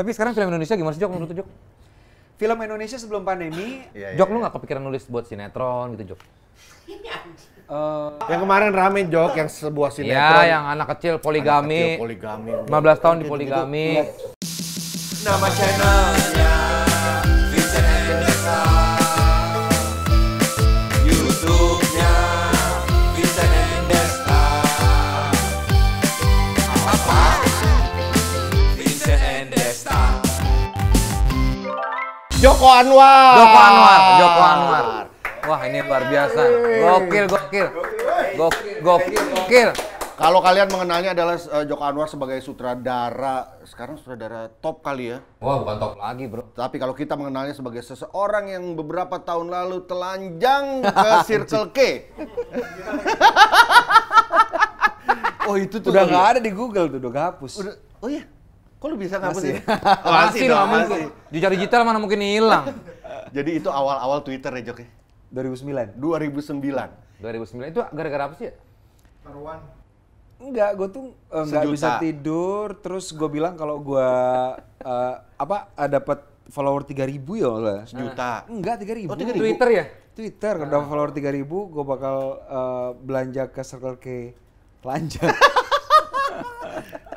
Tapi sekarang film Indonesia gimana sih Jok menurut Jok? Film Indonesia sebelum pandemi, iya, iya, Jok lu iya. nggak kepikiran nulis buat sinetron gitu Jok? Uh, yang kemarin rame Jok yang sebuah sinetron. Ya, yang anak kecil poligami. Anak kecil poligami. 15 tahun di gitu, gitu. poligami. Nama channelnya Joko Anwar. Joko Anwar. Joko Anwar. Wah ini luar biasa. Gokil, gokil. Gokil, gokil, gokil. Kalau kalian mengenalnya adalah eh, Joko Anwar sebagai sutradara, sekarang sutradara top kali ya. Wah, bukan top lagi, Bro. Tapi kalau kita mengenalnya sebagai seseorang yang beberapa tahun lalu telanjang ke Circle K. oh, itu tuh udah nggak ada di Google tuh, udah hapus. Udah, oh iya. Kok lu bisa ngapus Masih. masih, dong, masih. Jujur digital mana mungkin hilang. Jadi itu awal-awal Twitter ya, Jok 2009. 2009. 2009 itu gara-gara apa sih? ya? Taruhan. Enggak, gue tuh enggak eh, bisa tidur. Terus gue bilang kalau gue uh, apa uh, eh, dapat follower 3000 ya lah. Sejuta. Eh, enggak, 3000. Oh, 3000. Twitter ya? Twitter kalau dapet ah. follower 3000, gue bakal uh, belanja ke Circle K. Lanjut.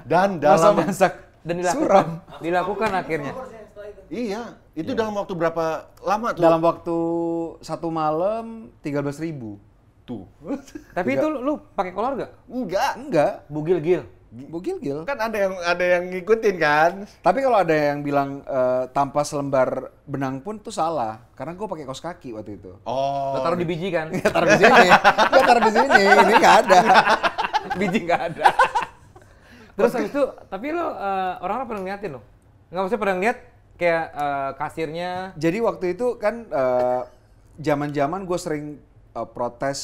Dan dalam masa masak dan dilakukan Suram. dilakukan akhirnya iya itu iya. dalam waktu berapa lama tuh dalam waktu satu malam tiga belas ribu tuh tapi itu lu, lu pakai kolor gak enggak enggak bugil gil bugil gil kan ada yang ada yang ngikutin kan tapi kalau ada yang bilang uh, tanpa selembar benang pun tuh salah karena gue pakai kaos kaki waktu itu oh Lo taruh di biji kan ya, taruh di sini gue taruh di sini ini nggak ada biji nggak ada Terus habis itu, tapi lo orang eh, orang-orang pernah ngeliatin lo? Nggak maksudnya pernah ngeliat kayak uh, kasirnya? Jadi waktu itu kan eh, zaman-zaman uh, gue sering uh, protes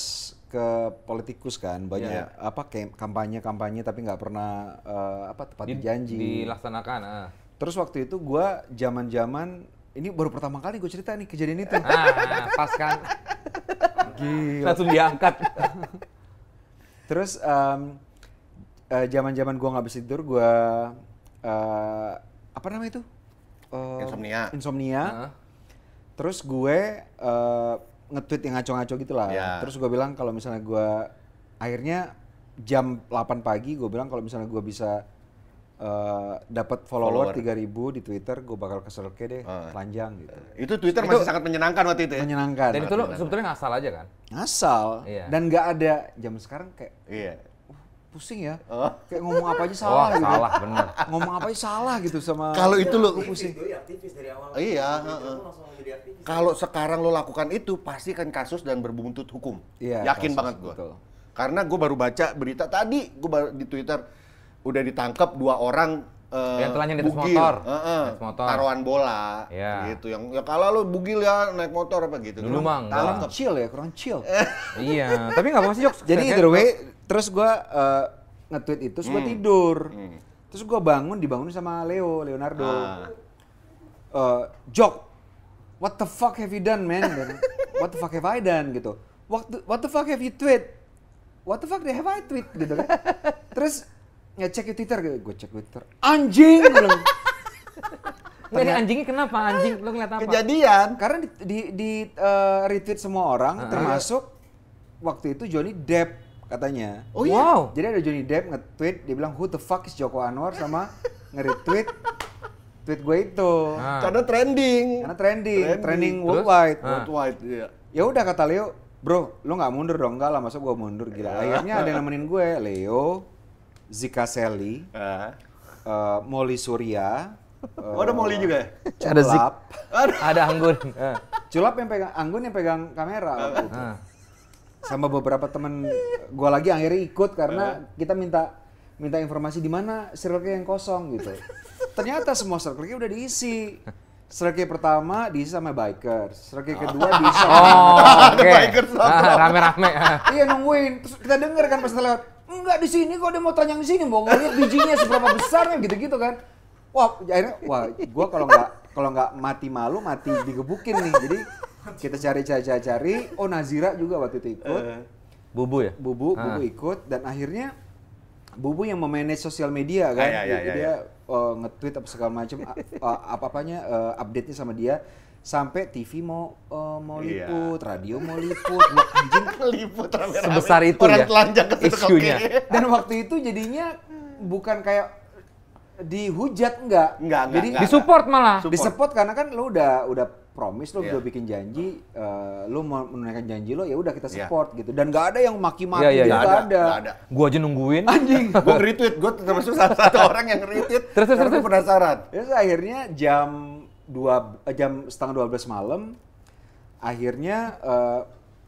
ke politikus kan banyak yeah. Iya. apa kampanye kampanye tapi nggak pernah uh, apa tepat di, janji dilaksanakan ah. terus waktu itu gue zaman zaman ini baru pertama kali gue cerita nih kejadian itu ah, pas kan Gila. langsung diangkat terus um, Eh, zaman-zaman uh, gua nggak bisa tidur, gua uh, apa namanya itu? Uh, insomnia. Insomnia. Huh? Terus gue uh, nge-tweet yang ngaco-ngaco gitu lah. Yeah. Terus gue bilang kalau misalnya gue akhirnya jam 8 pagi gue bilang kalau misalnya gue bisa uh, dapat follower, follower 3000 di Twitter gue bakal kesel ke deh uh. telanjang gitu. Itu Twitter itu, masih sangat menyenangkan waktu itu ya. Menyenangkan. Dan itu lo sebetulnya ngasal aja kan? Ngasal. Iya. Dan nggak ada jam sekarang kayak Iya pusing ya. Oh. Kayak ngomong apa aja salah oh, gitu. salah bener. Ngomong apa aja salah gitu sama Kalau itu lo pusing. aktivis dari awal. Iya, Kalau sekarang lo lakukan itu pasti kan kasus dan berbuntut hukum. Iya, Yakin banget gua. Betul. Karena gue baru baca berita tadi, gue baru di Twitter udah ditangkap dua orang uh, yang telanjang di atas motor. Uh -uh. motor. Taruhan bola yeah. gitu yang ya kalau lo bugil ya naik motor apa gitu. Dulu mang, kurang chill ya, kurang chill. iya, tapi nggak apa-apa sih Jok. Jadi either way terus gue uh, nge-tweet itu, terus gue hmm. tidur. Hmm. Terus gue bangun, dibangun sama Leo, Leonardo. Ah. Uh, Jok, what the fuck have you done, man? what the fuck have I done, gitu. What the, what the fuck have you tweet? What the fuck have I tweet, gitu kan. terus ngecek ya, Twitter, gitu. gue cek Twitter, anjing! Ternyata, anjingnya kenapa? Anjing lu ngeliat apa? Kejadian. Karena di, di, di uh, retweet semua orang, -huh. Ah. termasuk waktu itu Johnny Depp katanya. Oh iya. Wow. Jadi ada Johnny Depp nge-tweet dia bilang who the fuck is Joko Anwar sama nge-retweet tweet gue itu. Ah. Karena trending. Karena trending, trending, trending worldwide. Nah. Worldwide, iya. Ya udah kata Leo, "Bro, lu nggak mundur dong? Enggak lah, masa gua mundur gila." Ah. Akhirnya ada yang nemenin gue, Leo, Zika Sally, uh. uh, eh, Molly Surya, Oh, ada Molly juga ya? Ada Zik. Ada Anggun. Ah. Culap yang pegang Anggun yang pegang kamera. Uh sama beberapa temen gue lagi akhirnya ikut karena kita minta minta informasi di mana circle yang kosong gitu. Ternyata semua circle-nya udah diisi. Circle pertama diisi sama bikers, circle kedua oh. diisi sama oh, okay. bikers ah, rame-rame. iya nungguin, terus kita denger kan pas lewat, enggak di sini kok dia mau tanya di sini, mau ngeliat bijinya seberapa besarnya kan, gitu-gitu kan. Wah, akhirnya wah, gua kalau nggak kalau nggak mati malu mati digebukin nih. Jadi kita cari cari cari cari oh Nazira juga waktu itu ikut eh. bubu ya bubu ha. bubu ah. ikut dan akhirnya bubu yang memanage sosial media kan ah, iya, iya. dia uh, nge-tweet apa segala macam apa apanya uh, eh, update nya sama dia sampai TV mau uh, mau iya. liput, iya. radio mau liput, wah anjing liput sebesar itu Orang ya telanjang isunya. Dan waktu itu jadinya bukan kayak dihujat enggak. Enggak, enggak Jadi enggak, disupport malah. Disupport karena kan lo udah udah promise lo yeah. udah bikin janji uh, eh, lo menunaikan janji lo ya udah kita iya. support yeah. gitu dan gak ada yang maki-maki yeah, yeah, gitu, yeah. Gak, ada. Gak ada gua aja nungguin anjing gua retweet gue termasuk salah satu orang yang retweet terus terus terus penasaran ya, terus akhirnya jam dua eh, jam setengah dua belas malam akhirnya uh,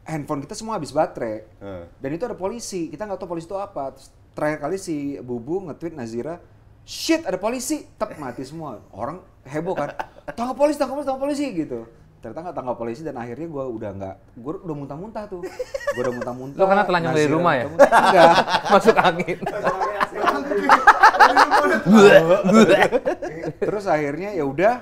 handphone kita semua habis baterai uh. dan itu ada polisi kita nggak tahu polisi itu apa terus, terakhir kali si Bubu nge-tweet Nazira shit ada polisi, tep mati semua. Orang heboh kan, tangkap polisi, tangkap polisi, tangkap polisi gitu. Ternyata nggak tangkap polisi dan akhirnya gue udah nggak, gue udah muntah-muntah tuh. Gue udah muntah-muntah. Lo karena telanjang dari rumah ya? Enggak. Masuk angin. Terus akhirnya ya udah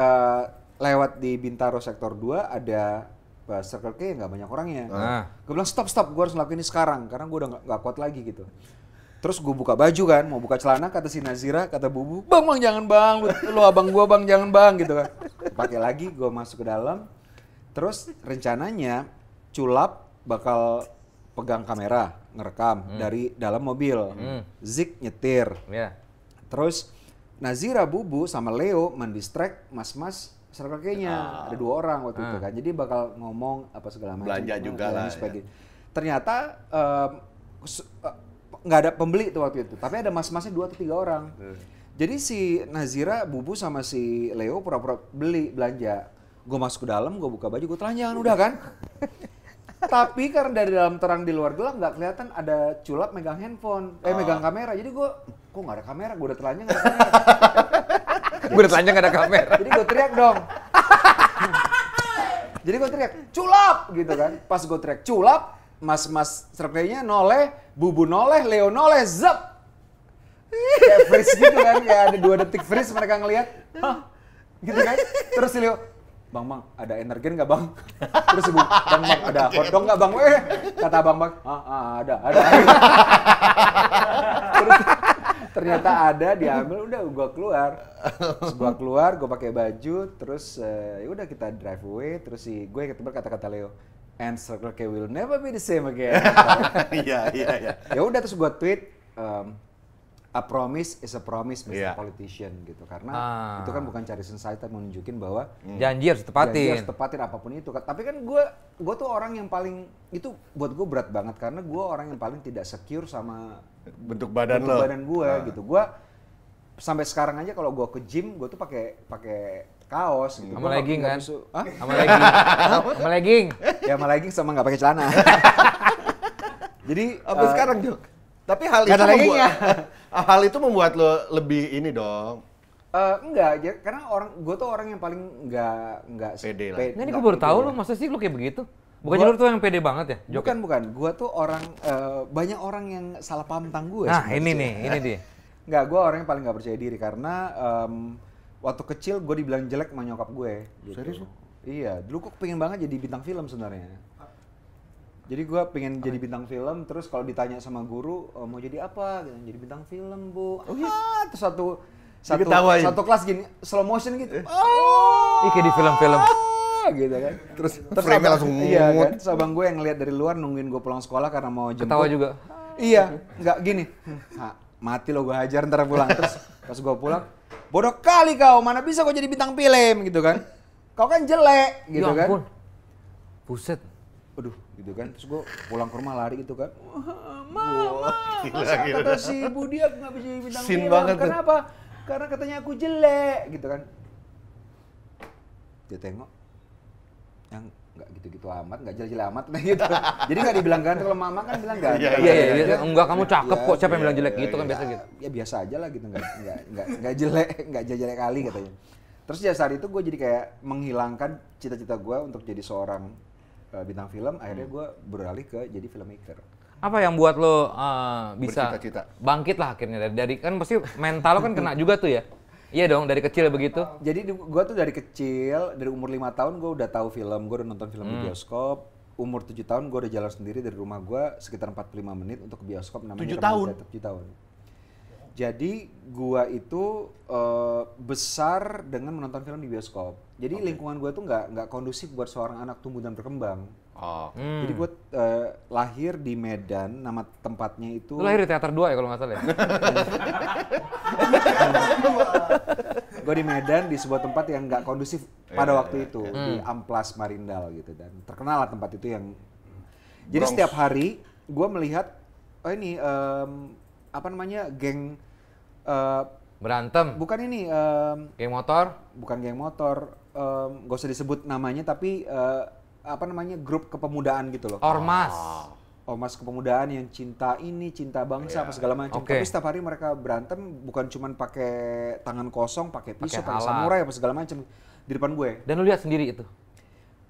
uh, lewat di Bintaro sektor 2 ada uh, Circle K nggak banyak orangnya. Ah. Gue bilang stop stop, gue harus ngelakuin ini sekarang karena gue udah nggak kuat lagi gitu. Terus gue buka baju kan, mau buka celana, kata si Nazira, kata Bubu, bang bang jangan bang, lu, abang gue bang jangan bang gitu kan. Pakai lagi, gue masuk ke dalam. Terus rencananya culap bakal pegang kamera, ngerekam hmm. dari dalam mobil. Hmm. Zik nyetir. Yeah. Terus Nazira Bubu sama Leo mendistract mas-mas circle kayaknya ya. ada dua orang waktu itu hmm. kan. Jadi bakal ngomong apa segala macam. Belanja juga lah. Ya. Ternyata um, nggak ada pembeli tuh waktu itu tapi ada mas-masnya dua atau tiga orang hmm. jadi si Nazira Bubu sama si Leo pura-pura beli belanja gue masuk ke dalam gue buka baju gue telanjang udah kan tapi karena dari dalam terang di luar gelap nggak kelihatan ada culap megang handphone eh oh. megang kamera jadi gue kok nggak ada kamera gue udah telanjang kan. gue udah telanjang nggak ada kamera jadi gue teriak dong jadi gue teriak culap gitu kan pas gue teriak culap mas-mas truknya noleh, bubu noleh, Leo noleh, Zep Kayak freeze gitu kan, kayak ada dua detik freeze mereka ngelihat. Hah? Gitu kan? Terus si Leo, Bang Bang, ada energen nggak Bang? Terus Bu, Bang Bang, ada hotdog nggak Bang? Eh, kata Bang Bang, ah, ah ada, ada. Terus, ternyata ada diambil udah gua keluar terus gua keluar gua pakai baju terus uh, ya udah kita drive away terus si gue ketemu kata-kata Leo and Circle K will never be the same again. Iya, iya, iya. Ya udah terus gue tweet um, a promise is a promise Mr. Yeah. Politician gitu karena ah. itu kan bukan cari sensasi tapi menunjukin bahwa hmm. janji harus tepatin. Janji harus tepatin apapun itu. Tapi kan gue gue tuh orang yang paling itu buat gue berat banget karena gue orang yang paling tidak secure sama bentuk badan bentuk lo. badan gue nah. gitu. Gue sampai sekarang aja kalau gue ke gym gue tuh pakai pakai kaos gitu. Sama legging kan? Hah? Sama legging. sama legging. Ya sama legging sama nggak pakai celana. Jadi apa uh, sekarang Jok? Tapi hal itu membuat hal itu membuat lo lebih ini dong. Uh, eh, enggak, ya, karena orang gue tuh orang yang paling enggak enggak pede lah. nah, ini gue baru tahu ya. lo, masa sih lo kayak begitu? Bukan lo tuh yang pede banget ya? Joket? Ya? Bukan, bukan. Gue tuh orang uh, banyak orang yang salah paham tentang gue. Nah, ini nih, ini dia. Enggak, gue orang yang paling nggak percaya diri karena um, waktu kecil gue dibilang jelek sama nyokap gue. Gitu. Serius? Iya, dulu kok pengen banget jadi bintang film sebenarnya. Jadi gue pengen jadi bintang film, terus kalau ditanya sama guru oh, mau jadi apa, gitu. jadi bintang film bu. Oh iya. Ah, terus satu satu, Diketawain. satu kelas gini slow motion gitu. Eh. Oh. Ih di film-film. Ah, gitu kan. Terus terus abang, langsung iya kan. Terus abang gue yang ngeliat dari luar nungguin gue pulang sekolah karena mau jemput. Ketawa juga. Iya, nggak gini. Ha, mati lo gue hajar ntar pulang. Terus pas gue pulang, bodoh kali kau, mana bisa kau jadi bintang film gitu kan. Kau kan jelek gitu ya kan? ampun. kan. Buset. Waduh, gitu kan. Terus gue pulang ke rumah lari gitu kan. Mama, wow, masa gila. kata si Budi aku gak bisa jadi bintang Sin film. Banget Kenapa? Tuh. Karena katanya aku jelek gitu kan. Dia tengok. Yang nggak gitu-gitu amat, nggak jelek-jelek amat nah gitu. Jadi nggak dibilang ganteng kalau mama kan bilang ganteng. Iya iya iya. Ya, enggak kamu cakep ya, kok siapa yang bilang jelek ya, gitu kan iya, biasa gitu. Ya biasa aja lah gitu nggak nggak nggak jelek nggak jelek kali katanya. Terus ya saat itu gue jadi kayak menghilangkan cita-cita gue untuk jadi seorang uh, bintang film. Akhirnya hmm. gue beralih ke jadi filmmaker apa yang buat lo uh, bisa bangkit lah akhirnya dari, dari kan pasti mental lo kan kena juga tuh ya Iya dong, dari kecil begitu. Jadi gue tuh dari kecil, dari umur lima tahun gue udah tahu film, gue udah nonton film hmm. di bioskop. Umur tujuh tahun gue udah jalan sendiri dari rumah gue sekitar 45 menit untuk ke bioskop namanya 7 tahun. 7 tahun. Jadi gue itu uh, besar dengan menonton film di bioskop. Jadi okay. lingkungan gue tuh nggak nggak kondusif buat seorang anak tumbuh dan berkembang. Oh. Hmm. Jadi gue uh, lahir di Medan, nama tempatnya itu. Lu lahir di teater 2 ya kalau nggak salah. Ya? gue di Medan di sebuah tempat yang nggak kondusif pada yeah, waktu yeah, itu yeah. di hmm. Amplas Marindal gitu dan terkenal lah tempat itu yang. Jadi Bronx. setiap hari gue melihat oh ini um, apa namanya geng uh, berantem. Bukan ini. Um, geng motor? Bukan geng motor. Um, gak usah disebut namanya tapi. Uh, apa namanya grup kepemudaan gitu loh. Ormas. Oh. Ormas kepemudaan yang cinta ini, cinta bangsa yeah. apa segala macam. Okay. Tapi setiap hari mereka berantem bukan cuma pakai tangan kosong, pakai pisau, pakai samurai apa segala macam di depan gue. Dan lu lihat sendiri itu.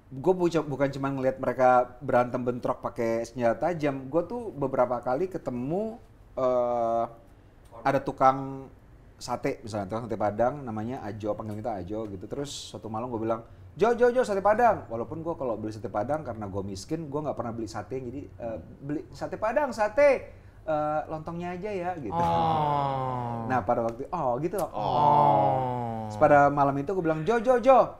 Gue bukan cuma ngelihat mereka berantem bentrok pakai senjata tajam. Gue tuh beberapa kali ketemu uh, ada tukang sate misalnya tukang sate padang namanya Ajo panggil kita Ajo gitu terus suatu malam gue bilang Jo, Jo, Jo, sate padang. Walaupun gue kalau beli sate padang karena gue miskin, gue nggak pernah beli sate. Jadi uh, beli sate padang, sate uh, lontongnya aja ya gitu. Oh. Nah pada waktu oh gitu. Oh. oh. Terus pada malam itu gue bilang Jo, Jo, Jo,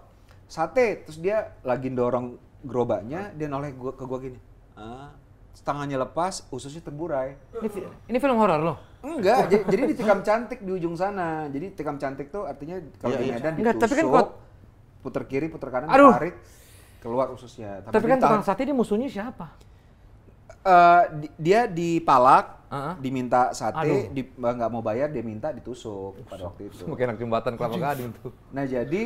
sate. Terus dia lagi dorong gerobaknya, dia noleh gua, ke gue gini. Ah, tangannya lepas, ususnya terburai. Ini, ini film horor loh? Enggak, jadi, jadi ditikam cantik di ujung sana. Jadi tikam cantik tuh artinya kalau ya, di iya. Medan ditusuk. Enggak, tapi kan puter kiri, puter kanan, Aduh. tarik keluar ususnya. Tapi, Tapi kan tukang sate ini musuhnya siapa? Uh, di, dia dipalak, uh-huh. diminta sate, di, eh, nggak mau bayar, dia minta ditusuk Usuk. pada waktu itu. Mungkin anak jembatan kelapa gading tuh. Nah jadi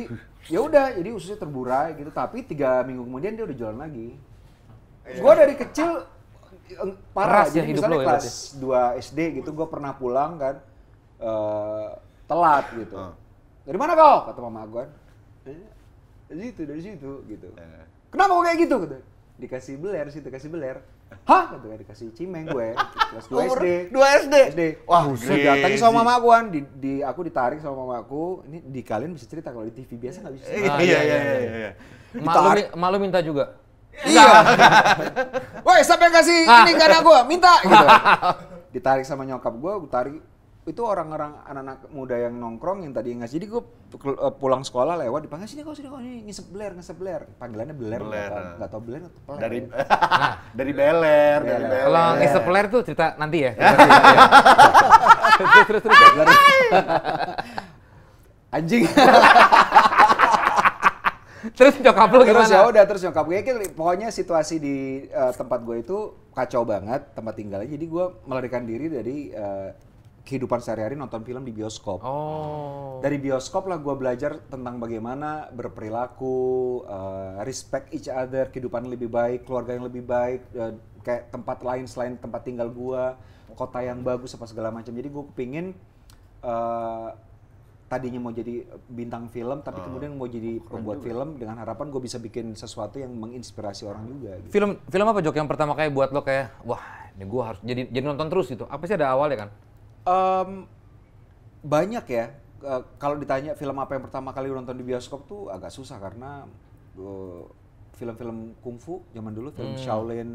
ya udah, jadi ususnya terburai gitu. Tapi tiga minggu kemudian dia udah jualan lagi. Yeah. Gue dari kecil eh, parah ya jadi hidup misalnya lo, ya kelas ya. 2 SD gitu gue pernah pulang kan uh, telat gitu. Uh. Dari mana kau? Kata mama gue dari situ dari situ gitu uh. kenapa kok kayak gitu gitu dikasih beler sih dikasih beler Hah? Gitu kan dikasih cimeng gue kelas 2 SD. dua SD. SD. Wah, gue datang sama mama kan di, di aku ditarik sama mama aku Ini di kalian bisa cerita kalau di TV biasa nggak bisa. Cerita. Ah, iya iya iya iya. Malu, malu minta juga. Iya. Woi, sampai kasih ah. ini karena gue minta gitu. Ditarik sama nyokap gue, gue tarik itu orang-orang anak-anak muda yang nongkrong yang tadi ngasih jadi gue eh, pulang sekolah lewat dipanggil sini kok sini kok ini ngisep beler ngisep beler panggilannya beler nggak tau ah. beler atau peler dari nah, dari beler, beler. dari beler kalau ngisep beler tuh ya. cerita nanti ya terus terus terus anjing terus nyokap lu gimana? Terus ya udah terus nyokap gue ya, pokoknya situasi di uh, tempat gue itu kacau banget tempat tinggalnya jadi gue melarikan diri dari uh, kehidupan sehari-hari nonton film di bioskop. Oh. Dari bioskop lah gue belajar tentang bagaimana berperilaku, uh, respect each other, kehidupan lebih baik, keluarga yang lebih baik, uh, kayak tempat lain selain tempat tinggal gue, kota yang bagus apa segala macam. Jadi gue pingin uh, eh, tadinya mau jadi bintang film, tapi uh, kemudian mau jadi pembuat juga. film dengan harapan gue bisa bikin sesuatu yang menginspirasi orang juga. Gitu. Film film apa Jok yang pertama kayak buat lo kayak wah ini gue harus jadi jadi nonton terus gitu. Apa sih ada awal ya kan? Um, banyak ya. Uh, kalau ditanya film apa yang pertama kali nonton di bioskop tuh agak susah karena film eh, film-film kungfu zaman dulu, film hmm. Shaolin,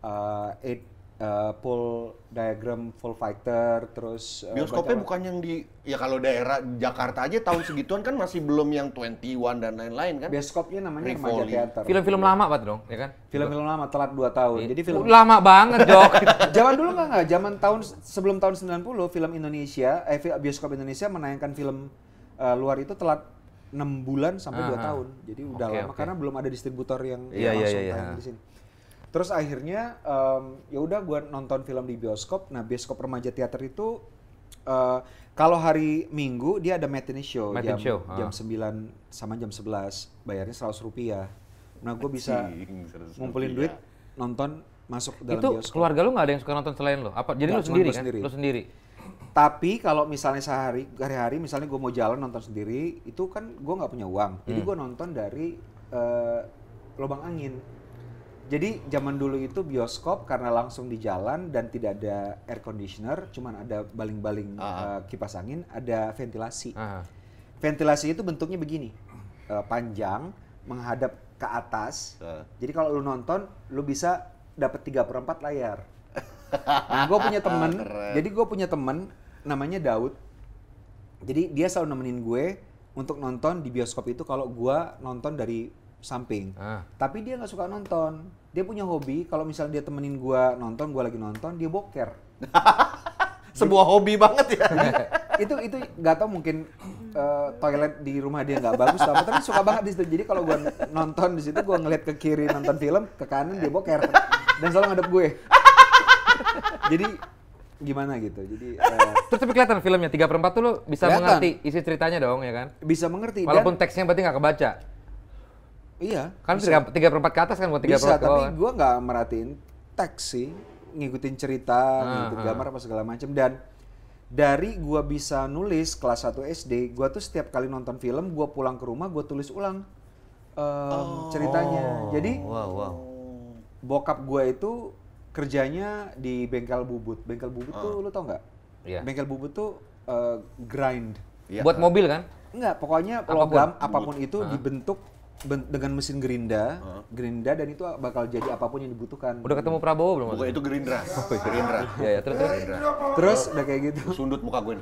uh, eh, Eight uh, eh, pool diagram full fighter terus uh, bioskopnya baca... bukan yang di ya kalau daerah Jakarta aja tahun segituan kan masih belum yang 21 dan lain-lain kan bioskopnya namanya Remaja Teater film-film lama pak dong ya kan film-film lama telat 2 tahun jadi film oh, lama banget dok zaman dulu nggak nggak zaman tahun sebelum tahun 90 film Indonesia eh bioskop Indonesia menayangkan film uh, luar itu telat enam bulan sampai dua tahun jadi udah okay, lama okay. karena belum ada distributor yang, yeah, yang yeah, langsung yeah, yeah. di sini Terus akhirnya um, ya udah gue nonton film di bioskop. Nah bioskop remaja teater itu uh, kalau hari Minggu dia ada matinee show matinee jam show. Ah. jam sembilan sama jam sebelas. bayarnya seratus rupiah. Nah gue bisa ngumpulin duit nonton masuk dalam itu bioskop. keluarga lu nggak ada yang suka nonton selain lo? Apa? Jadi lo lu sendiri kan? Sendiri. Lu sendiri. Tapi kalau misalnya sehari hari-hari misalnya gue mau jalan nonton sendiri itu kan gue nggak punya uang. Hmm. Jadi gue nonton dari uh, lubang angin. Jadi zaman dulu itu bioskop karena langsung di jalan dan tidak ada air conditioner, cuman ada baling-baling uh ah. -huh. Eh, uh, kipas angin, ada ventilasi. Uh ah. -huh. Ventilasi itu bentuknya begini, uh, panjang, menghadap ke atas. Uh. Jadi kalau lu nonton, lu bisa dapat tiga per 4 layar. nah, gue punya temen, Keren. jadi gue punya temen namanya Daud. Jadi dia selalu nemenin gue untuk nonton di bioskop itu kalau gue nonton dari samping. Ah. Tapi dia nggak suka nonton. Dia punya hobi kalau misalnya dia temenin gua nonton, gua lagi nonton, dia boker. Sebuah dia, hobi banget ya. itu itu nggak tau mungkin uh, toilet di rumah dia nggak bagus apa, tapi suka banget di situ. Jadi kalau gua nonton di situ gua ngeliat ke kiri nonton film, ke kanan dia boker dan selalu ngadep gue. Jadi gimana gitu. Jadi uh, terus tapi kelihatan filmnya tiga per empat tuh lo bisa kelihatan. mengerti isi ceritanya dong ya kan? Bisa mengerti. Walaupun dan, teksnya berarti nggak kebaca Iya. Kan tiga, tiga per empat ke atas kan buat tiga bisa, per tapi gue nggak merhatiin teks sih, ngikutin cerita, -huh. Ah, ngikutin ah. gambar apa segala macam dan dari gue bisa nulis kelas 1 SD, gue tuh setiap kali nonton film, gue pulang ke rumah, gue tulis ulang um, oh. ceritanya. Jadi, oh, wow, wow. bokap gue itu kerjanya di bengkel bubut. Bengkel bubut uh. tuh ah. lo tau nggak? Yeah. Bengkel bubut tuh uh, grind. Yeah. Buat iya. mobil kan? Enggak, pokoknya program apapun, apapun itu uh. dibentuk dengan mesin gerinda, huh? gerinda dan itu bakal jadi apapun yang dibutuhkan. Udah ketemu Prabowo belum? Bukan itu gerindra, oh, iya. gerindra. ya, ya, terus, terus. terus udah kayak gitu. Sundut muka gue.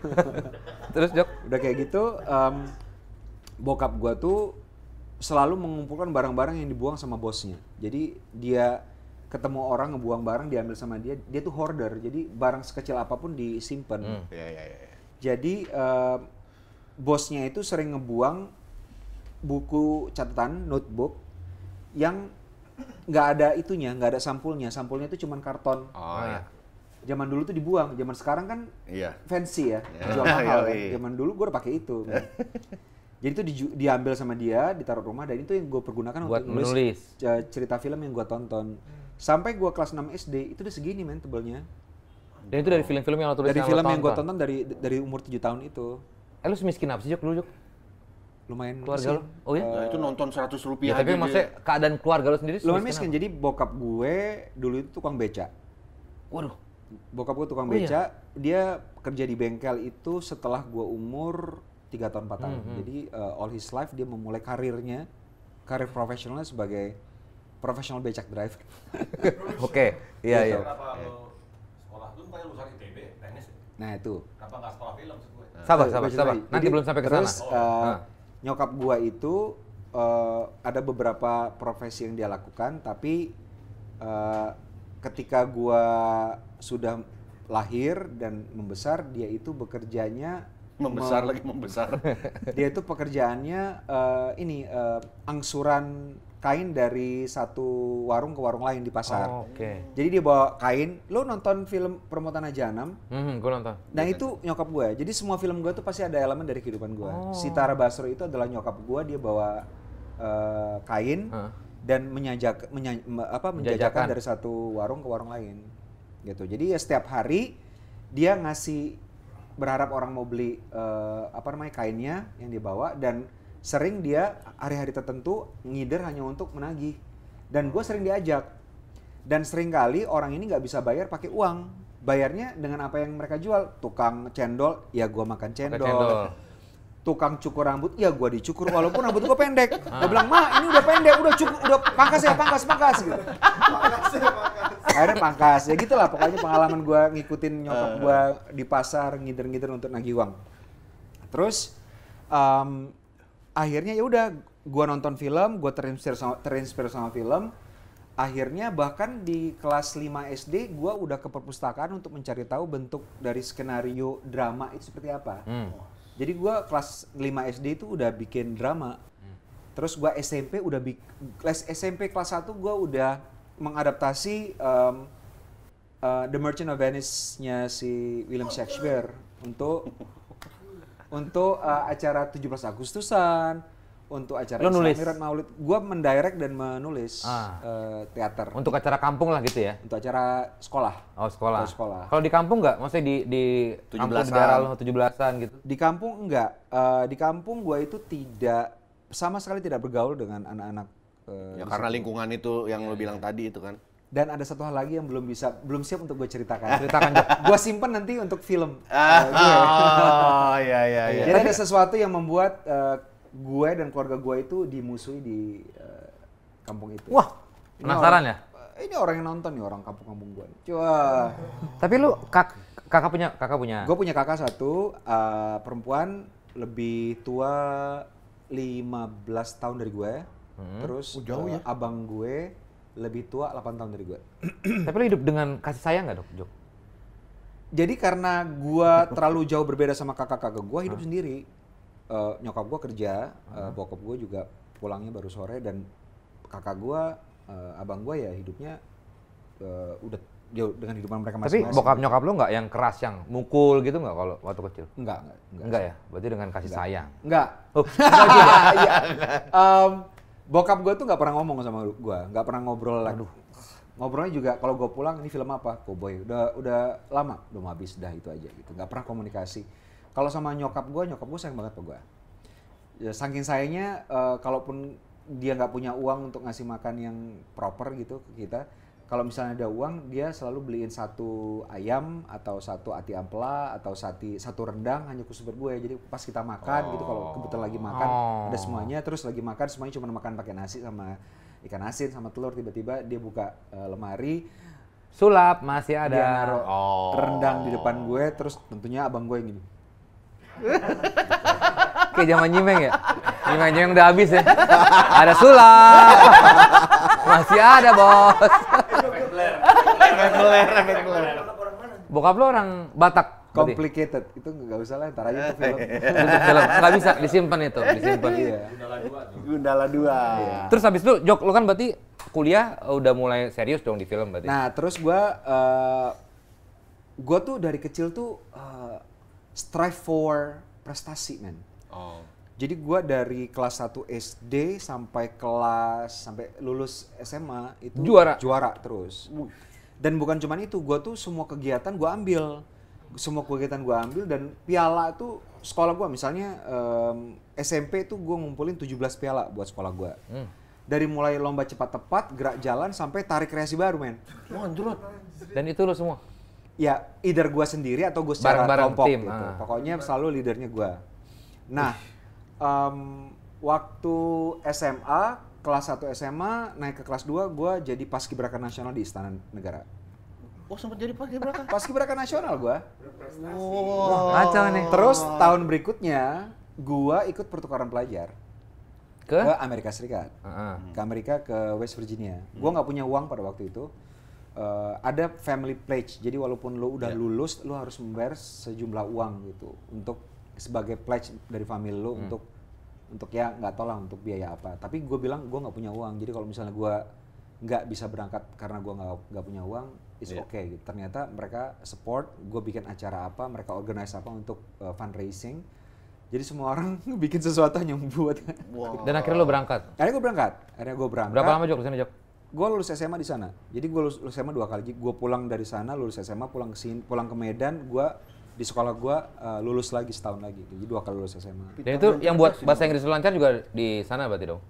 terus Jok? Udah kayak gitu, um, bokap gue tuh selalu mengumpulkan barang-barang yang dibuang sama bosnya. Jadi dia ketemu orang ngebuang barang diambil sama dia, dia tuh hoarder. Jadi barang sekecil apapun disimpan. Hmm. Ya, ya, Jadi um, bosnya itu sering ngebuang buku catatan notebook yang nggak ada itunya, nggak ada sampulnya. Sampulnya itu cuma karton. Oh ya. Zaman dulu tuh dibuang, zaman sekarang kan iya. fancy ya, yeah. jual mahal iya, kan. Iya. Zaman dulu gue udah pakai itu. Jadi itu di, diambil sama dia, ditaruh rumah dan itu yang gue pergunakan Buat untuk nulis, nulis eh, cerita film yang gue tonton. Sampai gue kelas 6 SD itu udah segini men tebelnya. Dan itu dari film-film yang lo tulis Dari yang film yang gue tonton dari dari umur 7 tahun itu. Eh lu semiskin apa sih Jok lu Jok? lumayan keluarga lo Oh ya? Nah, itu nonton seratus rupiah. Ya, tapi aja maksudnya keadaan keluarga lo sendiri lumayan miskin. Apa? Jadi bokap gue dulu itu tukang beca. Waduh. Bokap gue tukang oh, iya? beca, iya? dia kerja di bengkel itu setelah gue umur tiga tahun empat tahun. Hmm, hmm. Jadi uh, all his life dia memulai karirnya, karir profesionalnya sebagai profesional becak drive Oke, iya gitu. iya. Ya? Nah itu. Kenapa nggak sekolah film? Sabar, eh, sabar, sabar. Nanti Jadi, belum sampai ke sana. uh, nyokap gua itu uh, ada beberapa profesi yang dia lakukan tapi uh, ketika gua sudah lahir dan membesar dia itu bekerjanya membesar mem lagi membesar dia itu pekerjaannya uh, ini uh, angsuran kain dari satu warung ke warung lain di pasar. Oh, Oke. Okay. Jadi dia bawa kain. Lo nonton film Permontana Janam? Hmm, gue nonton. Nah itu nyokap gue. Jadi semua film gue tuh pasti ada elemen dari kehidupan gue. Oh. Tara Basro itu adalah nyokap gue. Dia bawa uh, kain huh? dan menjajak, menja, apa, menjajakan dari satu warung ke warung lain. Gitu. Jadi ya setiap hari dia ngasih berharap orang mau beli uh, apa namanya kainnya yang dibawa dan sering dia hari-hari tertentu ngider hanya untuk menagih dan gue sering diajak dan sering kali orang ini nggak bisa bayar pakai uang bayarnya dengan apa yang mereka jual tukang cendol ya gue makan cendol, tukang cukur rambut ya gue dicukur walaupun rambut gue pendek gue bilang mah ini udah pendek udah cukur udah pangkas ya pangkas pangkas gitu ya, akhirnya pangkas ya gitulah pokoknya pengalaman gue ngikutin nyokap eh. gue di pasar ngider-ngider untuk nagih uang terus um, akhirnya ya udah gue nonton film gue terinspirasi sama, terinspirasi sama film akhirnya bahkan di kelas 5 SD gue udah ke perpustakaan untuk mencari tahu bentuk dari skenario drama itu seperti apa hmm. jadi gue kelas 5 SD itu udah bikin drama hmm. terus gue SMP udah kelas SMP kelas 1 gue udah mengadaptasi um, uh, The Merchant of Venice-nya si William Shakespeare untuk untuk uh, acara 17 Agustusan, untuk acara Lo nulis. Maulid, gue mendirect dan menulis ah. uh, teater. Untuk acara kampung lah gitu ya? Untuk acara sekolah. Oh sekolah. sekolah. Kalau di kampung nggak? Maksudnya di di 17 kampung daerah 17-an gitu? Di kampung nggak? Uh, di kampung gue itu tidak sama sekali tidak bergaul dengan anak-anak. Uh, ya karena lingkungan itu yang yeah. lo bilang iya. tadi itu kan. Dan ada satu hal lagi yang belum bisa, belum siap untuk gue ceritakan. Ceritakan gue simpen nanti untuk film. Uh, ah, eh, gue. Ya. Oh, iya, iya, iya. Jadi ada sesuatu yang membuat uh, eh, gue dan keluarga gue itu dimusuhi di uh, kampung itu. Wah, penasaran ya? Ini orang yang nonton nih orang kampung-kampung gue. Coba. Tapi lu kak, kakak punya kakak punya? Gue punya kakak satu uh, perempuan lebih tua 15 tahun dari gue. Ya. Hmm. Terus oh, jauh ya? abang gue lebih tua 8 tahun dari gue. Tapi lo hidup dengan kasih sayang gak dok, Jok? Jadi karena gue terlalu jauh berbeda sama kakak-kakak gue, hidup huh? Ah. sendiri. Uh, nyokap gue kerja, uh, bokap gue juga pulangnya baru sore dan kakak gue, uh, abang gue ya hidupnya uh, udah jauh dengan hidupan mereka masing-masing. Tapi bokap nyokap lo nggak yang keras, yang mukul gitu nggak kalau waktu kecil? Enggak, enggak. ya? Berarti dengan kasih enggak. sayang? Enggak. Oh, enggak juga. um, bokap gue tuh nggak pernah ngomong sama gue, nggak pernah ngobrol lah Aduh. Ngobrolnya juga kalau gue pulang ini film apa, Cowboy. Oh, udah udah lama, udah habis dah itu aja gitu. Nggak pernah komunikasi. Kalau sama nyokap gue, nyokap gue sayang banget ke gue. Ya, saking sayangnya, uh, kalaupun dia nggak punya uang untuk ngasih makan yang proper gitu ke kita, kalau misalnya ada uang dia selalu beliin satu ayam atau satu ati ampela atau sati satu rendang hanya khusus buat gue jadi pas kita makan oh. gitu kalau oh. kebetulan lagi makan oh. ada semuanya terus lagi makan semuanya cuma makan pakai nasi sama ikan asin sama telur tiba-tiba dia buka uh, lemari sulap masih ada oh. rendang di depan gue terus tentunya abang gue yang gini kayak zaman nyimeng ya nyimeng nyimeng udah habis ya ada sulap masih ada bos Reguler, reguler. Bokap lo orang Batak. Complicated. Itu nggak usah lah, ntar aja itu film. Untuk film. Nggak bisa, disimpan itu. Disimpan. Iya. Gundala 2. Gundala 2. Iya. Terus habis itu, Jok, lo kan berarti kuliah uh, udah mulai serius dong di film berarti. Nah, terus gue... Uh, gue tuh dari kecil tuh uh, strive for prestasi, man. Oh. Jadi gue dari kelas 1 SD sampai kelas sampai lulus SMA itu juara juara terus. Uh dan bukan cuma itu gue tuh semua kegiatan gue ambil semua kegiatan gue ambil dan piala tuh sekolah gue misalnya um, SMP tuh gue ngumpulin 17 piala buat sekolah gue hmm. dari mulai lomba cepat tepat gerak jalan sampai tarik kreasi baru men wah dan itu lo semua ya either gue sendiri atau gue secara Bareng -bareng kelompok tim. gitu ah. pokoknya selalu leadernya gue nah um, waktu SMA kelas 1 SMA naik ke kelas 2 gue jadi paskibraka nasional di Istana Negara. Oh sempat jadi paskibraka? Paskibraka nasional gue. Wow. Kacau nih. Terus tahun berikutnya gue ikut pertukaran pelajar ke, ke Amerika Serikat, uh -huh. ke Amerika ke West Virginia. Hmm. Gue nggak punya uang pada waktu itu. Uh, ada family pledge, jadi walaupun lo udah yeah. lulus, lo harus membayar sejumlah uang gitu untuk sebagai pledge dari family lo hmm. untuk untuk ya nggak tahu lah untuk biaya apa tapi gue bilang gue nggak punya uang jadi kalau misalnya gue nggak bisa berangkat karena gue nggak nggak punya uang is yeah. okay gitu. ternyata mereka support gue bikin acara apa mereka organize apa untuk uh, fundraising jadi semua orang bikin sesuatu yang buat wow. dan akhirnya lo berangkat akhirnya gue berangkat akhirnya gue berangkat berapa lama jok di sana jok gue lulus SMA di sana jadi gue lulus, lulus SMA dua kali gue pulang dari sana lulus SMA pulang ke sini pulang ke Medan gue di sekolah gua uh, lulus lagi setahun lagi. Jadi dua kali lulus SMA. Dan itu yang buat bahasa Inggris lancar juga di sana berarti dong?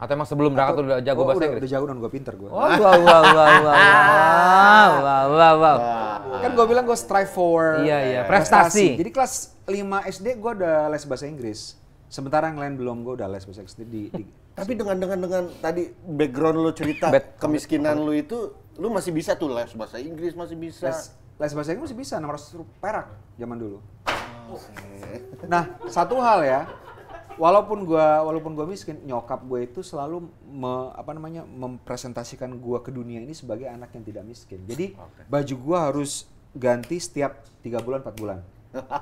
Atau emang sebelum berangkat udah jago gua, bahasa Inggris? Udah jago dan gue pinter gue. Oh, wow, wow, wow, wow, wow, wow, wow, wow. Nah. Kan gue bilang gue strive for iya, iya. Prestasi. prestasi. Jadi kelas 5 SD gue udah les bahasa Inggris. Sementara yang lain belum, gue udah les bahasa Inggris di, di Tapi dengan dengan dengan tadi background lo cerita Bad. kemiskinan lu itu, lu masih bisa tuh les bahasa Inggris masih bisa. Les les bahasa Inggris masih bisa 600 perak zaman dulu. Oh. Nah, satu hal ya, walaupun gua walaupun gua miskin, nyokap gue itu selalu me, apa namanya mempresentasikan gua ke dunia ini sebagai anak yang tidak miskin. Jadi okay. baju gua harus ganti setiap tiga bulan empat bulan.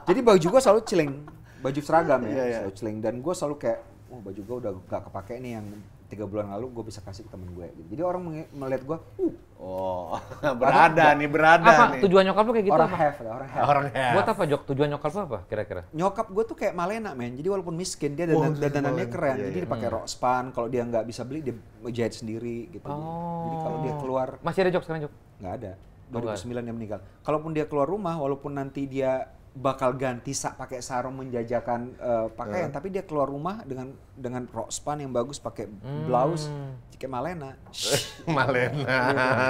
Jadi baju gua selalu celeng, baju seragam ya, yeah, yeah. selalu celeng dan gua selalu kayak, oh baju gue udah gak kepake nih yang tiga bulan lalu gue bisa kasih ke temen gue gitu. jadi orang melihat gue uh oh berada nih berada apa nih. tujuan nyokap lu kayak gitu orang apa? have orang have orang have buat apa Jok tujuan nyokap lu apa kira-kira nyokap gue tuh kayak Malena men jadi walaupun miskin dia dan oh, dandanannya keren iya, iya. jadi dipakai hmm. rok span kalau dia nggak bisa beli dia jahit sendiri gitu oh. jadi kalau dia oh. keluar masih ada Jok sekarang Jok nggak ada 2009 yang meninggal kalaupun dia keluar rumah walaupun nanti dia bakal ganti sak pakai sarung menjajakan uh, pakaian, uh. tapi dia keluar rumah dengan dengan rok span yang bagus, pakai hmm. blouse, cike malena. malena.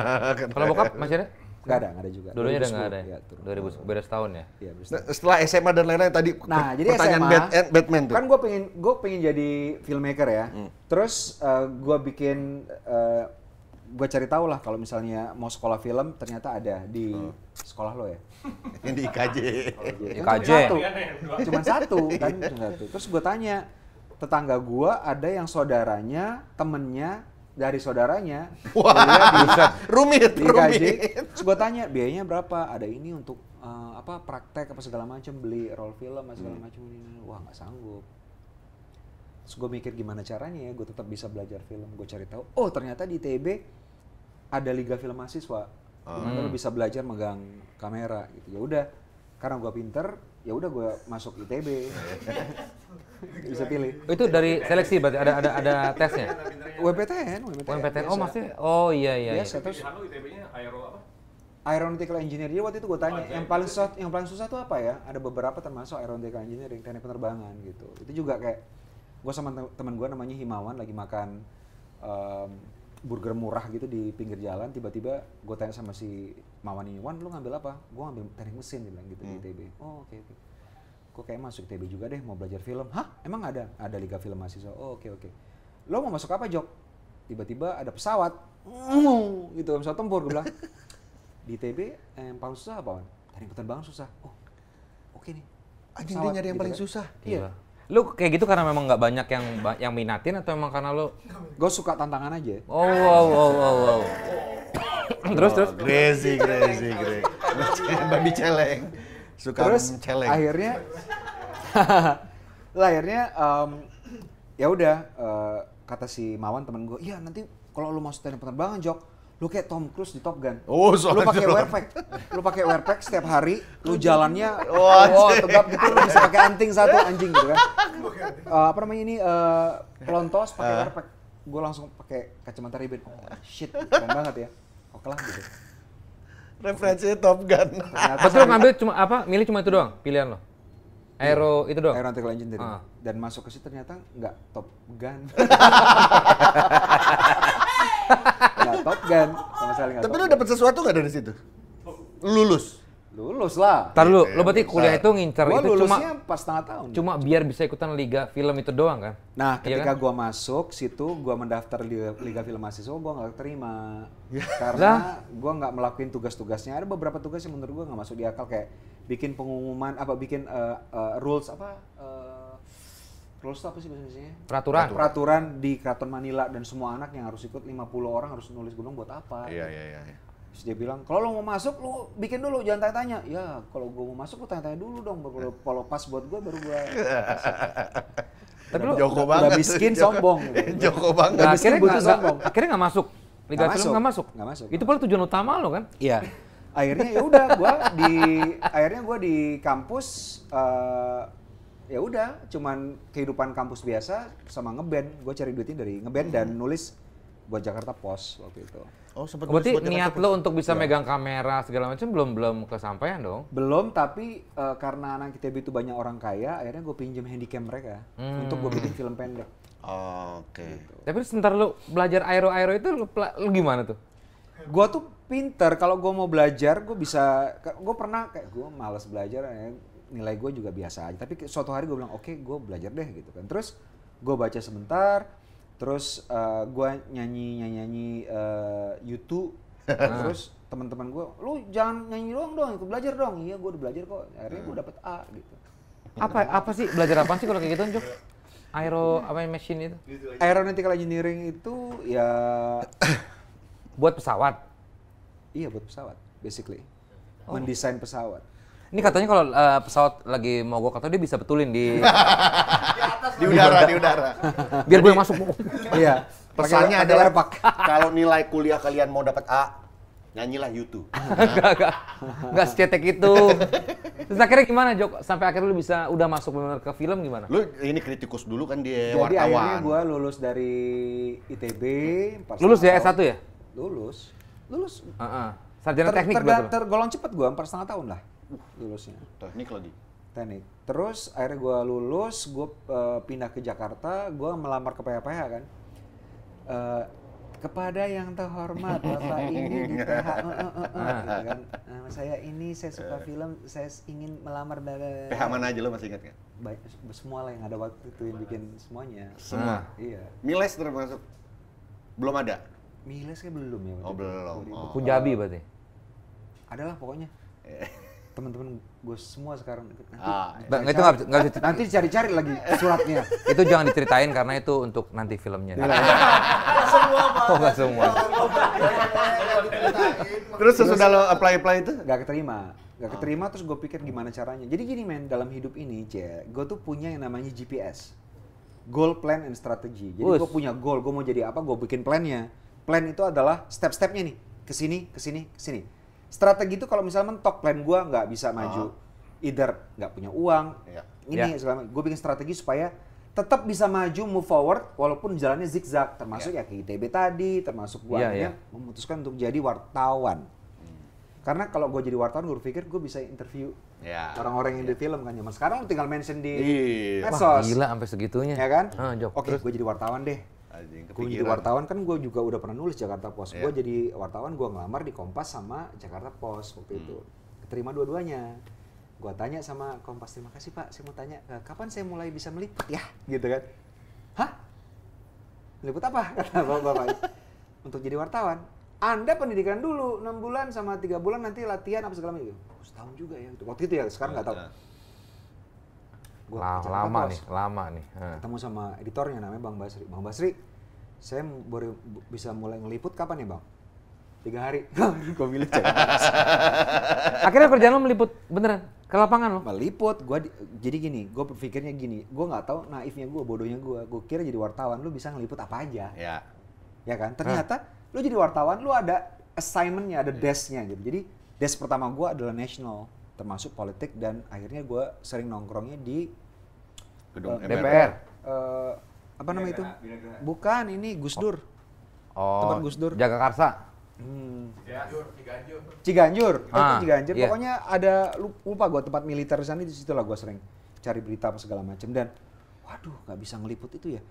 Kalau bokap masih ada? Gak ada, gak ada juga. Dulunya udah gak ada. Ya, iya, turun. 2000 beda setahun ya. Iya, nah, setelah SMA dan lain-lain tadi nah, jadi pertanyaan SMA, Bat eh, Batman tuh. Kan gue pengen gue pengen jadi filmmaker ya. Hmm. Terus uh, eh, gue bikin uh, gue cari tahu lah kalau misalnya mau sekolah film ternyata ada di hmm. sekolah lo ya di IKJ IKJ satu cuma satu iya, iya, kan cuma satu terus gue tanya tetangga gue ada yang saudaranya temennya dari saudaranya wah rumit di IKJ. rumit terus gue tanya biayanya berapa ada ini untuk uh, apa praktek apa segala macam beli roll film apa segala macam hmm. wah nggak sanggup Terus gue mikir gimana caranya ya gue tetap bisa belajar film. Gue cari tahu, oh ternyata di TB ada liga film mahasiswa hmm. lu bisa belajar megang kamera gitu ya udah karena gue pinter ya udah gue masuk ITB bisa pilih oh, itu dari seleksi berarti ada ada ada tesnya WPTN WPTN, WPTN. oh masih oh iya iya biasa iya. terus Aeronautical Engineering jadi ya, waktu itu gue tanya oh, yang paling susah yang paling susah tuh apa ya ada beberapa termasuk Aeronautical Engineering teknik penerbangan gitu itu juga kayak gue sama teman gue namanya Himawan lagi makan um, burger murah gitu di pinggir jalan tiba-tiba gue tanya sama si Mawan ini Wan lu ngambil apa gue ngambil teknik mesin dia bilang gitu hmm. di ITB oh oke okay, oke okay. gue kayak masuk ITB juga deh mau belajar film hah emang ada ada liga film mahasiswa oh oke okay, oke okay. lo mau masuk apa Jok tiba-tiba ada pesawat mm, gitu pesawat tempur gue bilang di ITB eh, yang eh, paling susah apa Wan teknik penerbangan susah oh oke okay nih Anjing dia nyari yang gitu paling kan? susah. Iya. iya. Lu kayak gitu karena memang nggak banyak yang yang minatin atau emang karena lu Gue suka tantangan aja. Oh wow wow wow wow. terus terus crazy crazy crazy. Babi celeng. Suka terus, celeng. Akhirnya lah akhirnya um, ya udah uh, kata si Mawan temen gue, "Iya, nanti kalau lu mau stand penerbangan, Jok, lu kayak Tom Cruise di Top Gun. Oh, lu pakai Pack, Lu pakai Pack setiap hari, lu jalannya oh, oh tegap gitu lu bisa pakai anting satu anjing gitu kan. Uh, apa namanya ini uh, pelontos pakai uh. Pack, gua langsung pakai kacamata ribet. Oh, shit, keren banget ya. Oke lah gitu. Referensinya Top Gun. Terus lu ngambil cuma apa? Milih cuma itu doang pilihan lo. Iya. Aero itu doang. Aero Aeronautical Engineering. Uh. Ah. Dan masuk ke situ ternyata nggak Top Gun. nggak Top Gun sama sekali Tapi lu dapat sesuatu nggak dari situ? Lulus. Lulus lah. Tar lu, lu eh, berarti kuliah itu ngincer itu cuma pas setengah tahun. Cuma biar bisa ikutan liga film itu doang kan? Nah, iya ketika kan? gua masuk situ, gua mendaftar di liga film mahasiswa, gua nggak terima. Ya. Karena gua nggak melakukan tugas-tugasnya. Ada beberapa tugas yang menurut gua nggak masuk di akal kayak bikin pengumuman apa bikin eh, eh, rules apa rules apa sih biasanya? Peraturan. Peraturan di Keraton Manila dan semua anak yang harus ikut 50 orang harus nulis gunung buat apa? Iya iya iya. iya. Terus dia bilang, kalau lo mau masuk, lo bikin dulu, jangan tanya-tanya. Ya, kalau gue mau masuk, lo tanya-tanya dulu dong. Baru kalau pas buat gue, baru gue Tapi lo Joko udah, banget. miskin, Joko, sombong. Gitu. Joko banget. Nah, akhirnya butuh sombong. Akhirnya gak masuk. Liga gak masuk. nggak masuk. Gak masuk. Itu paling tujuan utama lo kan? Iya. Akhirnya ya udah, gue di akhirnya gue di kampus uh, ya udah cuman kehidupan kampus biasa sama ngeband gue cari duitnya dari ngeband dan hmm. nulis buat Jakarta Post waktu itu oh sempat berarti niat lo untuk bisa ya. megang kamera segala macam belum belum kesampaian dong belum tapi uh, karena anak kita itu banyak orang kaya akhirnya gue pinjem handycam mereka hmm. untuk gue bikin film pendek oke okay. gitu. tapi sebentar lo belajar aero aero itu lo, gimana tuh gue tuh pinter kalau gue mau belajar gue bisa gue pernah kayak gue malas belajar ya nilai gue juga biasa aja. Tapi suatu hari gue bilang, oke okay, gue belajar deh gitu kan. Terus gue baca sebentar, terus uh, eh, gue nyanyi nyanyi uh, eh, YouTube, terus teman-teman gue, lu jangan nyanyi doang dong, ikut belajar dong. Iya gue udah belajar kok. Akhirnya gue hmm. dapet A gitu. Apa apa sih belajar apa sih kalau kayak gitu, Jok? Aero apa yang machine itu? Gitu Aeronautical engineering itu ya buat pesawat. Iya buat pesawat, basically. Oh. Mendesain pesawat. Ini katanya kalau uh, pesawat lagi mogok atau dia bisa betulin di di, udara, di udara. Biar gue masuk. iya. Pesannya Pake, adalah kalau nilai kuliah kalian mau dapat A, nyanyilah YouTube. Gak, gak, gak secetek itu. Terus akhirnya gimana Jok? Sampai akhirnya lu bisa udah masuk benar ke film gimana? Lu ini kritikus dulu kan dia Jadi wartawan. Jadi akhirnya gua lulus dari ITB. Lulus ya S1 ya? Lulus. Lulus. Uh -uh. Sarjana ter, teknik ter, ter, tergolong cepet gua, empat setengah tahun lah lulusnya teknik lagi teknik terus akhirnya gue lulus gue uh, pindah ke Jakarta gue melamar ke PHPH kan uh, kepada yang terhormat bapak ini di PH uh, eh, uh, eh, uh, uh, gitu kan nah, saya ini saya suka film saya ingin melamar dari PH mana aja lo masih ingat kan semua lah yang ada waktu itu yang bikin semuanya semua nah, iya Miles termasuk belum ada Miles kayak belum ya oh belum oh. Punjabi berarti adalah pokoknya teman-teman gue semua sekarang nanti ah, iya. cari, itu nanti cari-cari lagi suratnya itu jangan diceritain karena itu untuk nanti filmnya iya. semua oh nggak semua terus sesudah lo apply apply itu nggak keterima nggak ah. keterima terus gue pikir gimana caranya jadi gini men dalam hidup ini cie gue tuh punya yang namanya GPS goal plan and strategy jadi gue punya goal gue mau jadi apa gue bikin plannya plan itu adalah step-stepnya nih kesini kesini kesini strategi itu kalau misalnya mentok plan gue nggak bisa maju, uh-huh. either nggak punya uang, yeah. ini yeah. selama Gue bikin strategi supaya tetap bisa maju move forward walaupun jalannya zigzag termasuk yeah. ya ke ITB tadi termasuk gue yeah, akhirnya yeah. memutuskan untuk jadi wartawan hmm. karena kalau gue jadi wartawan gue pikir gue bisa interview yeah. orang-orang yang yeah. di iya. film kan cuma sekarang tinggal mention di yeah. medsos Wah, gila sampai segitunya ya kan ah, oke okay, gue jadi wartawan deh Gue jadi wartawan kan gue juga udah pernah nulis Jakarta Post. Yeah. Gue iya. jadi wartawan gue ngelamar di Kompas sama Jakarta Post waktu hmm. itu. Keterima dua-duanya. Gue tanya sama Kompas, terima kasih Pak, saya mau tanya, e, kapan saya mulai bisa meliput ya? Gitu kan. Hah? Meliput apa? Kata bapak-bapak. Untuk jadi wartawan, anda pendidikan dulu 6 bulan sama tiga bulan nanti latihan apa segala macam. Oh, setahun juga ya. Gitu. Waktu itu ya, sekarang nggak tahu. Iya. Gua lama, lama nih, lama nih. Ketemu sama editornya namanya Bang Basri. Bang Basri, saya boleh bisa mulai ngeliput kapan ya bang? Tiga hari. gue milih Akhirnya kerjaan lo meliput beneran ke lapangan lo? Meliput. Gua di, jadi gini, gue berpikirnya gini. Gue nggak tahu naifnya gue, bodohnya gue. Gue kira jadi wartawan lo bisa ngeliput apa aja. Ya. Ya kan? Ternyata huh? lo jadi wartawan lo ada assignmentnya, ada iya. desknya gitu. Jadi desk pertama gue adalah national termasuk politik dan akhirnya gue sering nongkrongnya di gedung uh, eh, DPR. DPR. Uh, iya. eh, apa nama itu? Bukan, ini Gus oh. Dur. Oh. Tempat Gus Dur. Jaga Karsa. Hmm. Ciganjur, Ciganjur. Ciganjur, oh, ah, Ciganjur. Yeah. Pokoknya ada lupa gue tempat militer sana di situ lah gue sering cari berita apa segala macam dan waduh nggak bisa ngeliput itu ya.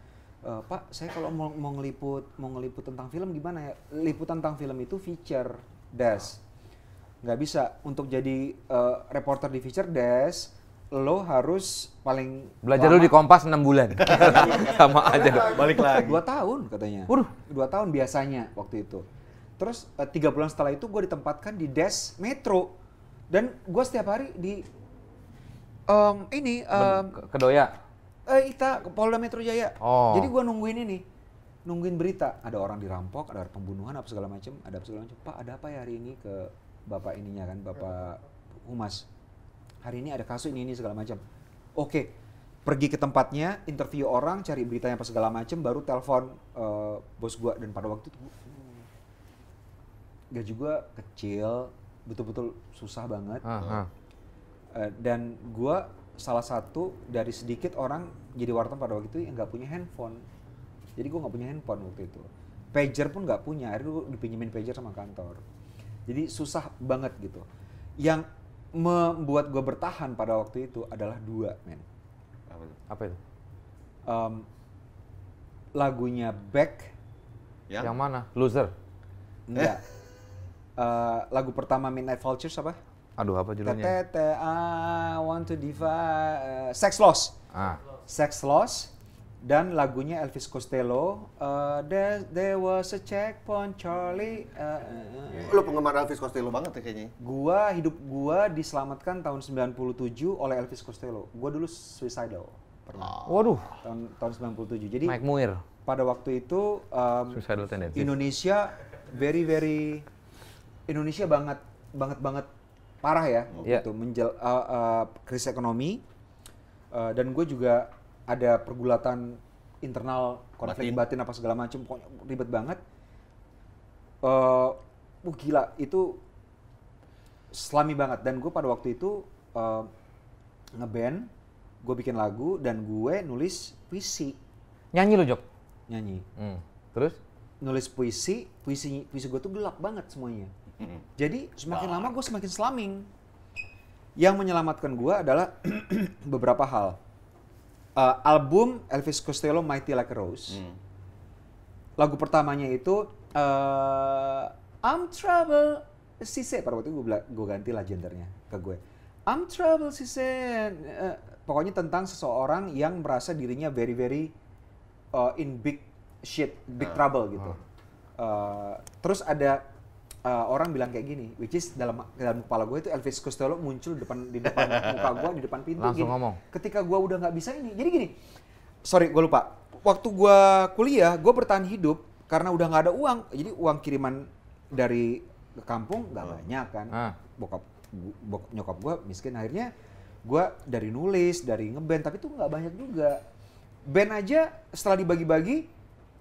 Uh, Pak, saya kalau mau, mau ngeliput mau ngeliput tentang film gimana ya? Liputan tentang film itu feature desk. Nggak bisa untuk jadi uh, reporter di feature desk lo harus paling belajar lama. di Kompas enam bulan sama aja balik lagi dua tahun katanya Waduh. dua tahun biasanya waktu itu terus eh, tiga bulan setelah itu gue ditempatkan di des metro dan gue setiap hari di um, ini um, kedoya eh ita ke Polda Metro Jaya oh. jadi gue nungguin ini nungguin berita ada orang dirampok ada pembunuhan apa segala macem ada apa segala macem pak ada apa ya hari ini ke bapak ininya kan bapak humas hari ini ada kasus ini ini segala macam. Oke, pergi ke tempatnya, interview orang, cari beritanya apa segala macam, baru telepon uh, bos gua dan pada waktu itu gaji gua kecil, betul-betul susah banget. Uh, dan gua salah satu dari sedikit orang jadi wartawan pada waktu itu yang nggak punya handphone. Jadi gua nggak punya handphone waktu itu. Pager pun nggak punya, akhirnya gue dipinjemin pager sama kantor. Jadi susah banget gitu. Yang membuat gue bertahan pada waktu itu adalah dua men apa itu, Um, lagunya Back yang, yang mana Loser enggak eh? Uh, lagu pertama Midnight Vultures apa? Aduh apa judulnya? Tete, I want to divide uh, eh, Sex Loss. Ah. Sex Loss dan lagunya Elvis Costello uh, there, there was a checkpoint Charlie uh, lu penggemar Elvis Costello banget ya kayaknya gua hidup gua diselamatkan tahun 97 oleh Elvis Costello gua dulu suicidal pernah oh. waduh tahun tahun 97 jadi Mike Muir pada waktu itu um, suicidal tendency. Indonesia very very Indonesia banget banget banget parah ya yeah. gitu menjel uh, uh, krisis ekonomi uh, dan gue juga ada pergulatan internal konflik batin, batin apa segala macam pokoknya ribet banget uh, uh, gila itu selami banget dan gue pada waktu itu uh, ngeband gue bikin lagu dan gue nulis puisi nyanyi lo Jok? nyanyi hmm. terus nulis puisi puisi puisi gue tuh gelap banget semuanya hmm. jadi semakin lama gue semakin selaming. yang menyelamatkan gue adalah beberapa hal uh, album Elvis Costello Mighty Like a Rose. Hmm. Lagu pertamanya itu uh, I'm Trouble si pada waktu itu gue, gue ganti lah gendernya ke gue. I'm Trouble si uh, eh, pokoknya tentang seseorang yang merasa dirinya very very uh, in big shit, big uh, trouble gitu. Uh. Uh, terus ada uh, orang bilang kayak gini, which is dalam dalam kepala gue itu Elvis Costello muncul di depan di depan muka gue di depan pintu. Langsung gini. ngomong. Ketika gue udah nggak bisa ini, jadi gini, sorry gue lupa. Waktu gue kuliah, gue bertahan hidup karena udah nggak ada uang. Jadi uang kiriman dari ke kampung nggak hmm. banyak kan. Ah. Bokap, bokap nyokap gue miskin akhirnya gue dari nulis dari ngeband tapi itu nggak banyak juga band aja setelah dibagi-bagi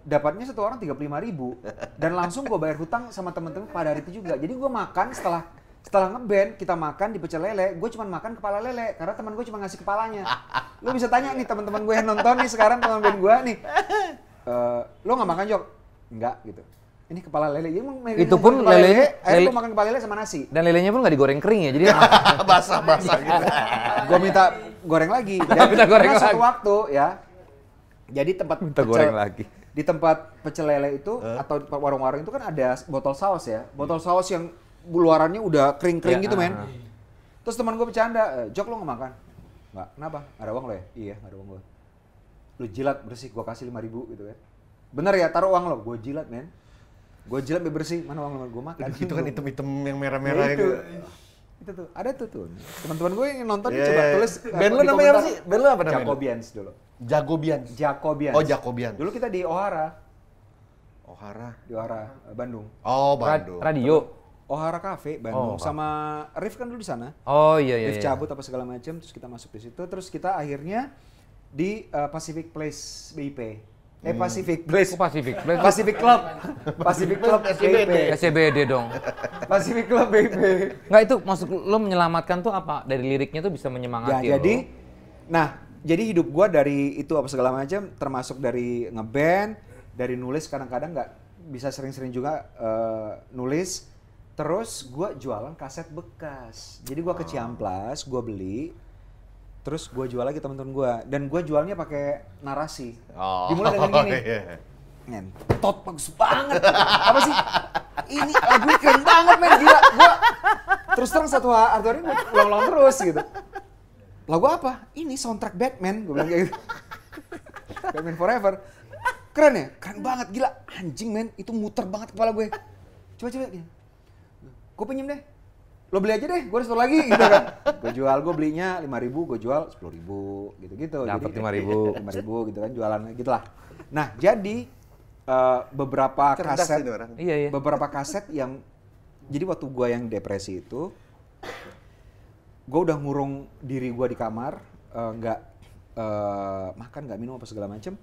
dapatnya satu orang tiga puluh lima ribu dan langsung gue bayar hutang sama temen-temen pada hari itu juga jadi gue makan setelah setelah ngeband kita makan di pecel lele gue cuma makan kepala lele karena teman gue cuma ngasih kepalanya lo bisa tanya nih teman-teman gue yang nonton nih sekarang teman band gue nih e, eh, lo nggak makan jok enggak gitu ini kepala lele ya, itu pun lele, lele akhirnya gue makan kepala lele sama nasi dan lelenya pun nggak digoreng kering ya jadi basah basah gitu gue minta goreng lagi dan minta goreng lagi. satu waktu ya jadi tempat minta pecel, goreng lagi di tempat pecel lele itu uh. atau warung-warung itu kan ada botol saus ya. Hmm. Botol yeah. saus yang luarannya udah kering-kering yeah, gitu, men. Uh, Terus teman gue bercanda, eh, "Jok lo nggak makan?" Enggak. Kenapa? Gak ada uang lo ya? Iya, gak ada uang gue. Lu jilat bersih, gue kasih lima ribu gitu ya Bener ya, taruh uang lo. Gue jilat, men. Gue jilat bersih, mana uang lo gue makan. Itu kan item-item yang merah-merah ya, itu. Ya. itu. Itu tuh, ada tuh tuh. Teman-teman gue yang nonton yeah, coba yeah. Ya. tulis. Eh, Band lo namanya apa sih? Band lo apa namanya? Jacobians dulu. Jagobian. Jacobian. Oh, Jacobian. Dulu kita di Ohara. Ohara. Di Ohara, eh, Bandung. Oh, Bandung. radio. Ohara Cafe Bandung oh, sama Rif kan dulu di sana. Oh iya iya. Rif iya. cabut apa segala macam terus kita masuk di situ terus kita akhirnya di uh, Pacific Place BIP. Eh hmm. Pacific Place. Oh, Pacific Place. Pacific Club. Pacific Club SCBD. SCBD dong. Pacific Club BIP. Enggak itu maksud lo menyelamatkan tuh apa? Dari liriknya tuh bisa menyemangati ya, jadi lo. nah jadi hidup gue dari itu apa segala macam termasuk dari ngeband dari nulis kadang-kadang nggak -kadang bisa sering-sering juga uh, nulis terus gue jualan kaset bekas jadi gue ke ah. Ciamplas gue beli terus gue jual lagi teman-teman gue dan gue jualnya pakai narasi oh. dimulai dengan gini yeah. Iya. Tot bagus banget apa sih ini lagu keren banget men gila gue terus terang satu hari ulang-ulang terus gitu lagu apa? Ini soundtrack Batman, gue bilang kayak gitu. Batman Forever. Keren ya? Keren banget, gila. Anjing men, itu muter banget kepala gue. Coba coba gini Gue pinjem deh. Lo beli aja deh, gue restore lagi gitu kan. gue jual, gue belinya lima ribu, gue jual sepuluh ribu gitu-gitu. jadi, lima ribu. lima ribu gitu kan, jualan gitu lah. Nah jadi uh, beberapa Cerdas kaset, iya, iya. beberapa kaset yang jadi waktu gue yang depresi itu gue udah ngurung diri gue di kamar eh, nggak uh, uh, makan nggak minum apa segala macem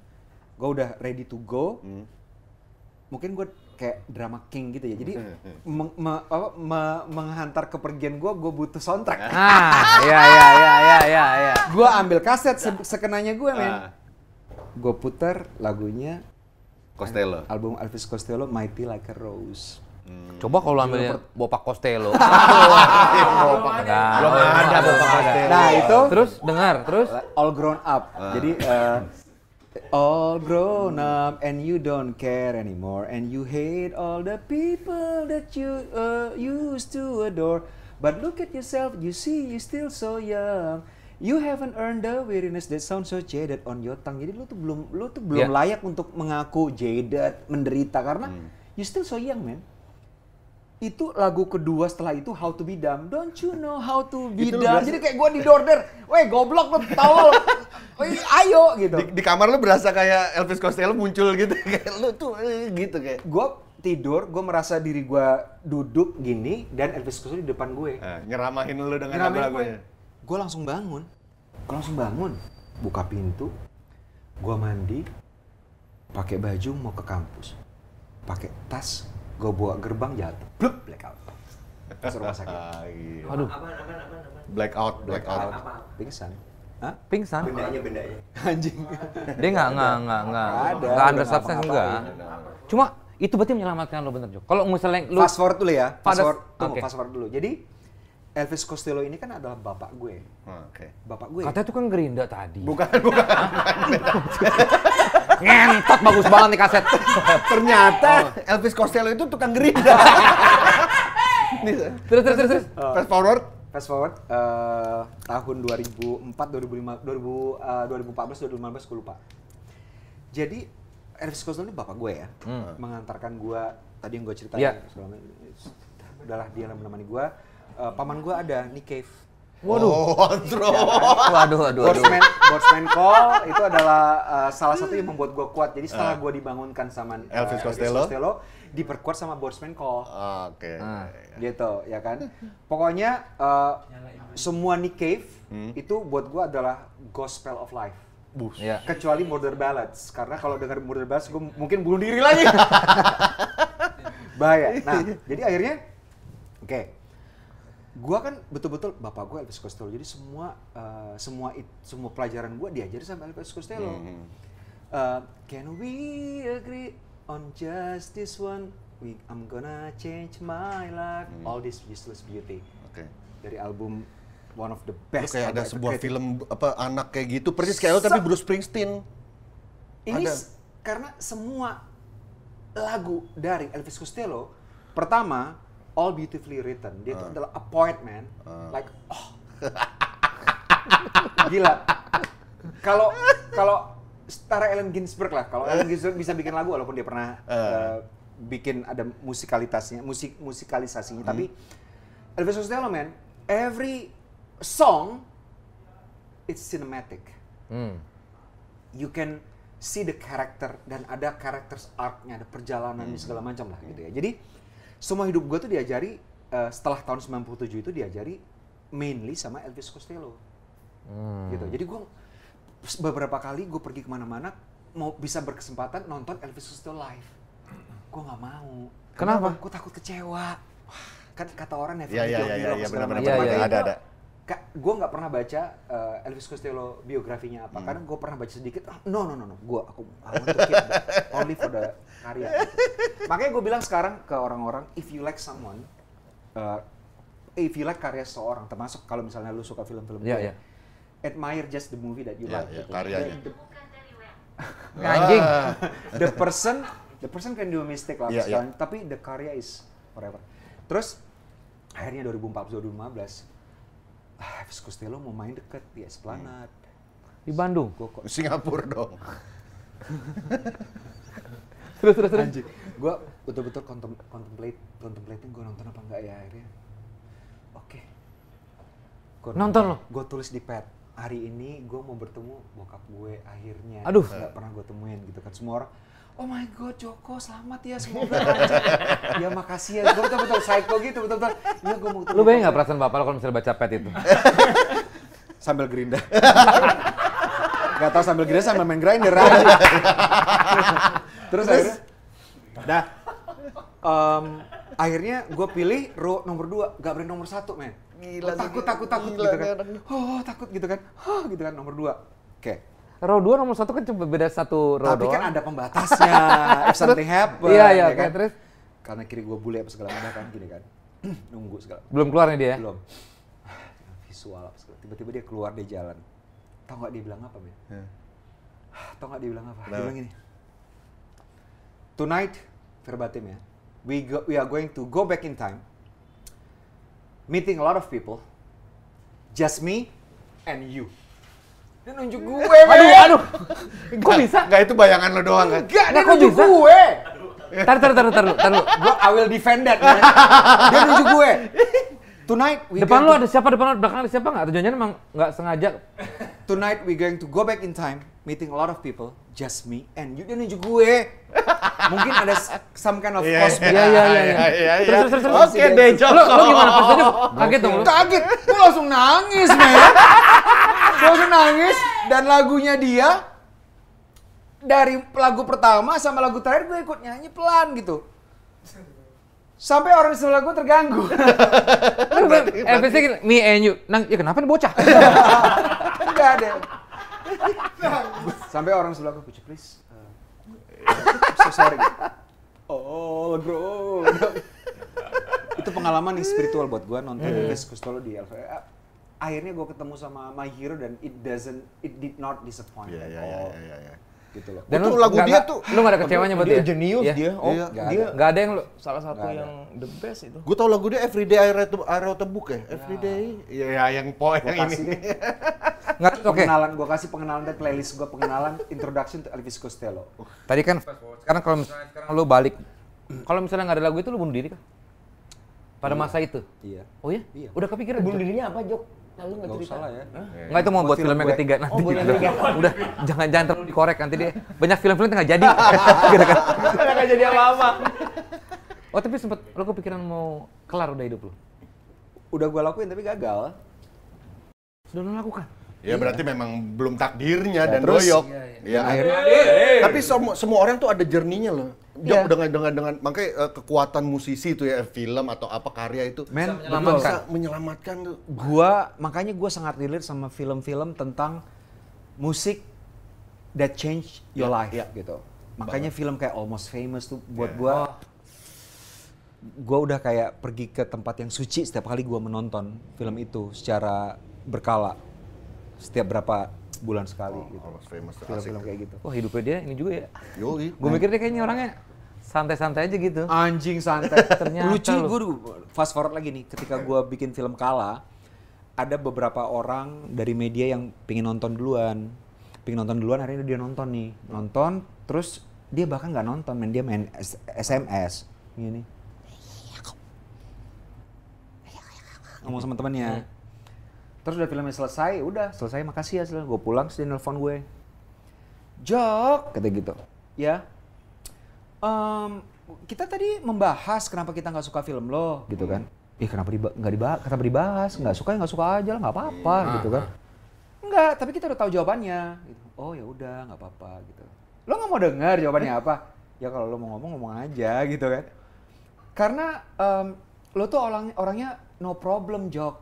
gue udah ready to go hmm. mungkin gue kayak drama king gitu ya jadi hmm, hmm, hmm. meng, me, apa, me, menghantar kepergian gue gue butuh soundtrack ah, ah ya ya ya ya ya ya gue ambil kaset se sekenanya gue men ah. gue putar lagunya Costello album Elvis Costello Mighty Like a Rose Hmm. Coba kalau iya, ambil Bopak Costello. Bopak Belum ada Bopak Costello. Nah, itu terus dengar, terus all grown up. Ah. Jadi eh, All grown up and you don't care anymore and you hate all the people that you uh, used to adore. But look at yourself, you see you still so young. You haven't earned the weariness that sounds so jaded on your tongue. Jadi lu tuh belum lu tuh belum yeah. layak untuk mengaku jaded, menderita karena hmm. you still so young, man itu lagu kedua setelah itu How to Be Dumb. Don't you know how to be itu dumb? Jadi kayak gue di dorder, weh goblok lo tau lo. ayo gitu. Di, di kamar lo berasa kayak Elvis Costello muncul gitu, kayak lu tuh eh, gitu kayak. Gue tidur, gue merasa diri gue duduk gini dan Elvis Costello di depan gue. Eh, ngeramahin lu dengan lagu-lagunya. Gue ya? langsung bangun, gue langsung bangun, buka pintu, gue mandi, pakai baju mau ke kampus, pakai tas gue bawa gerbang jatuh blup, blackout ke rumah sakit ah, iya. aduh aman, aman, aman, aman. blackout blackout pingsan Hah? Pingsan? Bendanya, bendanya. Anjing. Dia nggak nggak nggak nggak nggak under substance enggak. Cuma itu berarti menyelamatkan lo bener Jok. Kalau misalnya lo fast forward dulu ya. Fast forward, tunggu, okay. fast forward dulu. Jadi Elvis Costello ini kan adalah bapak gue. Oh, Oke. Okay. Bapak gue. Katanya kan gerinda tadi. Bukan, bukan. Ngentot bagus banget nih kaset. Ternyata oh. Elvis Costello itu tukang gerinda. terus terus terus. terus. Oh. Fast forward. Fast forward uh, tahun 2004, 2005, 2000, uh, 2014, 2015 gue lupa. Jadi Elvis Costello ini bapak gue ya, hmm. mengantarkan gue tadi yang gue ceritain yeah. segala macam. Udahlah dia menemani gue uh, paman gue ada Nick Cave. Waduh, oh, iya kan? waduh, waduh, Boardsman, Boardsman Call itu adalah uh, salah satu yang membuat gue kuat. Jadi setelah ah. gue dibangunkan sama uh, Elvis Costello, Costello diperkuat sama Boardsman Call. Oke. Okay. Uh, iya, iya. gitu, ya kan. Pokoknya uh, semua Nick Cave hmm? itu buat gue adalah gospel of life. Bus. Yeah. Kecuali Murder Ballads, karena kalau dengar Murder Ballads gue mungkin bunuh diri lagi. Bahaya. Nah, jadi akhirnya, oke. Okay gue kan betul-betul bapak gue Elvis Costello jadi semua uh, semua it, semua pelajaran gue diajari sama Elvis Costello mm-hmm. uh, can we agree on just this one we I'm gonna change my luck. mm. Mm-hmm. all this useless beauty okay. dari album one of the best kayak ada sebuah creative. film apa anak kayak gitu persis kayak lo so, tapi Bruce Springsteen ini ada. karena semua lagu dari Elvis Costello pertama all beautifully written. Dia itu uh. Ah. adalah appointment, Uh. Ah. Like oh. Gila. Kalau kalau setara Ellen Ginsberg lah. Kalau Ellen Ginsberg bisa bikin lagu walaupun dia pernah uh. Uh, bikin ada musikalitasnya, musik musikalisasinya, hmm. tapi Elvis Costello man, every song it's cinematic. Hmm. You can see the character dan ada characters arc-nya, ada perjalanan hmm. segala macam lah hmm. gitu ya. Jadi semua hidup gue tuh diajari uh, setelah tahun 97 itu diajari mainly sama Elvis Costello. Hmm. Gitu. Jadi gue beberapa kali gue pergi kemana-mana mau bisa berkesempatan nonton Elvis Costello live. Gue nggak mau. Kenapa? Gue takut kecewa. kan kata orang netizen ya, ya, ya, ya, ya, benar, benar, ya, ya, ada, ada gue nggak pernah baca uh, Elvis Costello biografinya apa hmm. karena gue pernah baca sedikit oh, no no no no gue aku mau only for the karya gitu. makanya gue bilang sekarang ke orang-orang if you like someone uh, if you like karya seseorang termasuk kalau misalnya lu suka film-film yeah, gue, yeah. admire just the movie that you yeah, like yeah, gitu. karyanya the, the, anjing the person the person can do a mistake lah yeah, yeah. Iya. tapi the karya is forever terus akhirnya 2014 2015 ah, Costello mau main deket di Esplanade. Di Bandung? Gua Singapura dong. terus, terus, terus. Anjir, gue betul-betul contemplate, contemplating gue nonton apa enggak ya akhirnya. Oke. Okay. Gua nonton lo? Gue tulis di pad. Hari ini gue mau bertemu bokap gue akhirnya. Aduh. Gak pernah gue temuin gitu kan. Semua orang, oh my god Joko selamat ya semoga ya makasih ya gue betul-betul psycho gitu betul-betul ya gue mau lu bayang nggak perasaan bapak lo kalau misalnya baca pet itu sambil gerinda Gak tau sambil gerinda sambil main grinder iya. terus, terus akhirnya dah akhirnya gue pilih ro nomor dua gak berani nomor satu men oh, takut, takut takut gitu kan oh takut gitu kan oh gitu kan nomor dua oke Row 2 nomor 1 kan cuma beda satu row Tapi kan doang. kan ada pembatasnya. If something happen. Iya, iya. Ya kan? Terus? Karena kiri gue bule apa segala macam kan gini kan. Nunggu segala Belum keluar nih dia? Ya? Belum. Visual apa segala. Tiba-tiba dia keluar, dia jalan. Tau gak dia bilang apa, Ben? Ya. Hmm. Tau gak dia bilang apa? Dia bilang gini. Tonight, verbatim ya. We, go, we are going to go back in time. Meeting a lot of people. Just me and you. Dia nunjuk gue, Aduh, aduh. Kok bisa? Enggak, itu bayangan lo doang kan? Enggak, dia nunjuk bisa? gue. Tar, tar, tar, tar, tar. Gue, I will defend that, man. Dia nunjuk gue. Tonight we Depan lo ada siapa, depan lo, belakang ada siapa nggak? Atau jangan emang nggak sengaja? Tonight we going to go back in time, meeting a lot of people, just me and you. Dia nunjuk gue. Mungkin ada some kind of yeah, cosplay. Iya, iya, iya, iya, iya. Terus, terus, terus. Oke, deh, Lo, lo gimana? Terus, Kaget dong lo? Kaget. Gue langsung nangis, man tuh nangis dan lagunya dia dari lagu pertama sama lagu terakhir gue ikut nyanyi pelan gitu. Sampai orang di sebelah gue terganggu. Eh, biasanya me and you. Nang, ya kenapa nih bocah? Enggak ada. Sampai orang sebelah gue, please. Uh, so sorry. Oh, bro. Itu pengalaman yang spiritual buat gue nonton hmm. Elvis Costello di LVA akhirnya gue ketemu sama My Hero dan it doesn't it did not disappoint yeah, at yeah, all. Yeah, yeah, yeah. Gitu loh. Dan lu, lagu gak, dia tuh lu gak ada kecewanya berarti. Dia jenius yeah. dia. Oh, yeah. gak dia. Ada. Gak ada yang lu, salah satu gak yang ada. the best itu. Gue tau lagu dia Everyday I Read I Wrote a Book ya. Everyday. Nah. Iya yeah, yang po yang ini. Nggak, oke. Okay. Pengenalan, gue kasih pengenalan dari playlist gue pengenalan introduction to Elvis Costello. Tadi kan, sekarang kalau misalnya sekarang lu balik, kalau misalnya nggak ada lagu itu lu bunuh diri kan? Pada iya. masa itu? Iya. Oh ya? Iya. Udah kepikiran? Bunuh dirinya apa Jok? Lalu nah, nggak cerita. lah ya. Iya. Nggak itu mau buat, buat film, film yang ketiga oh, nanti. Oh, Udah jangan jangan terlalu dikorek nanti dia banyak film-film nggak jadi. Nggak jadi apa-apa. Oh tapi sempet lo kepikiran mau kelar udah hidup lo? Udah gue lakuin tapi gagal. Sudah lo lakukan? Ya iya. berarti memang belum takdirnya ya, dan terus, doyok. Iya, iya. Ya, iya. akhirnya. Iya. Tapi semua semua orang tuh ada jerninya loh. Ya, dengan dengan dengan makanya eh, kekuatan musisi itu ya film atau apa karya itu Men, bisa menyelamatkan. Bisa menyelamatkan tuh. Gua makanya gua sangat relate sama film-film tentang musik that change your yeah, life yeah. gitu. Makanya Banget. film kayak Almost Famous tuh buat yeah. gua oh. gua udah kayak pergi ke tempat yang suci setiap kali gua menonton film itu secara berkala. Setiap berapa sebulan sekali oh, gitu. Famous, Film-film kayak gitu. Wah hidupnya dia ini juga ya. Yogi. gue mikir dia kayaknya orangnya santai-santai aja gitu. Anjing santai. Ternyata Lucu gue fast forward lagi nih ketika gue bikin film Kala ada beberapa orang dari media yang pingin nonton duluan. Pingin nonton duluan hari ini dia nonton nih. Nonton terus dia bahkan nggak nonton men dia main SMS gini. Iya, Ngomong sama temennya. Iya. Terus udah filmnya selesai, udah selesai makasih ya. Gue pulang, terus nelfon gue. Jok, kata gitu. Ya, um, kita tadi membahas kenapa kita nggak suka film lo, gitu kan. Ih kenapa diba nggak dibahas, kenapa dibahas, nggak suka ya nggak suka aja lah, nggak apa-apa, hmm. gitu kan. Enggak, ah, ah. tapi kita udah tahu jawabannya. Gitu. Oh ya udah, nggak apa-apa, gitu. Lo nggak mau dengar jawabannya eh. apa? Ya kalau lo mau ngomong, ngomong aja, gitu kan. Karena um, lo tuh orang orangnya no problem, Jok.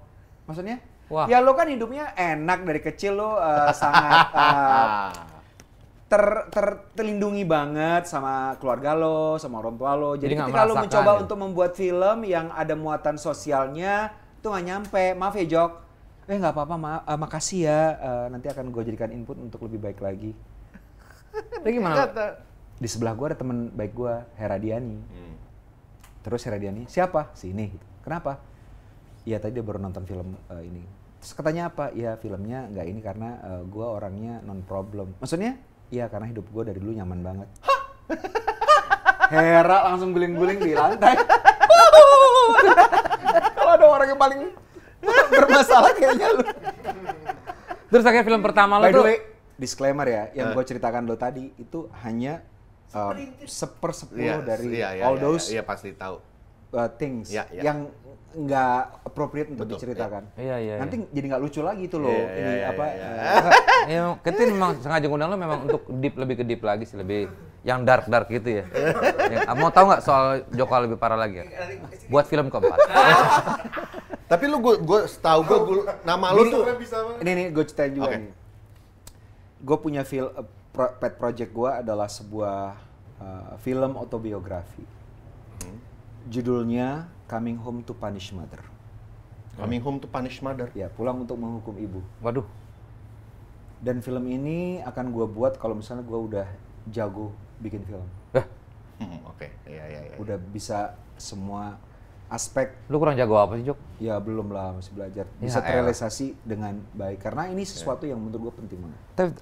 Maksudnya, Wah. Ya lo kan hidupnya enak dari kecil lo uh, sangat uh, ter, ter, terlindungi banget sama keluarga lo, sama orang tua lo. Jadi, Jadi ketika lo mencoba ya. untuk membuat film yang ada muatan sosialnya, itu nggak nyampe. Maaf ya Jok. Eh nggak apa-apa, ma uh, makasih ya. Uh, nanti akan gue jadikan input untuk lebih baik lagi. Lagi gimana? Di sebelah gue ada teman baik gue, Heradiani. Hmm. Terus Heradiani, siapa? Sini. Kenapa? Iya tadi dia baru nonton film uh, ini Terus katanya apa? Ya filmnya nggak ini karena uh, eh, gue orangnya non problem. Maksudnya? Iya karena hidup gue dari dulu nyaman banget. Hah? Hera langsung guling-guling di lantai. Kalau ada orang yang paling bermasalah kayaknya lu. Terus akhirnya film pertama lo tuh... disclaimer ya, yang uh. Eh. gue ceritakan lo tadi itu hanya uh, eh, seper sepuluh iya, dari yeah, iya, all yeah, those. Iya, iya pasti tahu uh, things yeah, yeah. yang nggak appropriate untuk Betul, diceritakan. Ya. Iya, iya. Nanti iya. jadi nggak lucu lagi itu loh. Iya, iya, ini iya, apa? Iya, iya. ya, Ketin memang sengaja ngundang lo memang untuk deep lebih ke deep lagi sih lebih yang dark dark gitu ya. ya ah, mau tahu nggak soal Joko lebih parah lagi ya? Buat film keempat. Tapi lu gue gue tahu gue nama lu tuh. Ini nih gue ceritain juga okay. nih. Gue punya film eh, pro, pet project gue adalah sebuah uh, film autobiografi judulnya Coming Home to Punish Mother. Coming Home to Punish Mother. Ya, pulang untuk menghukum ibu. Waduh. Dan film ini akan gue buat kalau misalnya gue udah jago bikin film. Eh. Hmm, Oke. Okay. Iya, iya, iya. Udah bisa semua aspek. Lu kurang jago apa sih, Jok? Ya, belum lah, masih belajar. Ya, bisa ya, terrealisasi dengan baik. Karena ini ya. sesuatu yang menurut gue penting banget.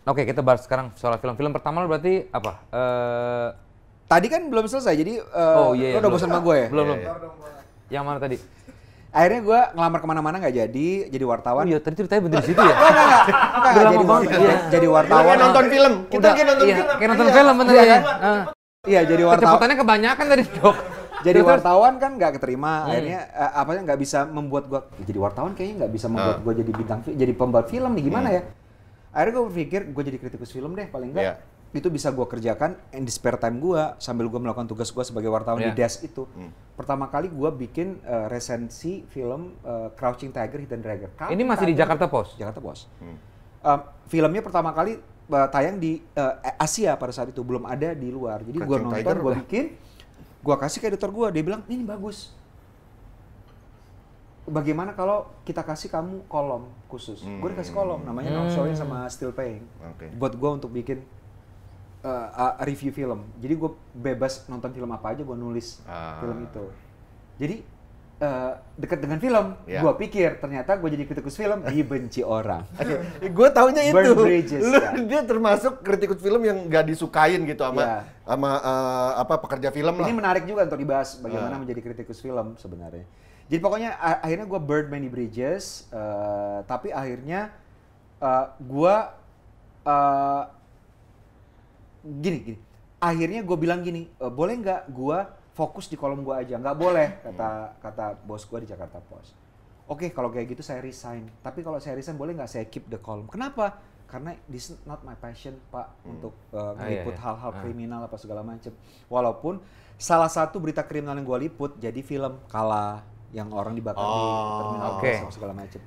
Oke, okay, kita bahas sekarang soal film. Film pertama lu berarti apa? Uh, Tadi kan belum selesai, jadi uh, oh, iya, iya, lo udah bosan sama gue ya? Belum, belum. Iya, iya. Yang mana tadi? Akhirnya gue ngelamar kemana-mana gak jadi, jadi wartawan. Oh, iya, tadi ceritanya bener di situ ya? Enggak, enggak, enggak. Jadi, banget, jadi wartawan. Kita nonton film. Kita kayak nonton film. Kayak nonton film bener ya. Iya, ah. jadi wartawan. Kecepatannya kebanyakan tadi, Dok jadi wartawan kan gak keterima hmm. akhirnya uh, eh, apa ya gak bisa membuat gue jadi wartawan kayaknya gak bisa membuat ah. gue jadi bintang jadi pembuat film nih gimana hmm. ya akhirnya gue berpikir gue jadi kritikus film deh paling gak. yeah itu bisa gue kerjakan in the spare time gue sambil gue melakukan tugas gue sebagai wartawan yeah. di iya. desk itu. Hmm. Pertama kali gue bikin uh, resensi film uh, Crouching Tiger, Hidden Dragon. Kali Ini masih di Jakarta Post? Jakarta Post. Hmm. Uh, filmnya pertama kali uh, tayang di uh, Asia pada saat itu, belum ada di luar. Jadi gue nonton, gue bikin, gue kasih ke editor gue, dia bilang, ini bagus. Bagaimana kalau kita kasih kamu kolom khusus? Hmm. Gue dikasih kolom, namanya hmm. No sama Still Paying. Okay. Buat gue untuk bikin uh, uh, review film. Jadi gue bebas nonton film apa aja, gue nulis uh. film itu. Jadi uh, dekat dengan film, yeah. gue pikir ternyata gue jadi kritikus film dibenci orang. gue taunya itu. Burn bridges, Lu, kan? Dia termasuk kritikus film yang gak disukain gitu sama yeah. sama uh, apa pekerja film Ini lah. Ini menarik juga untuk dibahas bagaimana uh. menjadi kritikus film sebenarnya. Jadi pokoknya akhirnya gue burn many bridges, uh, tapi akhirnya uh, gue uh, gini gini akhirnya gue bilang gini e, boleh nggak gue fokus di kolom gue aja nggak boleh hmm. kata kata bos gue di Jakarta Post oke okay, kalau kayak gitu saya resign tapi kalau saya resign boleh nggak saya keep the column kenapa karena this is not my passion pak hmm. untuk uh, e, meliput ah, iya, iya. hal-hal ah. kriminal apa segala macem. walaupun salah satu berita kriminal yang gue liput jadi film kalah yang orang dibakar oh, di terminal okay. segala macem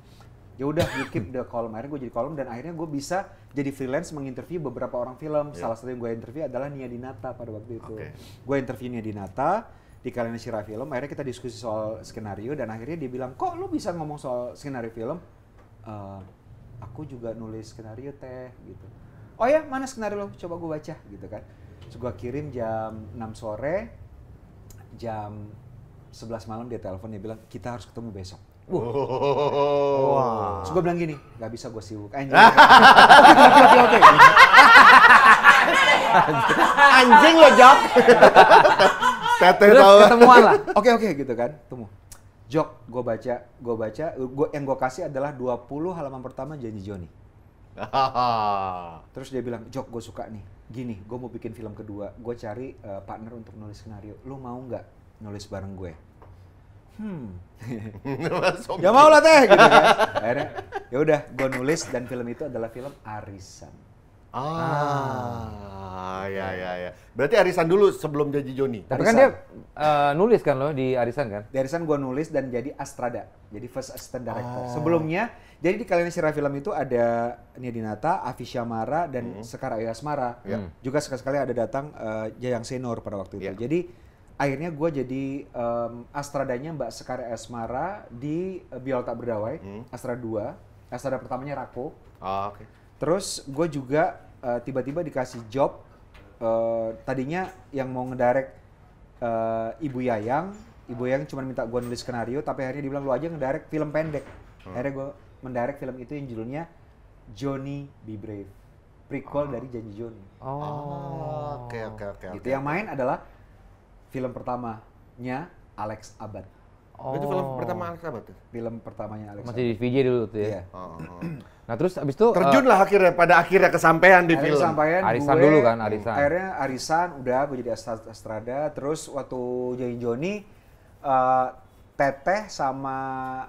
ya udah you keep the column akhirnya gue jadi column dan akhirnya gue bisa jadi freelance menginterview beberapa orang film iya. yeah. salah satu yang gue interview adalah Nia Dinata pada waktu itu okay. gue interview Nia Dinata di kalian Shira Film akhirnya kita diskusi soal skenario dan akhirnya dia bilang kok lu bisa ngomong soal skenario film uh, aku juga nulis skenario teh gitu oh ya mana skenario lo coba gue baca gitu kan so, gue kirim jam 6 sore jam 11 malam dia telepon dia bilang kita harus ketemu besok Wah, wow. Oh. so, gue bilang gini, gak bisa gue sibuk. Anjing. oke, oke, oke. Anjing lo jok. Teteh tahu. Ketemuan lah. Oke, oke gitu kan. Temu. Jok, gue baca, gue baca, gua, yang gue kasih adalah 20 halaman pertama janji Joni. Terus dia bilang, Jok gue suka nih, gini, gue mau bikin film kedua, gue cari uh, partner untuk nulis skenario, lu mau gak nulis bareng gue? hmm gak mau lah teh gitu kan akhirnya ya udah gue nulis dan film itu adalah film arisan Ah, ah, ya ya ya. Berarti arisan dulu sebelum jadi Joni. Tapi kan dia uh, nulis kan loh di arisan kan? Di arisan gue nulis dan jadi Astrada, jadi first assistant director. Oh. Sebelumnya, jadi di kalian Sirah Film itu ada Nia Dinata, Afishamara dan mm -hmm. Sekara Ayasmara. Yeah. Juga sekali-sekali ada datang uh, Jayang Senor pada waktu itu. Yeah. Jadi akhirnya gue jadi um, astradanya Mbak Sekar Esmara di Biol Tak Berdawai, hmm. Astra 2. Astrada pertamanya Rako. Oh, ah, Okay. Terus gue juga tiba eh, tiba-tiba dikasih job uh, tadinya yang mau ngedirect uh, Ibu Yayang, Ibu Yayang cuma minta gue nulis skenario tapi akhirnya dibilang lu aja ngedirect film pendek. Hmm. Akhirnya gue mendirect film itu yang judulnya Johnny Be Brave. Prequel oh. dari Janji Johnny. Oh, oke oke oke. Itu yang main adalah film pertamanya Alex Abad. Oh. Itu film oh. pertama Alex Abad tuh? Film pertamanya Alex Masih Abad. di VJ dulu tuh ya? Iya. Oh. oh, oh. Nah terus abis itu... Eh, Terjun lah akhirnya, pada akhirnya kesampaian di film. Kesampaian arisan gue, dulu kan, arisan. Akhirnya arisan, udah gue jadi astrada. Terus waktu jadi Joni, uh, Teteh sama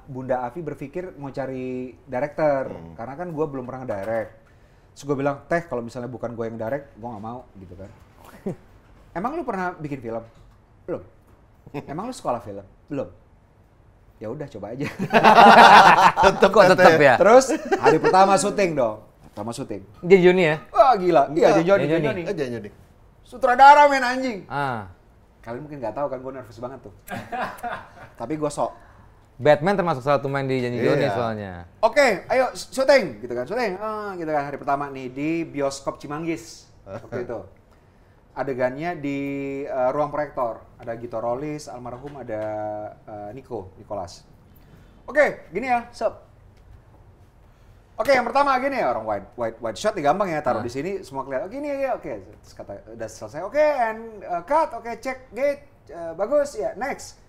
Bunda Avi berpikir mau cari director. Hmm. Karena kan gue belum pernah ngedirect. Terus gue bilang, Teh kalau misalnya bukan gue yang direct, gue gak mau gitu kan. Emang lu pernah bikin film? belum emang lu sekolah film belum ya udah coba aja tetep, kok tetep ya terus hari pertama syuting dong pertama syuting dia Joni ya wah gila iya jadi Joni jadi oh, Joni sutradara main anjing ah kalian mungkin nggak tahu kan gue nervous banget tuh tapi gue sok Batman termasuk salah satu main di Janji Joni yeah. soalnya. Oke, okay, ayo syuting gitu kan, syuting. Ah, gitu kan hari pertama nih di bioskop Cimanggis waktu itu adegannya di uh, ruang proyektor. Ada Gito Rolis, almarhum, ada uh, eh, Nico, Nicholas. Oke, okay, gini ya, sob. Oke, okay, yang pertama gini ya, orang wide wide wide shot gampang ya, taruh nah. di sini semua kelihatan. Oke, oh, gini ya, oke. Okay. kata udah selesai. Oke, okay, and uh, cut. Oke, okay, check gate. Uh, bagus ya, yeah, next.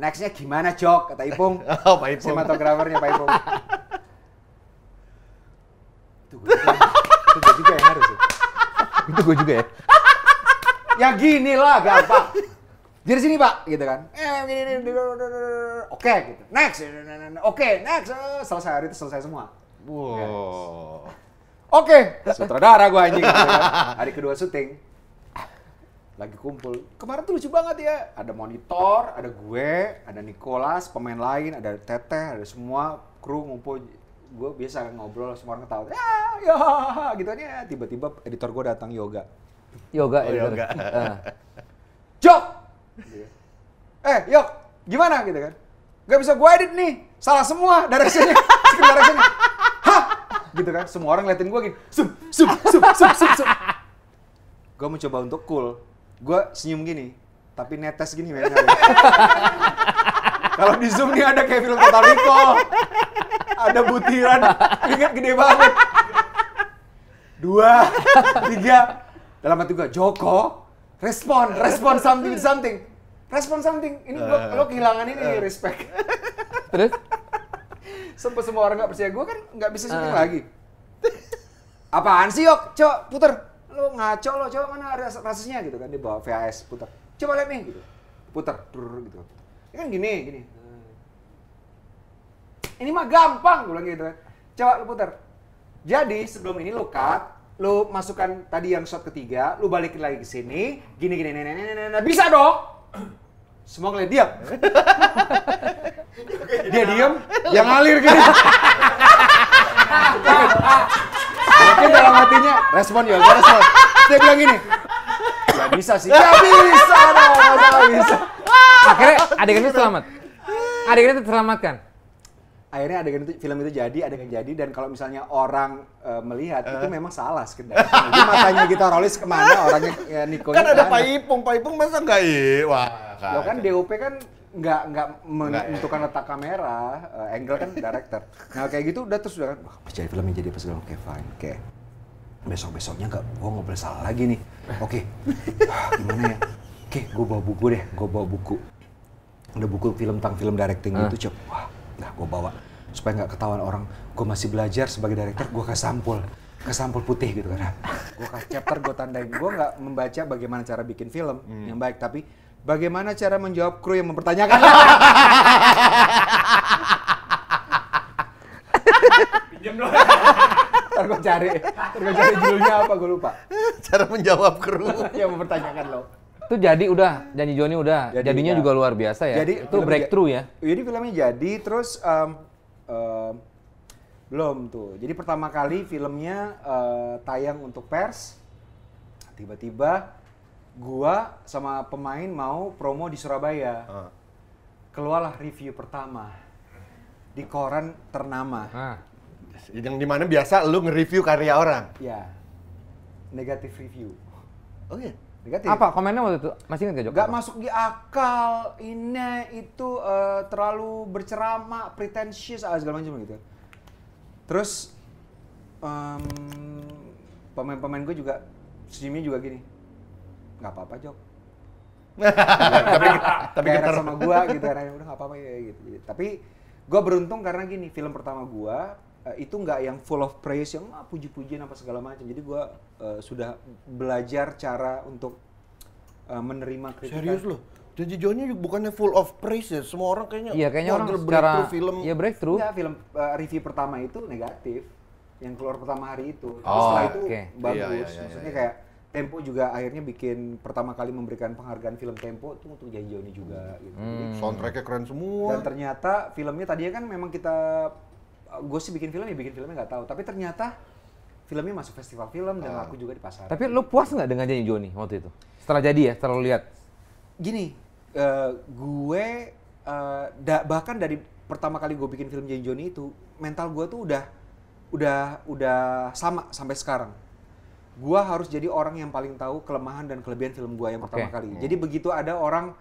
Nextnya gimana, cok? Kata Ipung. oh, Pak Ipung. Sinematografernya Pak Ipung. itu gue juga, yang harus. Ya. itu gue juga ya ya gini lah gampang. Jadi sini pak, gitu kan. eh gini Oke, gitu. Next. Oke, next. Selesai hari itu selesai semua. Wow. Oke. Okay. Sutradara gue anjing. Gitu kan. Hari kedua syuting. Lagi kumpul. Kemarin tuh lucu banget ya. Ada monitor, ada gue, ada Nicholas, pemain lain, ada Teteh, ada semua kru ngumpul gue biasa ngobrol semua orang ketawa ya ya gitu aja tiba-tiba editor gue datang yoga Yoga. Oh, editor. Gitu. yoga. Nah. Jok! Iya. eh, Yok, gimana gitu kan? Gak bisa gue edit nih, salah semua directionnya, screen directionnya. Hah? Gitu kan, semua orang liatin gue gini, sum, sum, sum, sum, sum, sum. Gue mencoba untuk cool, gue senyum gini, tapi netes gini Ya. Kalau di Zoom nih ada kayak film Puerto Rico, ada butiran, inget gede banget. Dua, tiga, dalam hati gue Joko respon respon something something respon something ini lo uh, lo kehilangan ini uh. respect terus semua orang nggak percaya gue kan nggak bisa syuting uh. lagi apaan sih yok cok puter lo ngaco lo coba mana ada rasanya gitu kan dia bawa VHS puter coba lihat nih gitu puter brr, gitu ini ya kan gini gini ini mah gampang gue bilang gitu kan coba lo puter jadi sebelum ini lo cut lu masukkan tadi yang shot ketiga, lu balikin lagi ke sini, gini gini nenek nenek nene bisa dong. Semua kalian diam. Dia diam, yang ngalir gini. Mungkin dalam hatinya respon ya, gue respon. Dia bilang gini, ya bisa sih, ya bisa dong, bisa. Akhirnya adegannya itu selamat. Adegannya itu terselamatkan akhirnya adegan itu film itu jadi adegan jadi dan kalau misalnya orang uh, melihat uh. itu eh. memang salah sekedar matanya kita rolis kemana orangnya eh, ya, Niko kan ada Pak Ipung Pak Ipung masa enggak i wah kan. Loh kan DOP kan nggak nggak ya. menentukan ya. letak kamera uh, angle kan director nah kayak gitu udah terus udah kan, wah jadi yang jadi apa segala oke okay, fine oke okay. besok besoknya nggak gua nggak boleh salah lagi nih oke okay. Ah, gimana ya oke okay, gua bawa buku deh gua bawa buku ada buku film tentang film directing gitu itu cep wah Nah, gue bawa supaya nggak ketahuan orang. Gue masih belajar sebagai director, gue kasih sampul ke sampul putih gitu kan. gue kasih chapter, gue tandai Gue nggak membaca bagaimana cara bikin film hmm. yang baik, tapi bagaimana cara menjawab kru yang mempertanyakan. Pinjam dong. Ntar gue cari, ntar gue cari judulnya apa, gue lupa. Cara menjawab kru. yang mempertanyakan lo. Itu jadi udah janji Joni udah. Jadi, Jadinya ya. juga luar biasa ya. Jadi itu breakthrough ya. Jadi filmnya jadi terus um, um, belum tuh. Jadi pertama kali filmnya uh, tayang untuk pers. Tiba-tiba gua sama pemain mau promo di Surabaya. Uh. Keluarlah review pertama di koran ternama. Uh. Yang dimana biasa lu nge-review karya orang. Ya. Negatif review. Oke. Oh iya? Negatif. Apa komennya waktu itu? Masih ingat gak Jok? Gak apa? masuk di akal, ini itu uh, terlalu berceramah, pretentious, ah, segala macam gitu. Terus um, pemain-pemain gue juga senyumnya juga gini, Gak apa-apa Jok. tapi tapi kita sama gue gitu, udah nggak apa-apa ya gitu. gitu. Tapi gue beruntung karena gini, film pertama gue Eh, itu nggak yang full of praise yang ah, puji-pujian apa segala macam. Jadi gue uh, sudah belajar cara untuk uh, menerima kritikan. Serius loh. Jadi Johnny bukannya full of praise ya? Semua orang kayaknya. Iya kayaknya orang secara film. Ya breakthrough. Enggak, film uh, review pertama itu negatif. Yang keluar pertama hari itu. Oh, setelah itu okay. bagus. Iya, iya, iya, Maksudnya iya. kayak Tempo juga akhirnya bikin pertama kali memberikan penghargaan film Tempo itu untuk Janji Joni juga. Gitu. Hmm. Soundtracknya keren semua. Dan ternyata filmnya tadinya kan memang kita gue sih bikin film ya bikin filmnya nggak tahu tapi ternyata filmnya masuk festival film dan ah. aku juga di pasar. Tapi lo puas nggak dengan janji Joni waktu itu? Setelah jadi ya, setelah lo lihat. Gini, uh, gue uh, da bahkan dari pertama kali gue bikin film janji Joni itu mental gue tuh udah udah udah sama sampai sekarang. Gue harus jadi orang yang paling tahu kelemahan dan kelebihan film gue yang pertama okay. kali. Hmm. Jadi begitu ada orang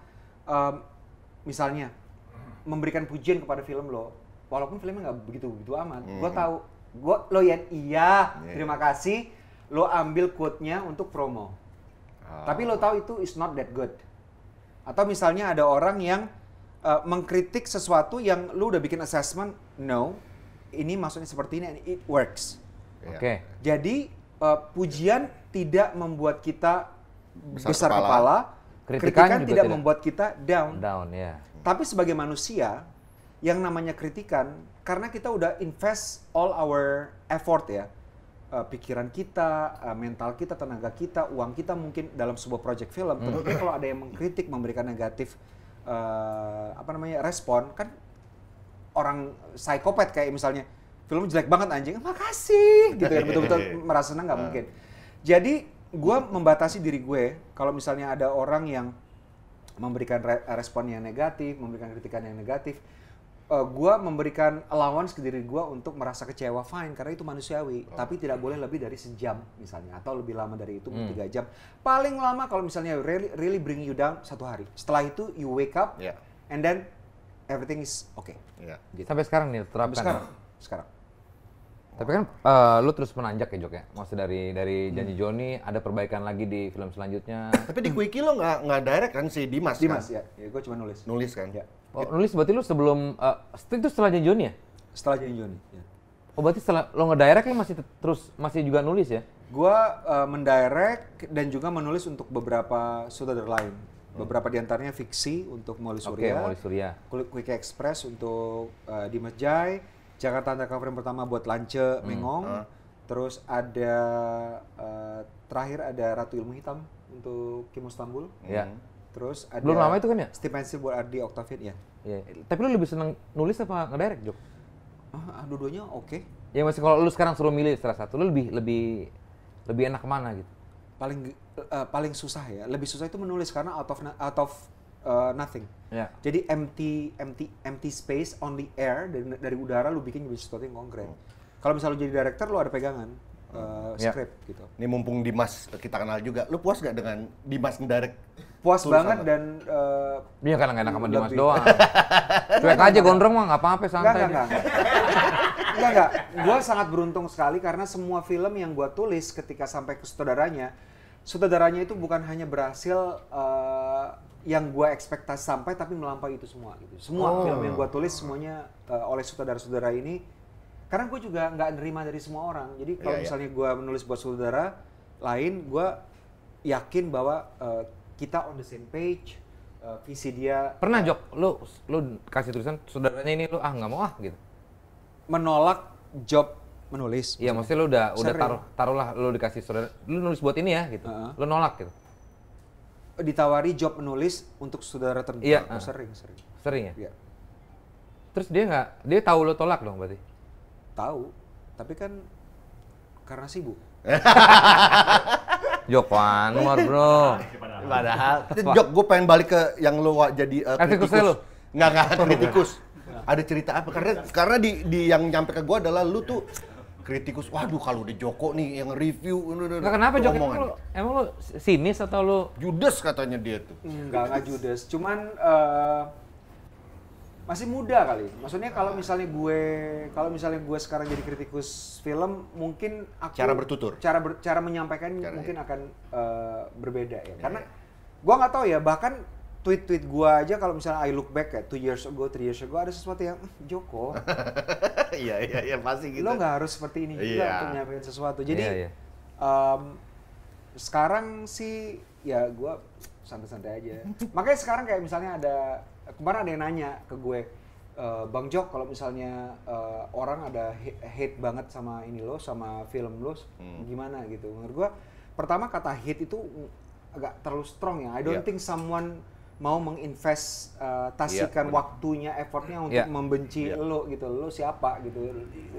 um, misalnya memberikan pujian kepada film lo, walaupun filmnya nggak begitu begitu amat hmm. gue tahu gue lo ya iya yeah. terima kasih lo ambil quote-nya untuk promo oh. tapi lo tahu itu is not that good atau misalnya ada orang yang uh, mengkritik sesuatu yang lo udah bikin assessment no ini maksudnya seperti ini and it works iya. oke okay. jadi uh, pujian tidak membuat kita besar, besar kepala, kepala kritikan, kritikan tidak, tidak membuat kita down down yeah. tapi sebagai manusia yang namanya kritikan karena kita udah invest all our effort ya eh, pikiran kita, eh, mental kita, tenaga kita, uang kita mungkin dalam sebuah project film. Hmm. Tentunya kalau ada yang mengkritik, memberikan negatif uh, apa namanya respon, kan orang psikopat kayak misalnya film jelek banget anjing, makasih gitu kan betul-betul iya. merasa senang nggak ah. mungkin. Jadi gue membatasi diri gue kalau misalnya ada orang yang memberikan re respon yang negatif, memberikan kritikan yang negatif, uh, eh, gue memberikan allowance ke diri gue untuk merasa kecewa fine karena itu manusiawi oh. tapi tidak boleh lebih dari sejam misalnya atau lebih lama dari itu hmm. tiga jam paling lama kalau misalnya really, really bring you down satu hari setelah itu you wake up yeah. and then everything is okay yeah. gitu. sampai sekarang nih terapkan sekarang ya? sekarang tapi kan uh, lu terus menanjak ya Jok ya. Maksudnya dari dari hmm. janji hmm. Joni ada perbaikan lagi di film selanjutnya. Tapi di Quickie lo nggak nggak direct kan si Dimas. Kan? Dimas ya. Ya gue cuma nulis. Nulis kan. Ya. Oh, nulis berarti lu sebelum uh, itu setelah janji Joni ya? Setelah janji Joni. Ya. Oh berarti setelah lo ngedirect lo kan masih terus masih juga nulis ya? Gue uh, mendirect dan juga menulis untuk beberapa sutradara lain. Hmm. Beberapa diantaranya fiksi untuk Molly Surya, okay, Surya. Quick Express untuk uh, Dimas Jai, Jakarta Undercover yang pertama buat Lance hmm. Mengong. Uh. Terus ada uh, terakhir ada Ratu Ilmu Hitam untuk Kim Istanbul. Iya. Yeah. Terus ada Belum lama itu kan ya? stipensi buat Ardi Octavian ya. Iya. Tapi lu lebih seneng nulis apa ngedirect, Jok? Ah, ah dua-duanya oke. Okay. Ya masih kalau lu sekarang suruh milih salah satu, lu lebih lebih lebih enak mana gitu? Paling uh, paling susah ya. Lebih susah itu menulis karena out of out of uh, nothing. Yeah. Jadi empty empty empty space only air dari, dari udara lu bikin jadi sesuatu yang konkret. Hmm. Kalau misalnya lu jadi director lu ada pegangan uh, hmm. eh, yeah. script gitu. Ini mumpung Dimas kita kenal juga. Lu puas gak dengan Dimas ngedirect? Puas banget dan uh, karena kan enak sama Dimas doang. Cuek aja gondrong mah nggak apa-apa santai. Enggak, enggak, enggak. enggak, Gua sangat beruntung sekali karena semua film yang gua tulis ketika sampai ke sutradaranya, sutradaranya itu bukan hanya berhasil uh, yang gue ekspektasi sampai tapi melampaui itu semua gitu. Semua oh. film yang gue tulis semuanya uh, oleh saudara-saudara ini karena gue juga nggak nerima dari semua orang. Jadi kalau yeah, iya. misalnya yeah. gue menulis buat saudara lain, gue yakin bahwa uh, kita on the same page, uh, visi dia. Pernah Jok, lu lu kasih tulisan saudaranya ini lu ah nggak mau ah gitu. Menolak job menulis. Iya, maksudnya lu udah Sering. udah taruh taruhlah lu dikasih saudara, lu nulis buat ini ya gitu. Uh -huh. Lu nolak gitu ditawari job menulis untuk saudara terdekat. Iya. Oh, sering, sering. Sering ya? Iya. Terus dia nggak, dia tahu lo tolak dong berarti? Tahu, tapi kan karena sibuk. Jok Anwar bro. Padahal. Jok, gue pengen balik ke yang lo jadi uh, kritikus. Kritikus lo? Nggak, nggak, kritikus. Ada cerita apa? Karena karena di, di yang nyampe ke gue adalah lu tuh kritikus, waduh kalau udah Joko nih yang review. nah, kenapa Joko emang lu sinis atau lu? Judes katanya dia tuh. Enggak, enggak judes. Cuman uh, masih muda kali. Maksudnya kalau misalnya gue kalau misalnya gue sekarang jadi kritikus film, mungkin aku cara bertutur, cara ber, cara menyampaikan cara, mungkin ya. akan uh, berbeda ya. ya Karena ya. gue nggak tahu ya. Bahkan tweet-tweet gua aja kalau misalnya I look back at ya, two years ago, three years ago ada sesuatu yang hmm, Joko. Iya iya iya pasti gitu. Lo nggak harus seperti ini juga yeah. untuk menyampaikan sesuatu. Jadi yeah, yeah. Um, sekarang sih ya gua santai-santai aja. Makanya sekarang kayak misalnya ada kemarin ada yang nanya ke gue e, Bang Jok kalau misalnya uh, orang ada hate banget sama ini lo sama film lo hmm. gimana gitu. Menurut gua pertama kata hate itu agak terlalu strong ya. I don't yeah. think someone mau menginvestasikan eh, yeah, iya, waktunya, effortnya iya. untuk yeah. membenci yeah. lo gitu. Lo siapa gitu?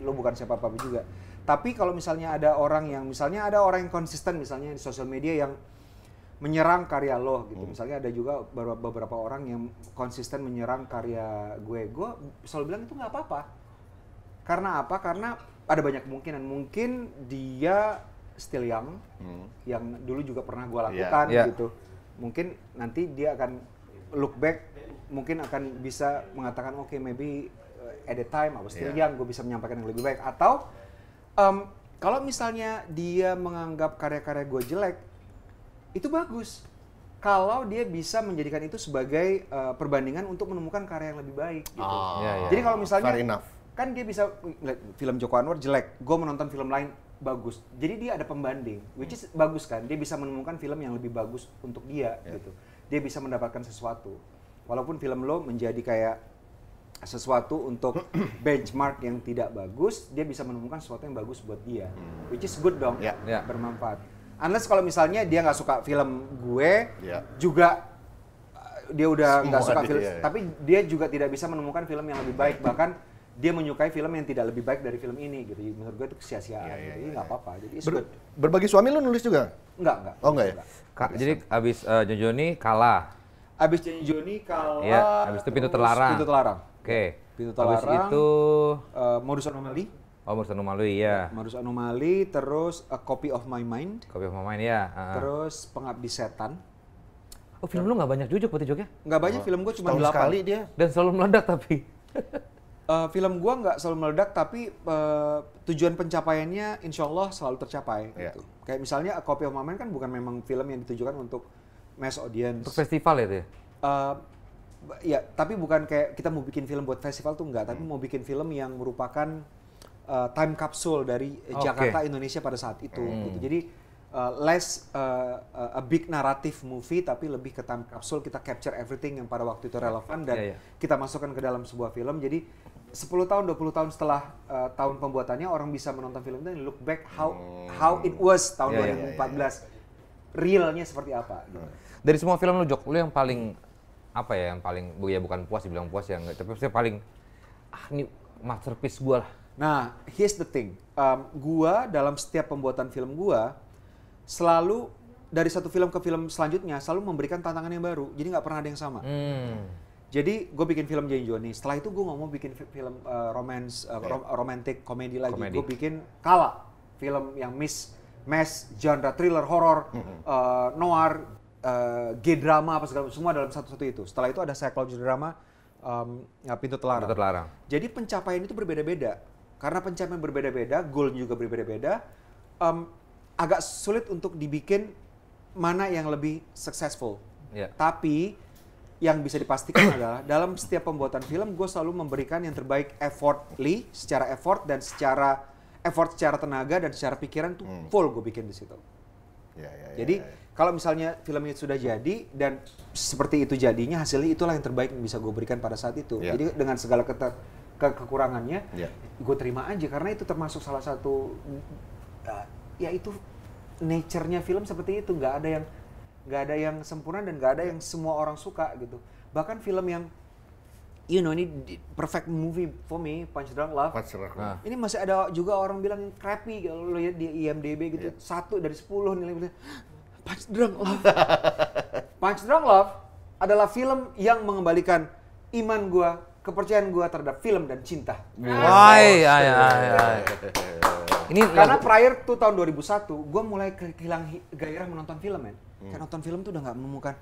Lo bukan siapa-apa juga. Tapi kalau misalnya ada orang yang misalnya ada orang yang konsisten misalnya di sosial media yang menyerang karya lo gitu. Hmm. Misalnya ada juga beberapa orang yang konsisten menyerang karya gue. Gue selalu bilang itu nggak apa-apa. Karena apa? Karena ada banyak kemungkinan. Mungkin dia still young, hmm. yang dulu juga pernah gue iya. lakukan yeah. Yeah. gitu. Mungkin nanti dia akan look back mungkin akan bisa mengatakan oke okay, maybe uh, at the time I was still yeah. young gue bisa menyampaikan yang lebih baik atau um, kalau misalnya dia menganggap karya-karya gue jelek itu bagus kalau dia bisa menjadikan itu sebagai uh, perbandingan untuk menemukan karya yang lebih baik gitu. Oh, yeah, yeah. Ya. Jadi kalau misalnya kan dia bisa film Joko Anwar jelek, gue menonton film lain bagus. Jadi dia ada pembanding, which is bagus kan. Dia bisa menemukan film yang lebih bagus untuk dia yeah. gitu dia bisa mendapatkan sesuatu. Walaupun film lo menjadi kayak sesuatu untuk benchmark yang tidak bagus, dia bisa menemukan sesuatu yang bagus buat dia, hmm. which is good dong, yeah, yeah. bermanfaat. Unless kalau misalnya dia nggak suka film gue, yeah. juga eh, dia udah nggak suka kan film, dia, gitu, ya, ya. tapi dia juga tidak bisa menemukan film yang lebih baik bahkan dia menyukai film yang tidak lebih baik dari film ini gitu. Menurut gue itu kesia-siaan. Yeah, yeah, gitu. Ini ya, nggak yeah, apa-apa. Jadi Ber, berbagi suami lo nulis juga? Enggak, enggak. Oh enggak ya. Enggak. Ka jadi abis uh, eh, Joni kalah. Abis Joni kalah. Ya, abis itu pintu terlarang. Pintu terlarang. Oke. Okay. Iya, pintu terlarang. Abis itu uh, modus anomali. Oh, modus anomali ya. Modus anomali terus A Copy of My Mind. Copy of My Mind ya. Uh -huh. Terus Pengabdi Setan. Oh, film lu nggak banyak jujur berarti joknya? Nggak banyak, oh. film gua cuma 8 kali dia. Dan selalu meledak tapi. uh, film gua nggak selalu meledak tapi uh, tujuan pencapaiannya insya Allah selalu tercapai yeah. gitu. kayak misalnya A Copy of My Mind kan bukan memang film yang ditujukan untuk mass audience untuk festival ya uh, ya tapi bukan kayak kita mau bikin film buat festival tuh enggak tapi hmm. mau bikin film yang merupakan uh, time capsule dari okay. Jakarta Indonesia pada saat itu hmm. gitu jadi uh, less uh, a big narrative movie tapi lebih ke time capsule kita capture everything yang pada waktu itu relevan iya, dan yeah, yeah. kita masukkan ke dalam sebuah film jadi 10 tahun 20 tahun setelah uh, tahun pembuatannya orang bisa menonton film itu look back how oh. how it was tahun yeah, 2014 yeah, yeah, yeah. realnya seperti apa gitu. Nah, dari semua film lu Jok, lu yang paling apa ya yang paling ya bukan puas dibilang puas ya enggak tapi saya paling ah ini masterpiece gue lah. Nah, here's the thing. Um, gua dalam setiap pembuatan film gua selalu dari satu film ke film selanjutnya selalu memberikan tantangan yang baru. Jadi nggak pernah ada yang sama. Hmm jadi gue bikin film Jane Johnny. Setelah itu gue ngomong mau bikin film uh, romance, uh, eh, yeah. rom romantic komedi lagi. Gue bikin Kala, film yang miss, mass, genre thriller, horror, mm -hmm. uh, noir, uh, G-drama apa segala semua dalam satu-satu itu. Setelah itu ada psychology drama um, ya, pintu telarang. Pintu telarang. Jadi pencapaian itu berbeda-beda. Karena pencapaian berbeda-beda, goal juga berbeda-beda. Um, agak sulit untuk dibikin mana yang lebih successful. Yeah. Tapi yang bisa dipastikan adalah dalam setiap pembuatan film gue selalu memberikan yang terbaik effortly secara effort dan secara effort secara tenaga dan secara pikiran tuh hmm. full gue bikin di situ. Ya, ya, ya, jadi ya, ya. kalau misalnya filmnya sudah jadi dan seperti itu jadinya hasilnya itulah yang terbaik yang bisa gue berikan pada saat itu. Ya. Jadi dengan segala ke ke kekurangannya ya. gue terima aja karena itu termasuk salah satu uh, ya itu nature-nya film seperti itu nggak ada yang nggak ada yang sempurna dan nggak ada yang semua orang suka gitu bahkan film yang you know ini perfect movie for me Punch Drunk Love. Punch Drunk Love. Ini masih ada juga orang bilang crappy kalau gitu, lo lihat di IMDb gitu yeah. satu dari sepuluh nilai Punch Drunk Love. Punch Drunk Love adalah film yang mengembalikan iman gua, kepercayaan gua terhadap film dan cinta. Iya. why ay, ay, ay. Ini karena prior tuh tahun 2001, gue mulai kehilangan gairah menonton film, hmm. kayak nonton film tuh udah nggak menemukan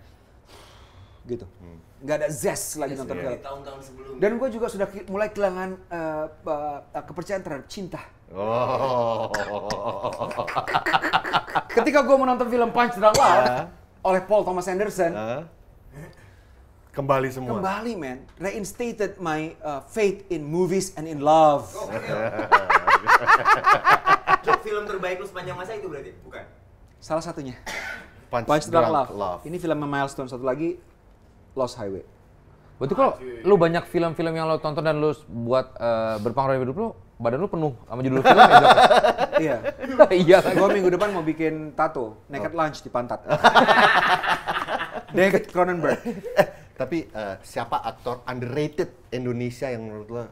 gitu hmm. nggak hmm. ada zest lagi yes, nonton yeah. film tahun-tahun dan gue juga sudah mulai kehilangan uh, uh, kepercayaan terhadap cinta oh. ketika gue menonton film Punch Drunk iya. Love uh. oleh Paul Thomas Anderson uh. Kembali semua. Kembali, man. Reinstated my uh, faith in movies and in love. Oh, film terbaik lu sepanjang masa itu berarti? Bukan? Salah satunya. Punch, Punch Drunk, Drunk Love. Love. Ini filmnya Milestone satu lagi Lost Highway. Berarti kalau lu banyak film-film yang lo tonton dan lu buat uh, berpengaruh hidup lu, badan lu penuh sama judul film ya? iya. iya. Gua minggu depan mau bikin tato, naked oh. lunch di pantat. David Cronenberg. Tapi uh, siapa aktor underrated Indonesia yang menurut lo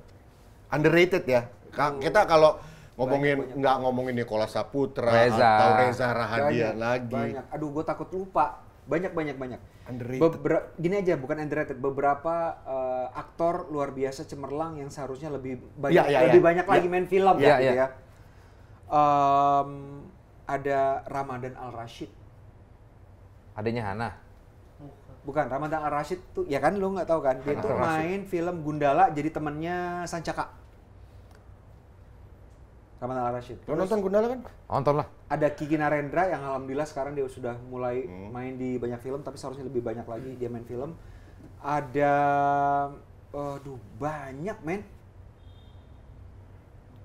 underrated ya? Kita kalau ngomongin nggak ngomongin Nikola Saputra Reza. atau Reza Rahadian banyak, lagi. Banyak. Aduh, gue takut lupa. Banyak banyak banyak. Underrated. gini aja, bukan underrated. Beberapa uh, aktor luar biasa cemerlang yang seharusnya lebih banyak ya, ya, lebih ya. banyak ya. lagi main film ya, gitu ya. ya. Um, ada Ramadan Al Rashid. Adanya Hana. Bukan Ramadan Al Rashid tuh, ya kan lo nggak tahu kan? Dia Hana tuh main film Gundala jadi temennya Sancaka. Kamal Al Rashid. Lo nonton Gundala kan? Nonton lah. Ada Kiki Narendra yang alhamdulillah sekarang dia sudah mulai hmm. main di banyak film, tapi seharusnya lebih banyak lagi dia main film. Ada, aduh banyak men.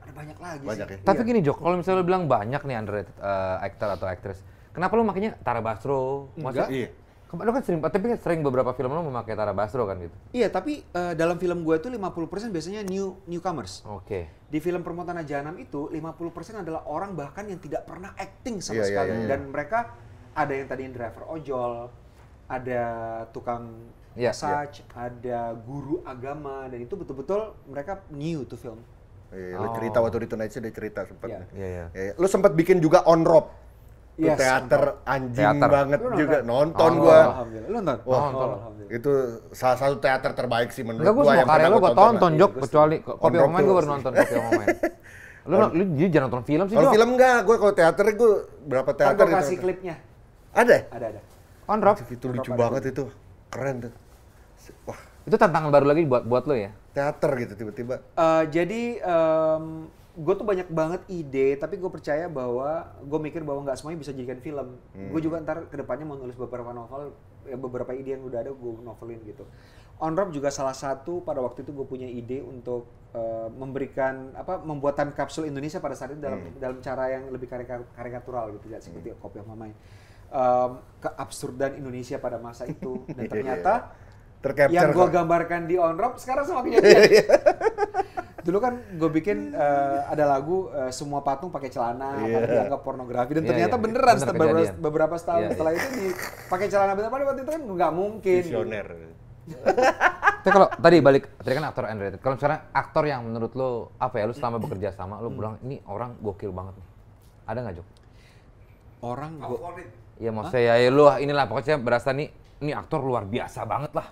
Ada banyak lagi. Banyak sih. ya. Tapi iya. gini Jok, kalau misalnya lo bilang banyak nih underrated uh, actor atau actress, kenapa lo makanya Tara Basro? Enggak. Iya. Kemarin kan sering, tapi kan sering beberapa film lo memakai Tara Basro kan gitu? Iya, tapi uh, dalam film gue itu 50% biasanya new newcomers. Oke. Okay. Di film Perempuan Tanah Jahanam itu 50% adalah orang bahkan yang tidak pernah acting sama yeah, iya, sekali. Yeah, yeah, Dan mereka ada yang tadi driver ojol, ada tukang yeah, massage, yeah. ada guru agama, dan itu betul-betul mereka new to film. Iya, yeah, iya, oh. cerita waktu di Tonight Show dia cerita sempat. Iya, yeah. iya. Yeah, yeah. Iya. Lo sempat bikin juga on rope yes. teater anjing teater. banget nonton. juga nonton oh, gua. Alhamdulillah. Lu nonton? Wah, oh, nonton. Itu salah satu teater terbaik sih menurut Nggak, gua, gua yang pernah gua tonton. tonton Jok, iya, kecuali Kopi Omomen gua baru nonton Kopi Omomen. Lu, lu jadi jangan nonton film sih, Kalau film enggak, gua kalau teater gua berapa teater Gua kasih gitu. klipnya. Ada? Ada, ada. On Rock. Itu lucu banget itu. Keren tuh. Wah. Itu tantangan baru lagi buat buat lo ya? Teater gitu tiba-tiba. Uh, jadi um, gue tuh banyak banget ide tapi gue percaya bahwa gue mikir bahwa nggak semuanya bisa jadikan film hmm. gue juga ntar kedepannya mau nulis beberapa novel ya beberapa ide yang udah ada gue novelin gitu on rob juga salah satu pada waktu itu gue punya ide untuk uh, memberikan apa membuatan kapsul Indonesia pada saat itu dalam hmm. dalam cara yang lebih karikatural gitu tidak seperti hmm. kopi yang mamai um, keabsurdan Indonesia pada masa itu dan iya, iya, ternyata iya tercapture yang gue gambarkan di on rock sekarang sama kayak iya. dulu kan gue bikin uh, ada lagu uh, semua patung pakai celana yeah. dianggap pornografi dan yeah, ternyata yeah, beneran Bener setelah beberapa, beberapa setahun yeah, iya. setelah yeah. itu pakai celana bener pada waktu itu kan nggak mungkin visioner tapi kalau tadi balik tadi kan aktor underrated kalau sekarang aktor yang menurut lo apa ya lo selama bekerja sama lo hmm. bilang ini orang gokil banget nih ada nggak Jok? orang gokil. ya maksudnya ya, ya lo ah, inilah pokoknya berasa nih ini aktor luar biasa banget lah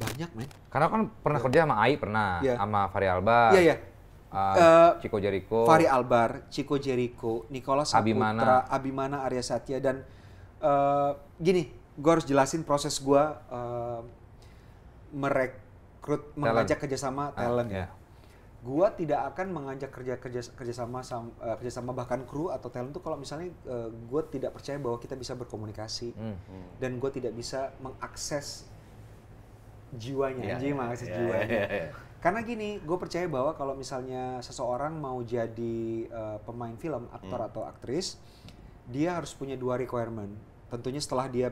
banyak, men. Karena kan pernah ya. kerja sama AI, pernah. Ya. Sama Fari Albar. ya, ya. Uh, Chico Jericho. Fari Albar, Chico Jericho, Nicola Saputra, Abimana, Abimana Arya Satya. Dan uh, gini, gue harus jelasin proses gue uh, merekrut, talent. mengajak kerjasama ah, talent. yeah. Gue tidak akan mengajak kerja kerja kerjasama sam, uh, kerjasama bahkan kru atau talent tuh kalau misalnya uh, gue tidak percaya bahwa kita bisa berkomunikasi mm, mm. dan gue tidak bisa mengakses jiwanya yeah. anjing yeah, iya, jiwanya. Yeah, yeah, yeah. Karena gini, gue percaya bahwa kalau misalnya seseorang mau jadi uh, pemain film, aktor hmm. atau aktris, dia harus punya dua requirement. Tentunya setelah dia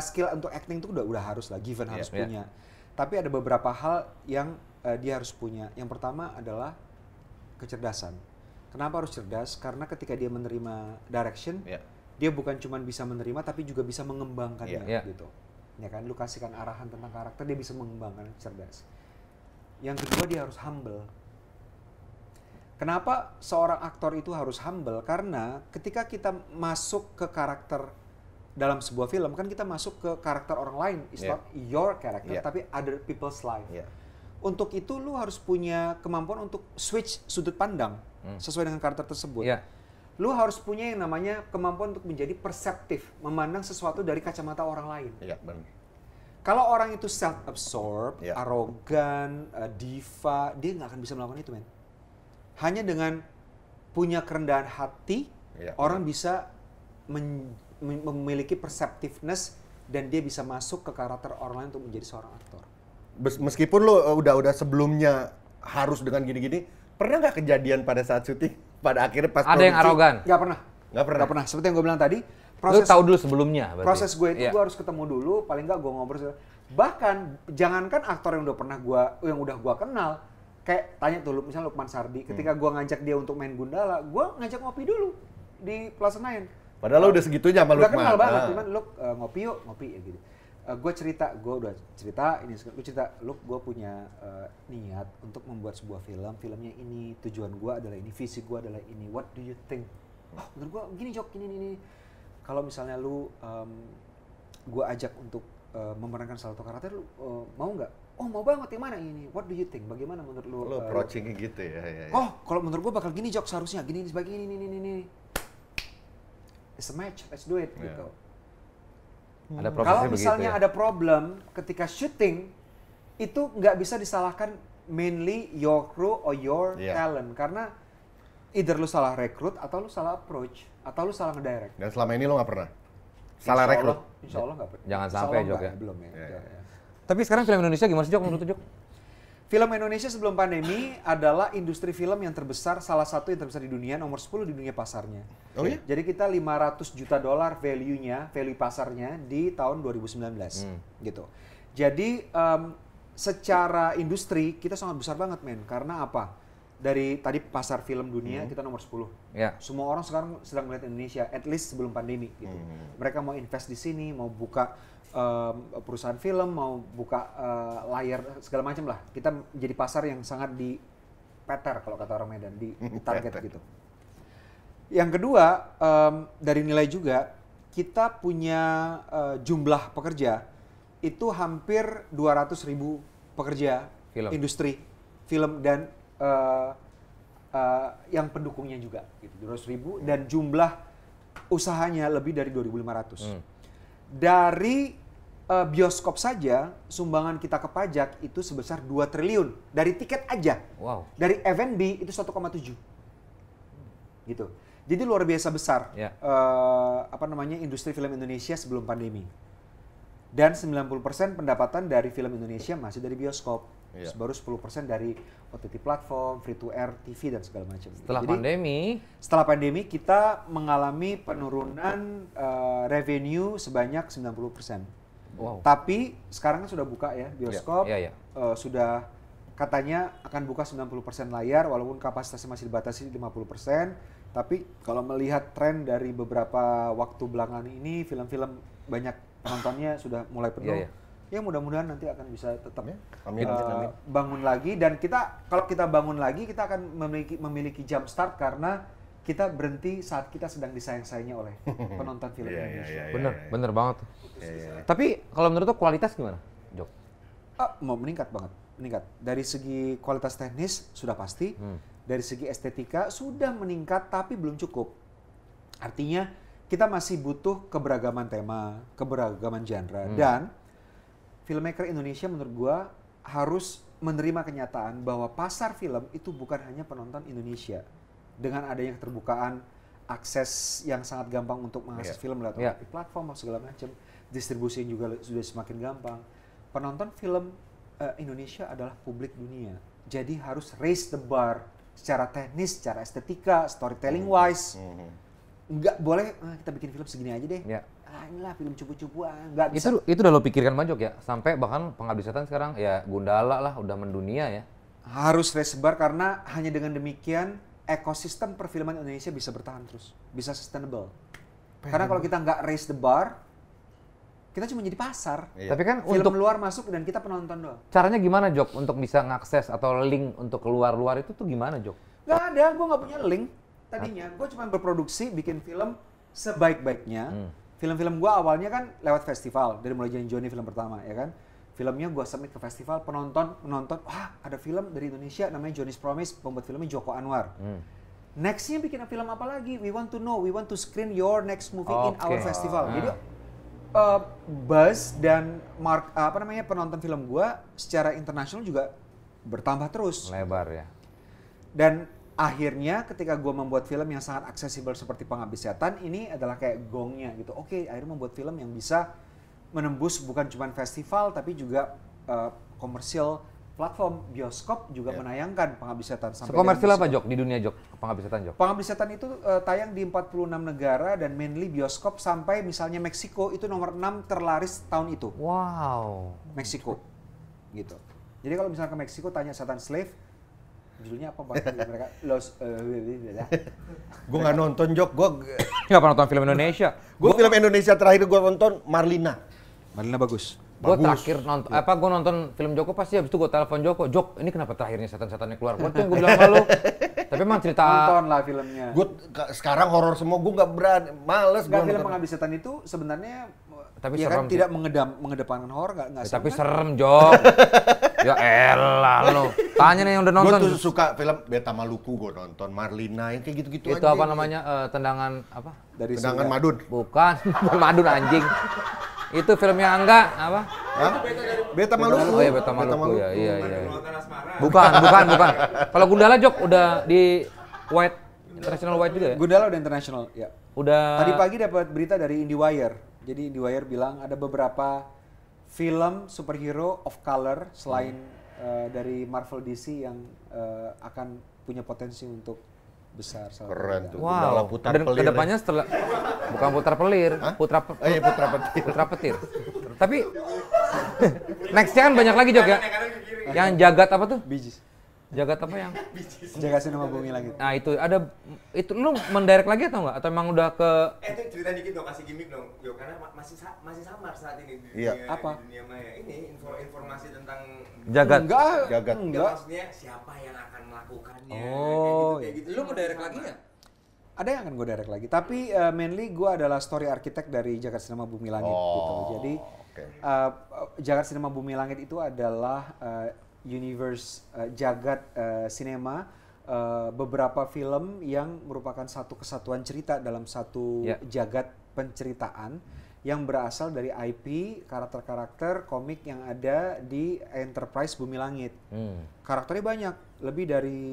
skill untuk acting itu udah udah harus lah, given yeah, harus yeah. punya. Tapi ada beberapa hal yang uh, dia harus punya. Yang pertama adalah kecerdasan. Kenapa harus cerdas? Karena ketika dia menerima direction, yeah. dia bukan cuma bisa menerima tapi juga bisa mengembangkannya yeah, yeah. gitu ya kan lu kasihkan arahan tentang karakter dia bisa mengembangkan cerdas yang kedua dia harus humble kenapa seorang aktor itu harus humble karena ketika kita masuk ke karakter dalam sebuah film kan kita masuk ke karakter orang lain it's yeah. not your character yeah. tapi other people's life yeah. untuk itu lu harus punya kemampuan untuk switch sudut pandang hmm. sesuai dengan karakter tersebut yeah lu harus punya yang namanya kemampuan untuk menjadi perseptif, memandang sesuatu dari kacamata orang lain. Iya, benar. Kalau orang itu self absorb ya. arogan, uh, diva, dia nggak akan bisa melakukan itu, men. Hanya dengan punya kerendahan hati, ya, orang bisa men memiliki perceptiveness dan dia bisa masuk ke karakter orang lain untuk menjadi seorang aktor. Meskipun lu eh, udah-udah sebelumnya harus dengan gini-gini, pernah nggak kejadian pada saat syuting pada akhirnya pas ada yang arogan nggak pernah nggak pernah nggak pernah seperti yang gue bilang tadi proses lu tahu dulu sebelumnya berarti. proses gue itu yeah. gue harus ketemu dulu paling nggak gue ngobrol bahkan jangankan aktor yang udah pernah gua yang udah gue kenal kayak tanya tuh misalnya Lukman Sardi ketika hmm. gua gue ngajak dia untuk main Gundala gue ngajak ngopi dulu di Plaza Nine Padahal lo udah segitunya sama Lukman. Udah kenal banget, ah. cuman lu uh, eh, ngopi yuk, ngopi ya gitu uh, eh, gue cerita gue udah cerita ini gue cerita lu gue punya uh, niat untuk membuat sebuah film filmnya ini tujuan gue adalah ini visi gue adalah ini what do you think oh menurut gue gini jok ini ini kalau misalnya lu um, gue ajak untuk uh, eh, memerankan salah satu karakter lu uh, mau nggak Oh mau banget yang mana ini? What do you think? Bagaimana menurut lu? Lo uh, approachingnya gitu ya, ya, ya. Oh kalau menurut gue bakal gini jok seharusnya gini sebagai ini ini ini ini. It's a match, let's do it yeah. gitu Hmm. Ada Kalau misalnya ya? ada problem ketika syuting itu nggak bisa disalahkan mainly your crew or your yeah. talent karena either lu salah rekrut atau lu salah approach atau lu salah ngedirect. Dan selama ini lu nggak pernah salah rekrut. insya Allah nggak pernah. Jangan sampai Jok ya. Belum ya. Yeah, yeah. Tapi sekarang film Indonesia gimana sih Jok menurut Jok? Film Indonesia sebelum pandemi adalah industri film yang terbesar, salah satu yang terbesar di dunia, nomor 10 di dunia pasarnya. Oh iya? Jadi kita 500 juta dolar value-nya, value pasarnya di tahun 2019. Hmm. Gitu. Jadi um, secara industri kita sangat besar banget men, karena apa? Dari tadi pasar film dunia hmm. kita nomor 10. Yeah. Semua orang sekarang sedang melihat Indonesia, at least sebelum pandemi gitu. Hmm. Mereka mau invest di sini, mau buka uh, perusahaan film mau buka uh, layar segala macam lah kita jadi pasar yang sangat di peter kalau kata orang Medan di target gitu yang kedua um, dari nilai juga kita punya uh, jumlah pekerja itu hampir 200 ribu pekerja film. industri film dan uh, uh, yang pendukungnya juga gitu 200 ribu hmm. dan jumlah usahanya lebih dari 2.500 hmm. dari uh, bioskop saja sumbangan kita ke pajak itu sebesar 2 triliun dari tiket aja. Wow. Dari F&B itu 1,7. Gitu. Jadi luar biasa besar yeah. Ya. uh, apa namanya industri film Indonesia sebelum pandemi. Dan 90% pendapatan dari film Indonesia masih dari bioskop. Yeah. Baru 10% dari OTT platform, free to air, TV dan segala macam. Setelah Jadi, pandemi, setelah pandemi kita mengalami penurunan uh, revenue sebanyak 90%. Wow. Tapi sekarang kan sudah buka ya iya, bioskop, yeah. Yeah, yeah. Uh, sudah katanya akan buka 90% layar walaupun kapasitasnya masih dibatasi 50%. Tapi kalau melihat tren dari beberapa waktu belakangan ini film-film banyak penontonnya sudah mulai penuh. Yeah, yeah ya mudah-mudahan nanti akan bisa tetap ya, amin, uh, amin. bangun lagi dan kita kalau kita bangun lagi kita akan memiliki memiliki jump start karena kita berhenti saat kita sedang disayang-sayangnya oleh penonton film yeah, iya, Indonesia. Yeah, yeah, bener, yeah, yeah. bener banget. Yeah, yeah. Iya, iya. Tapi kalau menurut lo kualitas gimana, Jok? Ah, mau meningkat banget, meningkat. Dari segi kualitas teknis sudah pasti, hmm. dari segi estetika sudah meningkat tapi belum cukup. Artinya kita masih butuh keberagaman tema, keberagaman genre hmm. dan filmmaker Indonesia menurut gua harus menerima kenyataan bahwa pasar film itu bukan hanya penonton Indonesia dengan adanya keterbukaan akses yang sangat gampang untuk mengakses yeah. film lewat yeah. platform atau segala macam distribusi juga sudah semakin gampang penonton film uh, Indonesia adalah publik dunia jadi harus raise the bar secara teknis secara estetika storytelling hmm. wise mm -hmm. nggak boleh ah, kita bikin film segini aja deh yeah. ah, inilah film cupu-cupuan nggak bisa itu itu udah lo pikirkan banyak ya sampai bahkan pengabdi sekarang ya gundala lah udah mendunia ya harus raise the bar karena hanya dengan demikian ekosistem perfilman Indonesia bisa bertahan terus, bisa sustainable. Pengen. Karena kalau kita nggak raise the bar, kita cuma jadi pasar. Iya. Tapi kan film untuk luar masuk dan kita penonton doang. Caranya gimana Jok untuk bisa ngakses atau link untuk keluar-luar itu tuh gimana Jok? Gak ada, gue nggak punya link tadinya. Gue cuma berproduksi bikin film sebaik-baiknya. Hmm. Film-film gue awalnya kan lewat festival dari mulai Joni film pertama ya kan filmnya gue submit ke festival penonton menonton wah ada film dari Indonesia namanya Johnny's Promise pembuat filmnya Joko Anwar hmm. nextnya bikin film apa lagi we want to know we want to screen your next movie okay. in our festival oh. jadi uh, buzz dan mark uh, apa namanya penonton film gue secara internasional juga bertambah terus lebar ya dan akhirnya ketika gue membuat film yang sangat aksesibel seperti Pengabdi setan ini adalah kayak gongnya gitu oke okay, akhirnya membuat film yang bisa menembus bukan cuma festival tapi juga uh, eh, komersil platform bioskop juga yeah. menayangkan penghabisatan. sampai komersil apa Jok di dunia Jok Penghabisatan Jok Penghabisatan itu uh, tayang di 46 negara dan mainly bioskop sampai misalnya Meksiko itu nomor 6 terlaris tahun itu wow Meksiko gitu jadi kalau misalnya ke Meksiko tanya setan slave judulnya apa bahasa mereka Los uh, gue nggak nonton Jok gue nggak pernah nonton film Indonesia gue film Indonesia terakhir gue nonton Marlina Marlina bagus. Gue terakhir nonton iya. apa gue nonton film Joko pasti habis itu gue telepon Joko, Jok ini kenapa terakhirnya setan-setannya keluar? Gue tuh gue bilang malu. Tapi emang cerita nonton lah filmnya. Gue sekarang horor semua gue gak berani, males gue. film penghabis setan itu sebenarnya tapi ya kan, serem kan tidak mengedam, mengedepankan horor gak? nggak ya, tapi kan? serem Jok ya elah lo tanya nih yang udah nonton gue tuh suka film Beta Maluku gue nonton Marlina yang kayak gitu-gitu itu apa namanya uh, tendangan apa dari tendangan Madun bukan Madun anjing itu filmnya Angga apa? Hah? Beta Maluku. Oh iya Beta Maluku, Beta Maluku. ya. Iya iya. iya. Bukan, bukan, bukan. Kalau Gundala Jok udah di White International White juga ya? Gundala udah international, ya. Udah Tadi pagi dapat berita dari IndieWire. Jadi IndieWire bilang ada beberapa film superhero of color selain hmm. uh, dari Marvel DC yang uh, akan punya potensi untuk besar. Keren tuh. Wow. Dan kedepannya setelah Bukan putra pelir, Hah? putra pe oh, iya, putra petir. Putra petir. Tapi nextnya kan banyak lagi juga ya. Yang jagat apa tuh? Bijis. Jagat apa yang? Jaga sinema bumi lagi. Nah itu ada itu lu mendirect lagi atau enggak? Atau emang udah ke? Eh itu cerita dikit dong kasih gimmick dong. Yo karena masih masih samar saat ini. Di iya. Dunia, apa? dunia maya ini info informasi tentang jagat. Enggak. Jagat. Enggak. Maksudnya siapa yang akan melakukannya? Oh. Kayak gitu, kayak gitu. Iya. Lu mendirect lagi ya? ada yang akan gue direct lagi. Tapi uh, mainly gue adalah story arsitek dari Jakarta Cinema Bumi Langit oh, gitu. Jadi okay. uh, eh, Jakarta Cinema Bumi Langit itu adalah uh, universe uh, jagat uh, cinema uh, beberapa film yang merupakan satu kesatuan cerita dalam satu yeah. jagat penceritaan yang berasal dari IP karakter-karakter komik yang ada di Enterprise Bumi Langit. Hmm. Karakternya banyak, lebih dari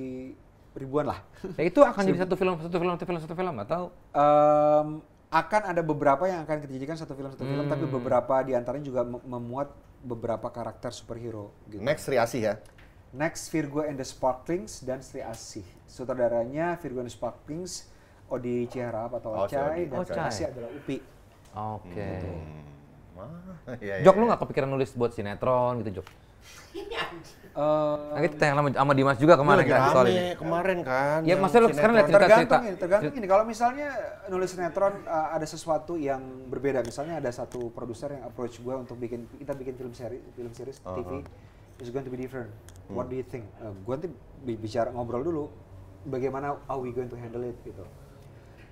ribuan lah. Ya, itu akan jadi satu film, satu film, satu film, satu film atau? Um, akan ada beberapa yang akan dijadikan satu film, satu hmm. film, tapi beberapa di antaranya juga memuat beberapa karakter superhero. Gitu. Next Sri Asih ya? Next Virgo and the Sparklings dan Sri Asih. Sutradaranya Virgo and the Sparklings, Odi Ciharap atau Ocai, oh, dan Sri Asih adalah Upi. Oke. Okay. Hmm. iya, iya, Jok, iya, lu iya. gak kepikiran nulis buat sinetron gitu, Jok? Uh, nah, kita tanya sama, sama Dimas juga kemarin iya, kan soal ini. kemarin kan. Ya maksudnya lu sekarang lihat cerita tergantung, cerita. Tergantung ini kalau misalnya nulis sinetron uh, ada sesuatu yang berbeda. Misalnya ada satu produser yang approach gue untuk bikin kita bikin film seri film series uh -huh. TV itu going to be different. Hmm. What do you think? Uh, eh, gue nanti bicara ngobrol dulu bagaimana how we going to handle it gitu.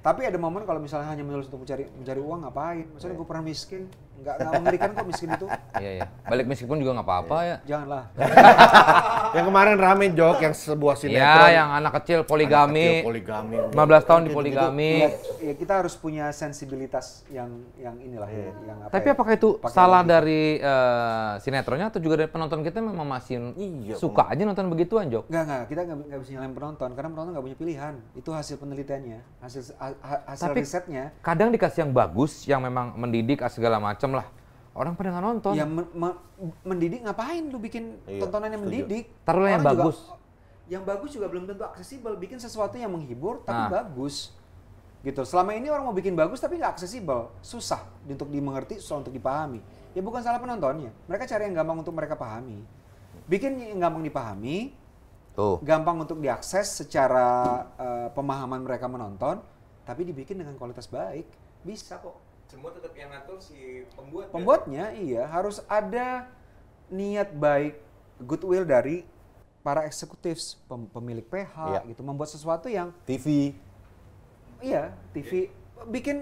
Tapi ada momen kalau misalnya hanya menulis untuk mencari mencari uang ngapain? Misalnya yeah. gue pernah miskin, nggak nggak mengerikan kok miskin itu. Iya iya. Balik miskin pun juga nggak apa-apa iya. ya. Janganlah. yang kemarin rame jok yang sebuah sinetron. Iya, yang anak kecil poligami. Anak kecil poligami. 15 tahun di poligami. ya, kita harus punya sensibilitas yang yang inilah ya. Yang apa Tapi ya, apakah itu salah lagi? dari uh, sinetronnya atau juga dari penonton kita memang masih iya, suka aja nonton begituan jok? Nggak nggak. Kita nggak bisa nyalain penonton karena penonton nggak punya pilihan. Itu hasil penelitiannya, hasil ha, hasil Tapi, risetnya. Kadang dikasih yang bagus, yang memang mendidik segala macam lah orang pada nggak nonton ya mendidik ngapain lu bikin iya, tontonan yang mendidik taruhlah yang bagus juga, yang bagus juga belum tentu aksesibel bikin sesuatu yang menghibur tapi nah. bagus gitu selama ini orang mau bikin bagus tapi nggak aksesibel susah untuk dimengerti susah untuk dipahami ya bukan salah penontonnya mereka cari yang gampang untuk mereka pahami bikin yang gampang dipahami Tuh. gampang untuk diakses secara uh, pemahaman mereka menonton tapi dibikin dengan kualitas baik bisa kok semua tetap yang ngatur si pembuat. Pembuatnya ya? iya harus ada niat baik, goodwill dari para eksekutif pem pemilik PH iya. gitu membuat sesuatu yang TV. Iya, TV okay. bikin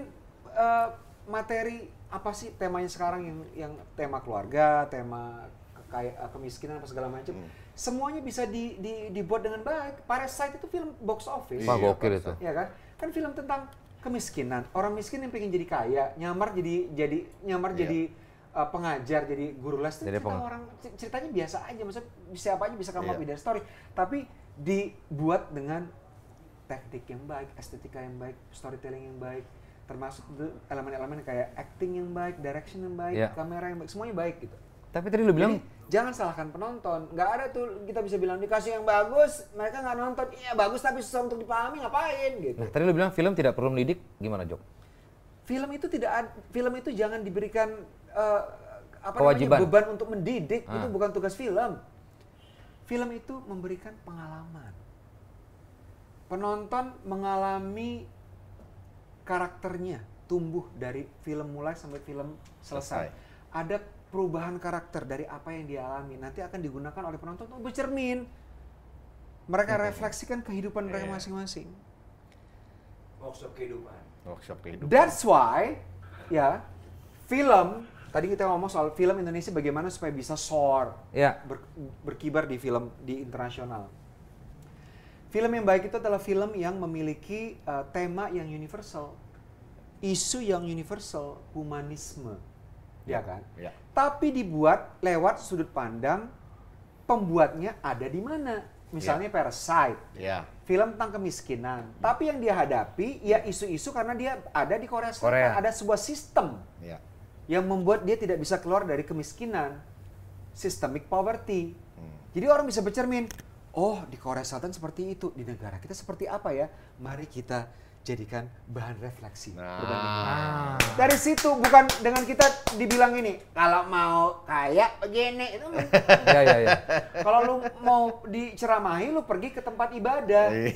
uh, materi apa sih temanya sekarang yang yang tema keluarga, tema kayak eh, kemiskinan apa segala macam. Hmm. Semuanya bisa di, di, dibuat dengan baik. para Parasite itu film box office. gokil iya, itu. Ya kan? Kan film tentang kemiskinan. Orang miskin yang pengen jadi kaya, nyamar jadi jadi nyamar yeah. jadi uh, pengajar, jadi guru les jadi cerita peng... orang ceritanya biasa aja, maksudnya siapa aja bisa kamu yeah. Iya. bikin story, tapi dibuat dengan teknik yang baik, estetika yang baik, storytelling yang baik, termasuk elemen-elemen kayak acting yang baik, direction yang baik, yeah. kamera yang baik, semuanya baik gitu. Tapi tadi lu bilang Jadi, jangan salahkan penonton. Gak ada tuh kita bisa bilang dikasih yang bagus, mereka nggak nonton. Iya bagus tapi susah untuk dipahami ngapain gitu. Nah, tadi lu bilang film tidak perlu mendidik, gimana Jok? Film itu tidak film itu jangan diberikan uh, apa Kewajiban. namanya beban untuk mendidik, ah. itu bukan tugas film. Film itu memberikan pengalaman. Penonton mengalami karakternya tumbuh dari film mulai sampai film selesai. selesai. Ada perubahan karakter dari apa yang dialami nanti akan digunakan oleh penonton untuk bercermin. Mereka okay. refleksikan kehidupan yeah. mereka iya, iya. masing-masing. Workshop kehidupan. Workshop kehidupan. That's why ya film tadi kita ngomong soal film Indonesia bagaimana supaya bisa soar, yeah. ber, berkibar di film di internasional. Film yang baik itu adalah film yang memiliki uh, tema yang universal, isu yang universal, humanisme ya kan? Ya. Tapi dibuat lewat sudut pandang pembuatnya ada di mana. Misalnya ya. Parasite, ya. film tentang kemiskinan. Ya. Tapi yang dia hadapi ya isu-isu karena dia ada di Korea Selatan. Korea. Ada sebuah sistem ya. yang membuat dia tidak bisa keluar dari kemiskinan. Systemic poverty. Hmm. Jadi orang bisa bercermin, oh di Korea Selatan seperti itu, di negara kita seperti apa ya? Mari kita jadikan bahan refleksi. Nah. Ah. Dari situ bukan dengan kita dibilang ini kalau mau kayak begini itu. ya, ya, ya. Kalau lu mau diceramahi lu pergi ke tempat ibadah. Iya.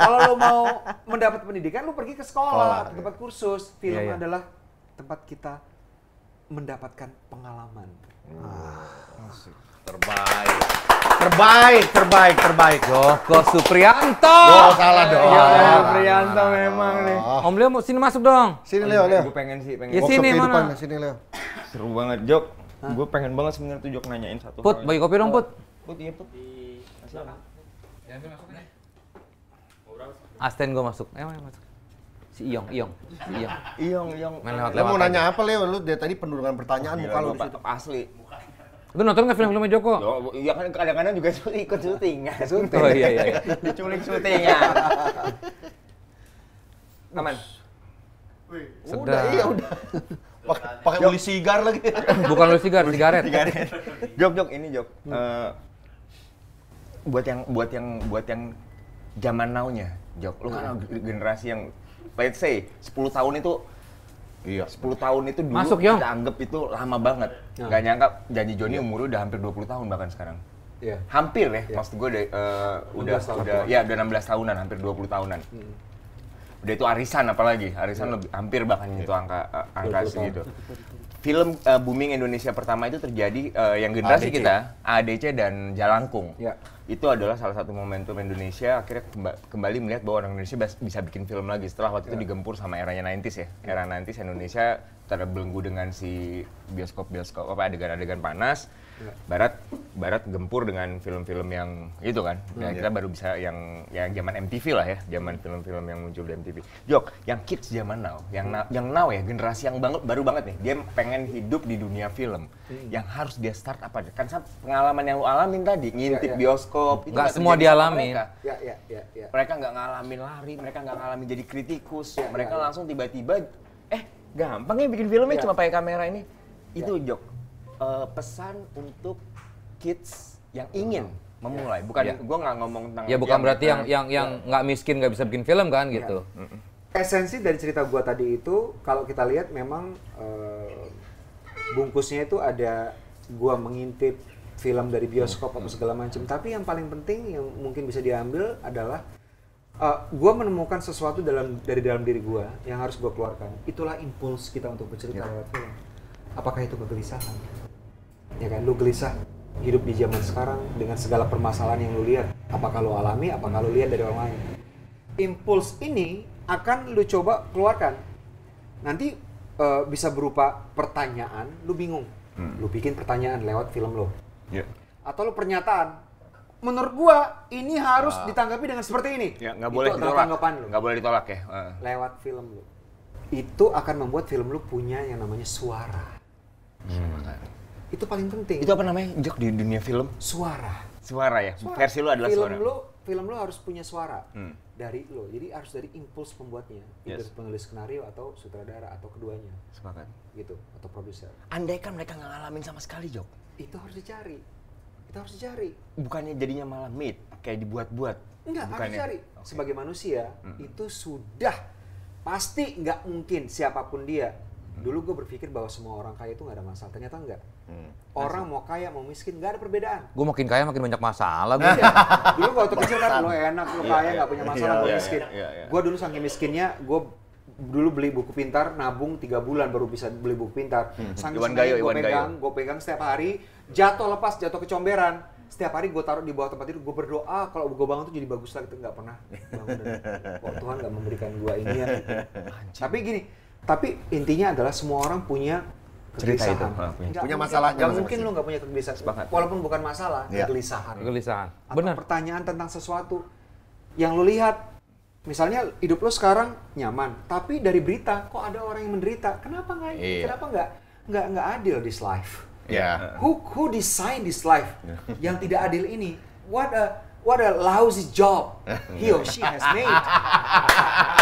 kalau lu mau mendapat pendidikan lu pergi ke sekolah, ke iya. tempat kursus. Iya, Film ya, ya. adalah tempat kita mendapatkan pengalaman. Hmm. Ah. Terbaik. Terbaik, terbaik, terbaik. Joko Suprianto. Oh, salah dong. Iya, Suprianto memang nih. Oh. Om Leo mau sini masuk dong. Sini Leo, Leo. Gue pengen sih, pengen. Ya, sini mana? sini Leo. Seru banget, Jok. Gue pengen banget sebenarnya tuh Jok nanyain satu Put, bagi kopi dong, Put. Put, iya, Put. Asten ya, gue masuk. Ayo, ayo masuk. Si Iyong, Iyong, si Iyong. Iyong, Iyong. lewat, lewat mau nanya apa Leo? Lu dari tadi penurunan pertanyaan muka lu asli. Lu nonton nggak film-filmnya Joko? iya kan kadang-kadang juga ikut syuting. syuting. Oh iya iya. iya. Diculik ya. Aman. Sedap. Udah, iya udah. Pakai uli sigar lagi. Bukan uli sigar, sigaret. sigaret. Jok, jok, ini jok. Hmm. Uh, buat yang buat yang buat yang zaman now-nya, Jok. Lu kan hmm. generasi yang let's say 10 tahun itu Iya. 10 tahun itu dulu Masuk, kita anggap itu lama banget. Ya. Gak nyangka janji Joni ya. umurnya udah hampir 20 tahun bahkan sekarang. Iya. Hampir ya, ya. maksud gue uh, eh, udah udah ya udah 16 tahunan, hampir 20 tahunan. Hmm udah itu arisan apalagi arisan yeah. lebih hampir bahkan yeah. itu angka uh, angka segitu film uh, booming Indonesia pertama itu terjadi uh, yang generasi ADC. kita ADC dan Jalangkung yeah. itu adalah salah satu momentum Indonesia akhirnya kemba kembali melihat bahwa orang Indonesia bisa bikin film lagi setelah waktu yeah. itu iya. digempur sama eranya 90s ya era 90s Indonesia terbelenggu dengan si bioskop bioskop apa adegan-adegan panas barat barat gempur dengan film-film yang itu kan nah, hmm, kita ya. baru bisa yang yang zaman MTV lah ya zaman film-film yang muncul di MTV Jok yang kids zaman now yang hmm. na, yang now ya generasi yang banget baru banget nih dia pengen hidup di dunia film hmm. yang harus dia start apa kan pengalaman yang lu alamin tadi ya, ngintip yeah, yeah. bioskop nggak semua dialamin mereka ya, ya, ya, ya. mereka nggak ngalamin lari mereka nggak ngalamin jadi kritikus ya, mereka ya, ya. langsung tiba-tiba eh gampang ya bikin filmnya ya. cuma pakai kamera ini ya. itu Jok uh, pesan untuk kids yang hmm. ingin ya. memulai bukan yeah. gue nggak ngomong tentang ya bukan berarti yang yang yang ya. nggak miskin nggak bisa bikin film kan yeah. gitu hmm. esensi dari cerita gue tadi itu kalau kita lihat memang uh, bungkusnya itu ada gue mengintip film dari bioskop hmm. apa hmm. segala macam tapi yang paling penting yang mungkin bisa diambil adalah uh, eh, gue menemukan sesuatu dalam dari dalam diri gue yang harus gue keluarkan itulah impuls kita untuk bercerita yeah. lewat film apakah itu kegelisahan ya kan lu gelisah hidup di zaman sekarang dengan segala permasalahan yang lu lihat apa kalau alami apa kalau lihat dari orang lain impuls ini akan lu coba keluarkan nanti uh, bisa berupa pertanyaan lu bingung hmm. lu bikin pertanyaan lewat film lu yeah. atau lu pernyataan menurut gua ini harus uh, ditanggapi dengan seperti ini ya, nggak boleh ditolak. tanggapan lu nggak boleh ditolak ya uh. lewat film lu itu akan membuat film lu punya yang namanya suara hmm itu paling penting. Itu apa namanya? Jok di dunia film? Suara. Suara ya. Suara. Versi lu adalah film suara. Lu, film lu harus punya suara hmm. dari lo. Jadi harus dari impuls pembuatnya, yes. penulis skenario atau sutradara atau keduanya. Sepakat. Gitu, atau produser. Andai kan mereka nggak ngalamin sama sekali, Jok. Itu harus dicari. Itu harus dicari. Bukannya jadinya malah mid, kayak dibuat-buat. Enggak, Bukannya. harus dicari. Okay. Sebagai manusia hmm. itu sudah pasti nggak mungkin siapapun dia. Hmm. Dulu gue berpikir bahwa semua orang kaya itu nggak ada masalah, ternyata enggak Hmm. Orang mau kaya mau miskin gak ada perbedaan. Gue makin kaya makin banyak masalah. Gue Iya. dulu waktu kecil kan lo enak lo kaya gak punya iya, masalah lo iya, iya, miskin. Gue dulu saking miskinnya gue dulu beli buku pintar nabung tiga bulan baru bisa beli buku pintar. Hmm. hmm. gue pegang, gue pegang setiap hari. Jatuh lepas, jatuh kecomberan. Setiap hari gue taruh di bawah tempat tidur, gue berdoa kalau gue bangun tuh jadi bagus lagi. Nggak pernah bangun dari, oh, Tuhan nggak memberikan gue ini ya. Tapi gini, tapi intinya adalah semua orang punya cerita itu ya. punya masalah nggak mungkin lu nggak punya kegelisahan Sepakat. walaupun bukan masalah ya. kegelisahan kegelisahan benar pertanyaan tentang sesuatu yang lu lihat misalnya hidup lu sekarang nyaman tapi dari berita kok ada orang yang menderita kenapa nggak iya. kenapa nggak nggak nggak adil this life yeah. who who design this life iya. yang tidak adil ini what a what a lousy job he or she has made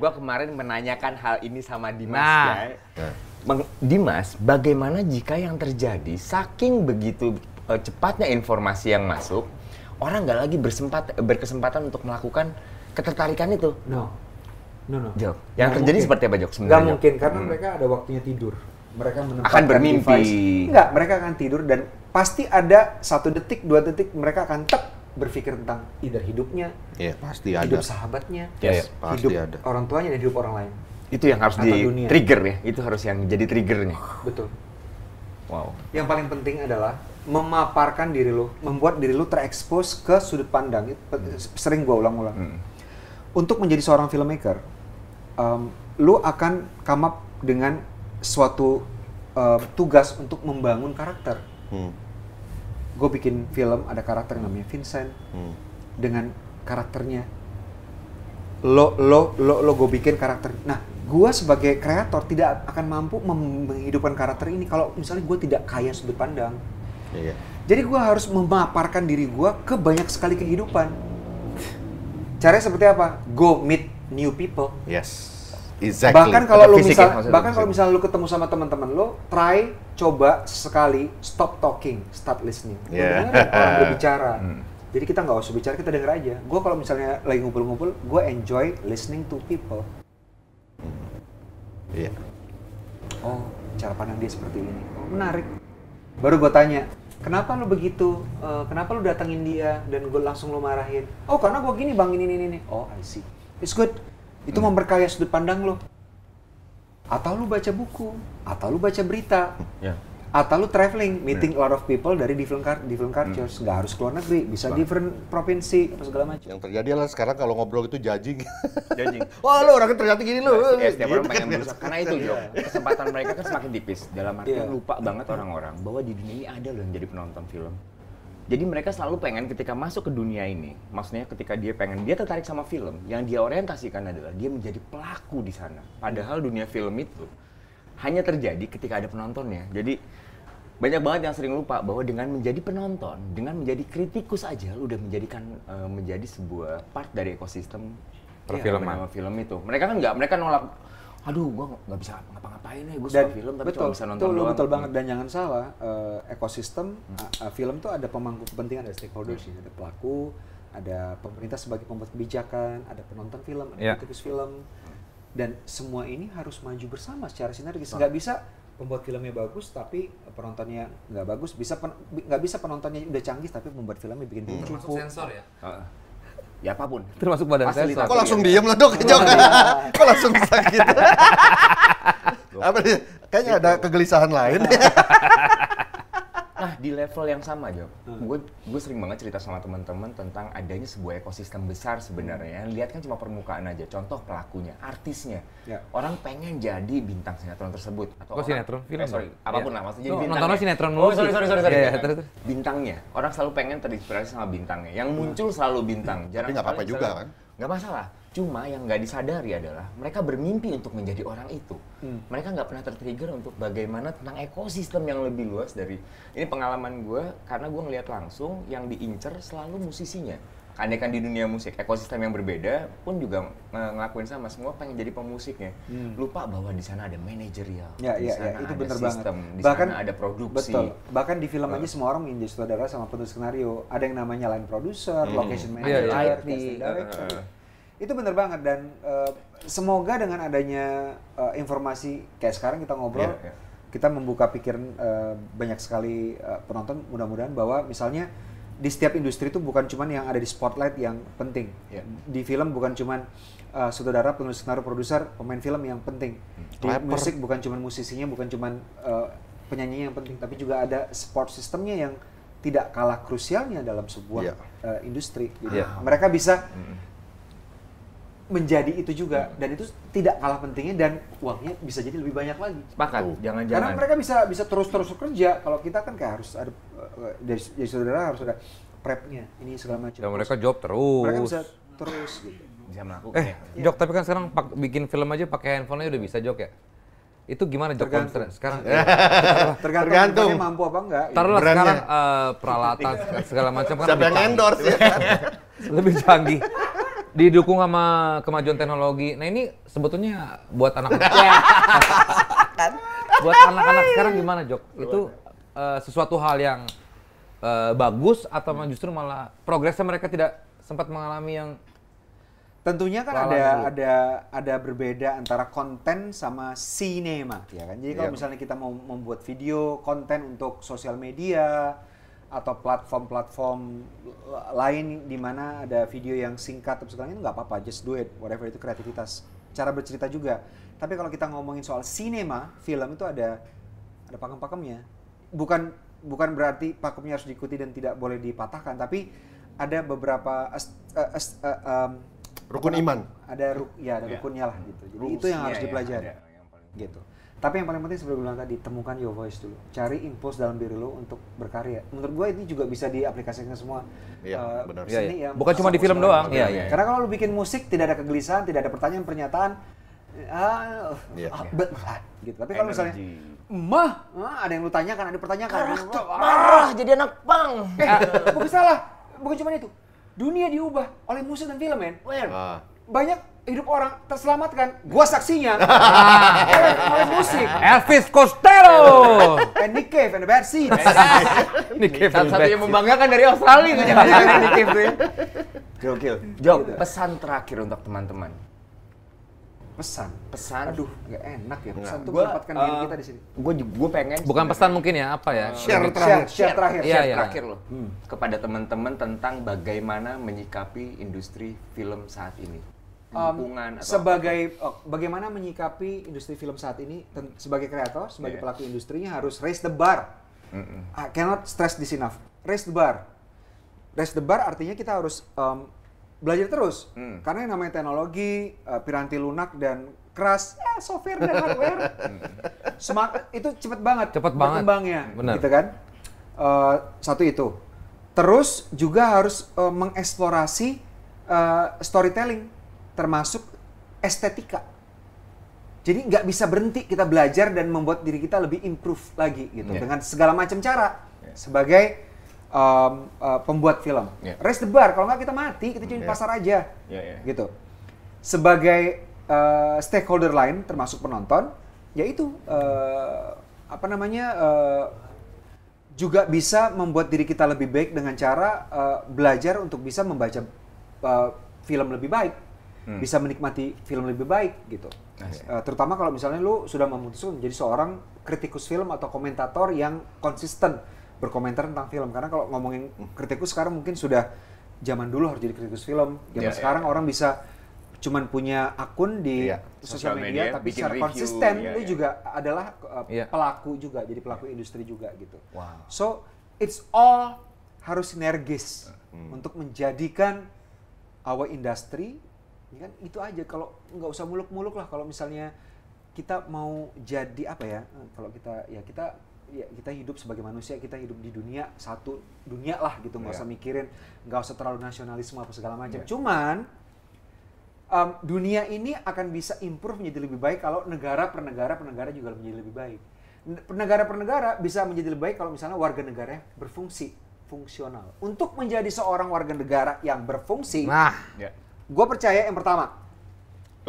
gue kemarin menanyakan hal ini sama Dimas nah. ya. Nah. Dimas, bagaimana jika yang terjadi saking begitu uh, cepatnya informasi yang masuk, orang nggak lagi bersempat berkesempatan untuk melakukan ketertarikan itu? No. No, no. Jok. Yang gak terjadi mungkin. seperti apa Jok sebenarnya? Gak mungkin karena hmm. mereka ada waktunya tidur. Mereka akan bermimpi. Device. mereka akan tidur dan pasti ada satu detik, dua detik mereka akan tek berpikir tentang either hidupnya, yeah, pasti hidup ada. sahabatnya, yeah, iya, hidup pasti hidup ada. orang tuanya dan hidup orang lain. Itu yang harus Atau di dunia. trigger ya, itu harus yang jadi triggernya. Betul. Wow. Yang paling penting adalah memaparkan diri lo membuat diri lo terekspos ke sudut pandang. Hmm. Sering gua ulang-ulang. Hmm. Untuk menjadi seorang filmmaker, um, lu akan come dengan suatu uh, tugas untuk membangun karakter. Hmm gue bikin film ada karakter namanya Vincent hmm. dengan karakternya lo lo lo lo gue bikin karakter nah gue sebagai kreator tidak akan mampu menghidupkan karakter ini kalau misalnya gue tidak kaya sudut pandang iya. jadi gue harus memaparkan diri gue ke banyak sekali kehidupan caranya seperti apa go meet new people yes Exactly. Bahkan kalau lu ya, misal, ya, bahkan kalau misal lu ketemu sama teman-teman lu, try coba sekali stop talking, start listening. yeah. dengar orang berbicara. Hmm. Jadi kita nggak usah bicara, kita denger aja. Gue kalau misalnya lagi ngumpul-ngumpul, gue enjoy listening to people. Iya. Yeah. Oh, cara pandang dia seperti ini. Oh, menarik. Baru gue tanya, kenapa lu begitu? Uh, kenapa lu datangin dia dan gue langsung lu marahin? Oh, karena gue gini bang ini ini ini. Oh, I see. It's good itu hmm. memperkaya sudut pandang lo atau lu baca buku atau lu baca berita yeah. atau lu traveling meeting yeah. a lot of people dari different car different hmm. cultures hmm. nggak harus keluar negeri bisa Bang. Nah. different provinsi apa segala macam yang terjadi adalah sekarang kalau ngobrol itu judging judging wah lo orangnya ternyata gini lo nah, ya, setiap gitu orang pengen kan berusaha karena itu loh kesempatan mereka kan semakin tipis dalam arti yeah. lupa banget orang-orang bahwa di dunia ini ada loh yang jadi penonton film jadi mereka selalu pengen ketika masuk ke dunia ini, maksudnya ketika dia pengen dia tertarik sama film, yang dia orientasikan adalah dia menjadi pelaku di sana. Padahal dunia film itu hanya terjadi ketika ada penontonnya. Jadi banyak banget yang sering lupa bahwa dengan menjadi penonton, dengan menjadi kritikus aja lu udah menjadikan uh, menjadi sebuah part dari ekosistem perfilman ya, film itu. Mereka kan nggak, mereka nolak aduh gua nggak bisa ngapa-ngapain ya gue suka film tapi betul, cuma bisa nonton betul, doang. betul banget hmm. dan jangan salah uh, ekosistem hmm. uh, film tuh ada pemangku kepentingan ada stakeholders hmm. ada pelaku ada pemerintah sebagai pembuat kebijakan ada penonton film ada yeah. kritikus film dan semua ini harus maju bersama secara sinergis nggak bisa pembuat filmnya bagus tapi penontonnya nggak bagus bisa nggak pen, bisa penontonnya udah canggih tapi membuat filmnya bikin hmm. termasuk sensor ya uh. Ya apapun. Termasuk badan saya Kok langsung iya. diem lah dok, Jok? Iya. Kok langsung sakit? Apa Kayaknya ada kegelisahan lain. di level yang sama Jok. Gue hmm. gue sering banget cerita sama teman-teman tentang adanya sebuah ekosistem besar sebenarnya. Hmm. lihat kan cuma permukaan aja. Contoh pelakunya, artisnya. Ya. Orang pengen jadi bintang sinetron tersebut atau oh, orang, sinetron film. Eh, sorry, apapun ya. lah maksudnya oh, jadi bintang. Nonton sinetron Oh, sorry sorry sorry. sorry. Ya, ya, bintangnya. Orang selalu pengen terinspirasi sama bintangnya. Yang iya. muncul selalu bintang. Hmm. Jarang Tapi nggak apa-apa juga kan? Nggak masalah Cuma yang nggak disadari adalah mereka bermimpi untuk menjadi orang itu. Hmm. Mereka nggak pernah tertrigger untuk bagaimana tentang ekosistem yang lebih luas dari ini pengalaman gue karena gue ngeliat langsung yang diincer selalu musisinya. Andai kan di dunia musik ekosistem yang berbeda pun juga ngelakuin sama semua pengen jadi pemusiknya hmm. lupa bahwa di sana ada manajerial ya, di ya, sana ya, itu ada sistem di bahkan, sana ada produksi betul bahkan di film aja semua orang menjadi sutradara sama penulis skenario ada yang namanya line producer hmm. location manager yeah, yeah. director itu bener banget dan uh, semoga dengan adanya uh, informasi kayak sekarang kita ngobrol, yeah, yeah. kita membuka pikiran uh, eh, banyak sekali uh, penonton mudah-mudahan bahwa misalnya di setiap industri itu bukan cuman yang ada di spotlight yang penting. Yeah. Di film bukan cuman uh, saudara penulis skenario, produser, pemain film yang penting. Hmm. Di musik bukan cuman musisinya, bukan cuman uh, penyanyi yang penting, tapi juga ada support sistemnya yang tidak kalah krusialnya dalam sebuah yeah. Iya. uh, industri. Jadi yeah. mereka bisa mm -hmm menjadi itu juga hmm. dan itu tidak kalah pentingnya dan uangnya bisa jadi lebih banyak lagi. Sepakat, jangan-jangan. Karena mereka bisa bisa terus-terus kerja. Kalau kita kan kayak harus ada eh, dari, dari saudara harus ada prepnya ini segala macam. Dan mereka job terus. Mereka bisa terus gitu. Bisa melakukan. Eh, ya. Iya. Jok, tapi kan sekarang pak, bikin film aja pakai handphone aja udah bisa Jok ya? Itu gimana Jok tergantung. sekarang? Ya. tergantung. tergantung. mampu apa enggak. Gitu. Taruhlah sekarang uh, peralatan segala macam kan. Siapa yang endorse ya? lebih canggih didukung sama kemajuan teknologi. Nah ini sebetulnya buat anak-anak ya. kan? buat anak-anak sekarang gimana Jok? Itu uh, sesuatu hal yang uh, bagus atau hmm. justru malah progresnya mereka tidak sempat mengalami yang tentunya kan ada dulu. ada ada berbeda antara konten sama sinema ya kan jadi kalau yeah. misalnya kita mau membuat video konten untuk sosial media atau platform-platform lain di mana ada video yang singkat atau sebagainya itu nggak apa-apa just do it whatever itu kreativitas cara bercerita juga tapi kalau kita ngomongin soal sinema film itu ada ada pakem-pakemnya bukan bukan berarti pakemnya harus diikuti dan tidak boleh dipatahkan tapi ada beberapa as, uh, eh, as, uh, eh, um, rukun iman ada ruk ya ada yeah. rukunnya lah gitu jadi Rules, itu yang harus ya, dipelajari yeah, gitu tapi yang paling penting seperti bilang tadi, temukan your voice dulu. Cari info dalam diri lo untuk berkarya. Menurut gue ini juga bisa diaplikasikan semua iya, uh, eh, bener. seni ya. ya. Bukan cuma di film doang. Gitu. Iya, iya, iya. Karena kalau lo bikin musik, tidak ada kegelisahan, tidak ada pertanyaan, pernyataan, eh, iya. ah, ya, ah, yeah. gitu. Tapi kalau misalnya mah, ah, ada yang lo tanyakan, ada pertanyaan, Marah, marah, marah jadi anak pang. Eh, bukan salah, bukan cuma itu. Dunia diubah oleh musik dan film, men. Ah. Banyak hidup orang terselamatkan. Gua saksinya. Nah, oleh musik. Elvis Costello. and Nick Cave and the Bad Seeds. Nick Cave Satu yang membanggakan dari Australia itu jangan Nick Cave tuh ya. Gokil. Jok, pesan terakhir untuk teman-teman. Pesan, pesan. Aduh, nggak enak ya. Pesan tuh mendapatkan diri eh, kita di sini. Gue gue pengen. Bukan pesan mungkin ya, apa ya? Share terakhir, share terakhir, iya, share iya. terakhir loh. Hmm. Kepada teman-teman tentang bagaimana menyikapi industri film saat ini lingkungan um, sebagai Oh, bagaimana menyikapi industri film saat ini sebagai kreator sebagai yeah. pelaku industrinya harus raise the bar mm -mm. I cannot stress this enough raise the bar raise the bar artinya kita harus um, belajar terus mm. karena yang namanya teknologi uh, piranti lunak dan keras eh, software dan hardware hmm. semak itu cepet banget cepet berkembangnya banget. Bener. gitu kan uh, satu itu terus juga harus uh, mengeksplorasi uh, storytelling termasuk estetika. Jadi nggak bisa berhenti kita belajar dan membuat diri kita lebih improve lagi gitu yeah. dengan segala macam cara yeah. sebagai um, uh, pembuat film. Yeah. Raise the bar, kalau nggak kita mati kita jadi yeah. pasar aja yeah, yeah. gitu. Sebagai uh, stakeholder lain termasuk penonton, yaitu uh, apa namanya uh, juga bisa membuat diri kita lebih baik dengan cara uh, belajar untuk bisa membaca uh, film lebih baik hmm. bisa menikmati film lebih baik gitu. Okay. Uh, eh, terutama kalau misalnya lu sudah memutuskan menjadi seorang kritikus film atau komentator yang konsisten berkomentar tentang film karena kalau ngomongin hmm. kritikus sekarang mungkin sudah zaman dulu harus jadi kritikus film. Zaman yeah, ya. sekarang yeah. orang bisa cuman punya akun di yeah. sosial media, media tapi secara review, konsisten yeah, lu ya. juga adalah uh, eh, yeah. pelaku juga, jadi pelaku yeah. industri juga gitu. Wow. So it's all harus sinergis hmm. untuk menjadikan our industry ya kan itu aja kalau nggak usah muluk-muluk lah kalau misalnya kita mau jadi apa ya eh, kalau kita ya kita ya kita hidup sebagai manusia kita hidup di dunia satu dunia lah gitu nggak yeah. usah mikirin nggak usah terlalu nasionalisme apa segala macam yeah. cuman um, dunia ini akan bisa improve menjadi lebih baik kalau negara per negara per negara juga menjadi lebih baik negara per negara bisa menjadi lebih baik kalau misalnya warga negara berfungsi fungsional untuk menjadi seorang warga negara yang berfungsi nah yeah gue percaya yang pertama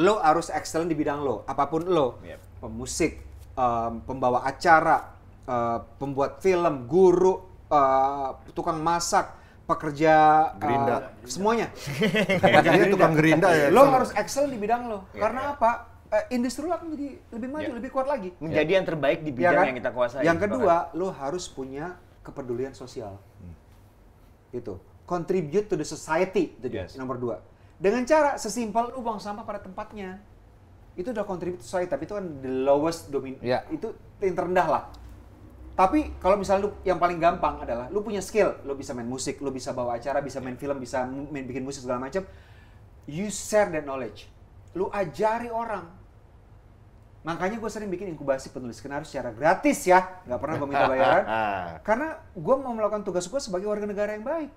lo harus excellent di bidang lo apapun lo yep. pemusik um, pembawa acara uh, pembuat film guru uh, tukang masak pekerja gerinda uh, semuanya gerinda. tukang gerinda ya lo harus excellent di bidang lo yep. karena apa uh, industri lo akan jadi lebih maju yeah. lebih kuat lagi menjadi yang terbaik di bidang yeah, kan? yang kita kuasai yang kedua lo harus punya kepedulian sosial hmm. itu contribute to the society itu yes. nomor dua dengan cara sesimpel lu buang sampah pada tempatnya. Itu udah contribute society, tapi itu kan the lowest domain, yeah. itu yang terendah lah. Tapi kalau misalnya lu yang paling gampang adalah lu punya skill, lu bisa main musik, lu bisa bawa acara, bisa main film, bisa main bikin musik segala macam. You share that knowledge. Lu ajari orang. Makanya gue sering bikin inkubasi penulis skenario secara gratis ya, nggak pernah gue minta bayaran. Karena gue mau melakukan tugas gue sebagai warga negara yang baik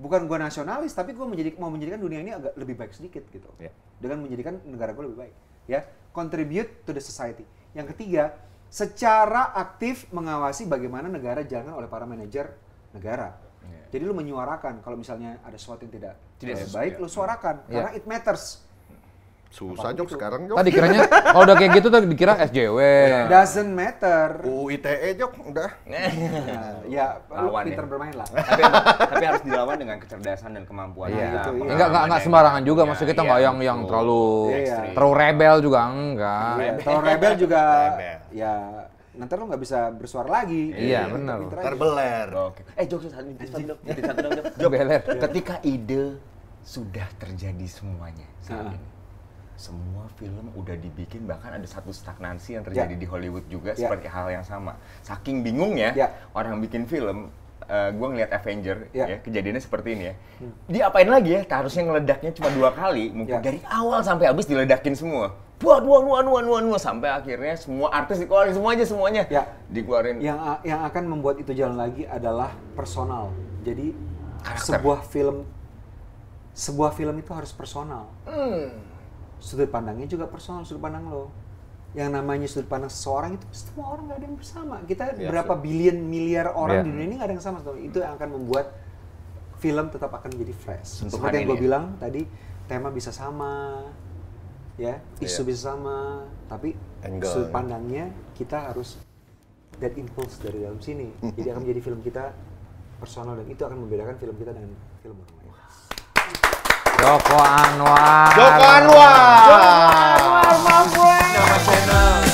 bukan gue nasionalis tapi gue menjadi mau menjadikan dunia ini agak lebih baik sedikit gitu yeah. dengan menjadikan negara gue lebih baik ya contribute to the society yang ketiga secara aktif mengawasi bagaimana negara jangan oleh para manajer negara yeah. jadi lu menyuarakan kalau misalnya ada sesuatu yang tidak tidak eh, baik yeah. lu suarakan yeah. karena ya. it matters Susah Jok sekarang Jok. Tadi kiranya kalau udah kayak gitu tuh dikira SJW. Doesn't matter. UITE Jok udah. Nah, ya lawan ya. pinter bermain lah. tapi, tapi harus dilawan dengan kecerdasan dan kemampuan. Iya. Gitu, iya. Iya. Enggak enggak sembarangan juga ya, maksud kita enggak iya, yang yang terlalu ya, terlalu rebel juga enggak. Iya, terlalu rebel juga rebel. ya nanti lo nggak bisa bersuara lagi. Iya, benar. Terbeler. Oh, oke. Eh, Jok, satu dong, satu dong, Ketika ide sudah terjadi semuanya saat ah. ini semua film udah dibikin bahkan ada satu stagnansi yang ya. terjadi yeah. di Hollywood juga yeah. seperti hal yang sama saking ya yeah. orang bikin film uh, eh, gue ngeliat Avenger yeah. ya kejadiannya seperti ini ya hmm. apain lagi ya harusnya ngeledaknya cuma dua kali mungkin yeah. dari awal sampai habis diledakin semua buat dua dua dua dua dua sampai akhirnya semua artis dikeluarin semuanya semuanya yeah. dikeluarin yang eh, yang akan membuat itu jalan lagi adalah personal jadi Karakter. sebuah film sebuah film itu harus personal hmm sudut pandangnya juga personal sudut pandang lo yang namanya sudut pandang seseorang itu semua orang nggak ada yang bersama kita iya, berapa billion miliar orang yeah. di dunia ini nggak ada yang sama itu yang akan membuat film tetap akan menjadi fresh Untuk seperti yang gue ya. bilang tadi tema bisa sama ya isu iya. bisa sama tapi Angle. sudut pandangnya kita harus get impulse dari dalam sini jadi akan menjadi film kita personal dan itu akan membedakan film kita dengan film orang lain Joko Anwar. Joko Anwar. Joko Anwar, Joko Anwar. Joko Anwar. Joko Anwar. Joko Anwar.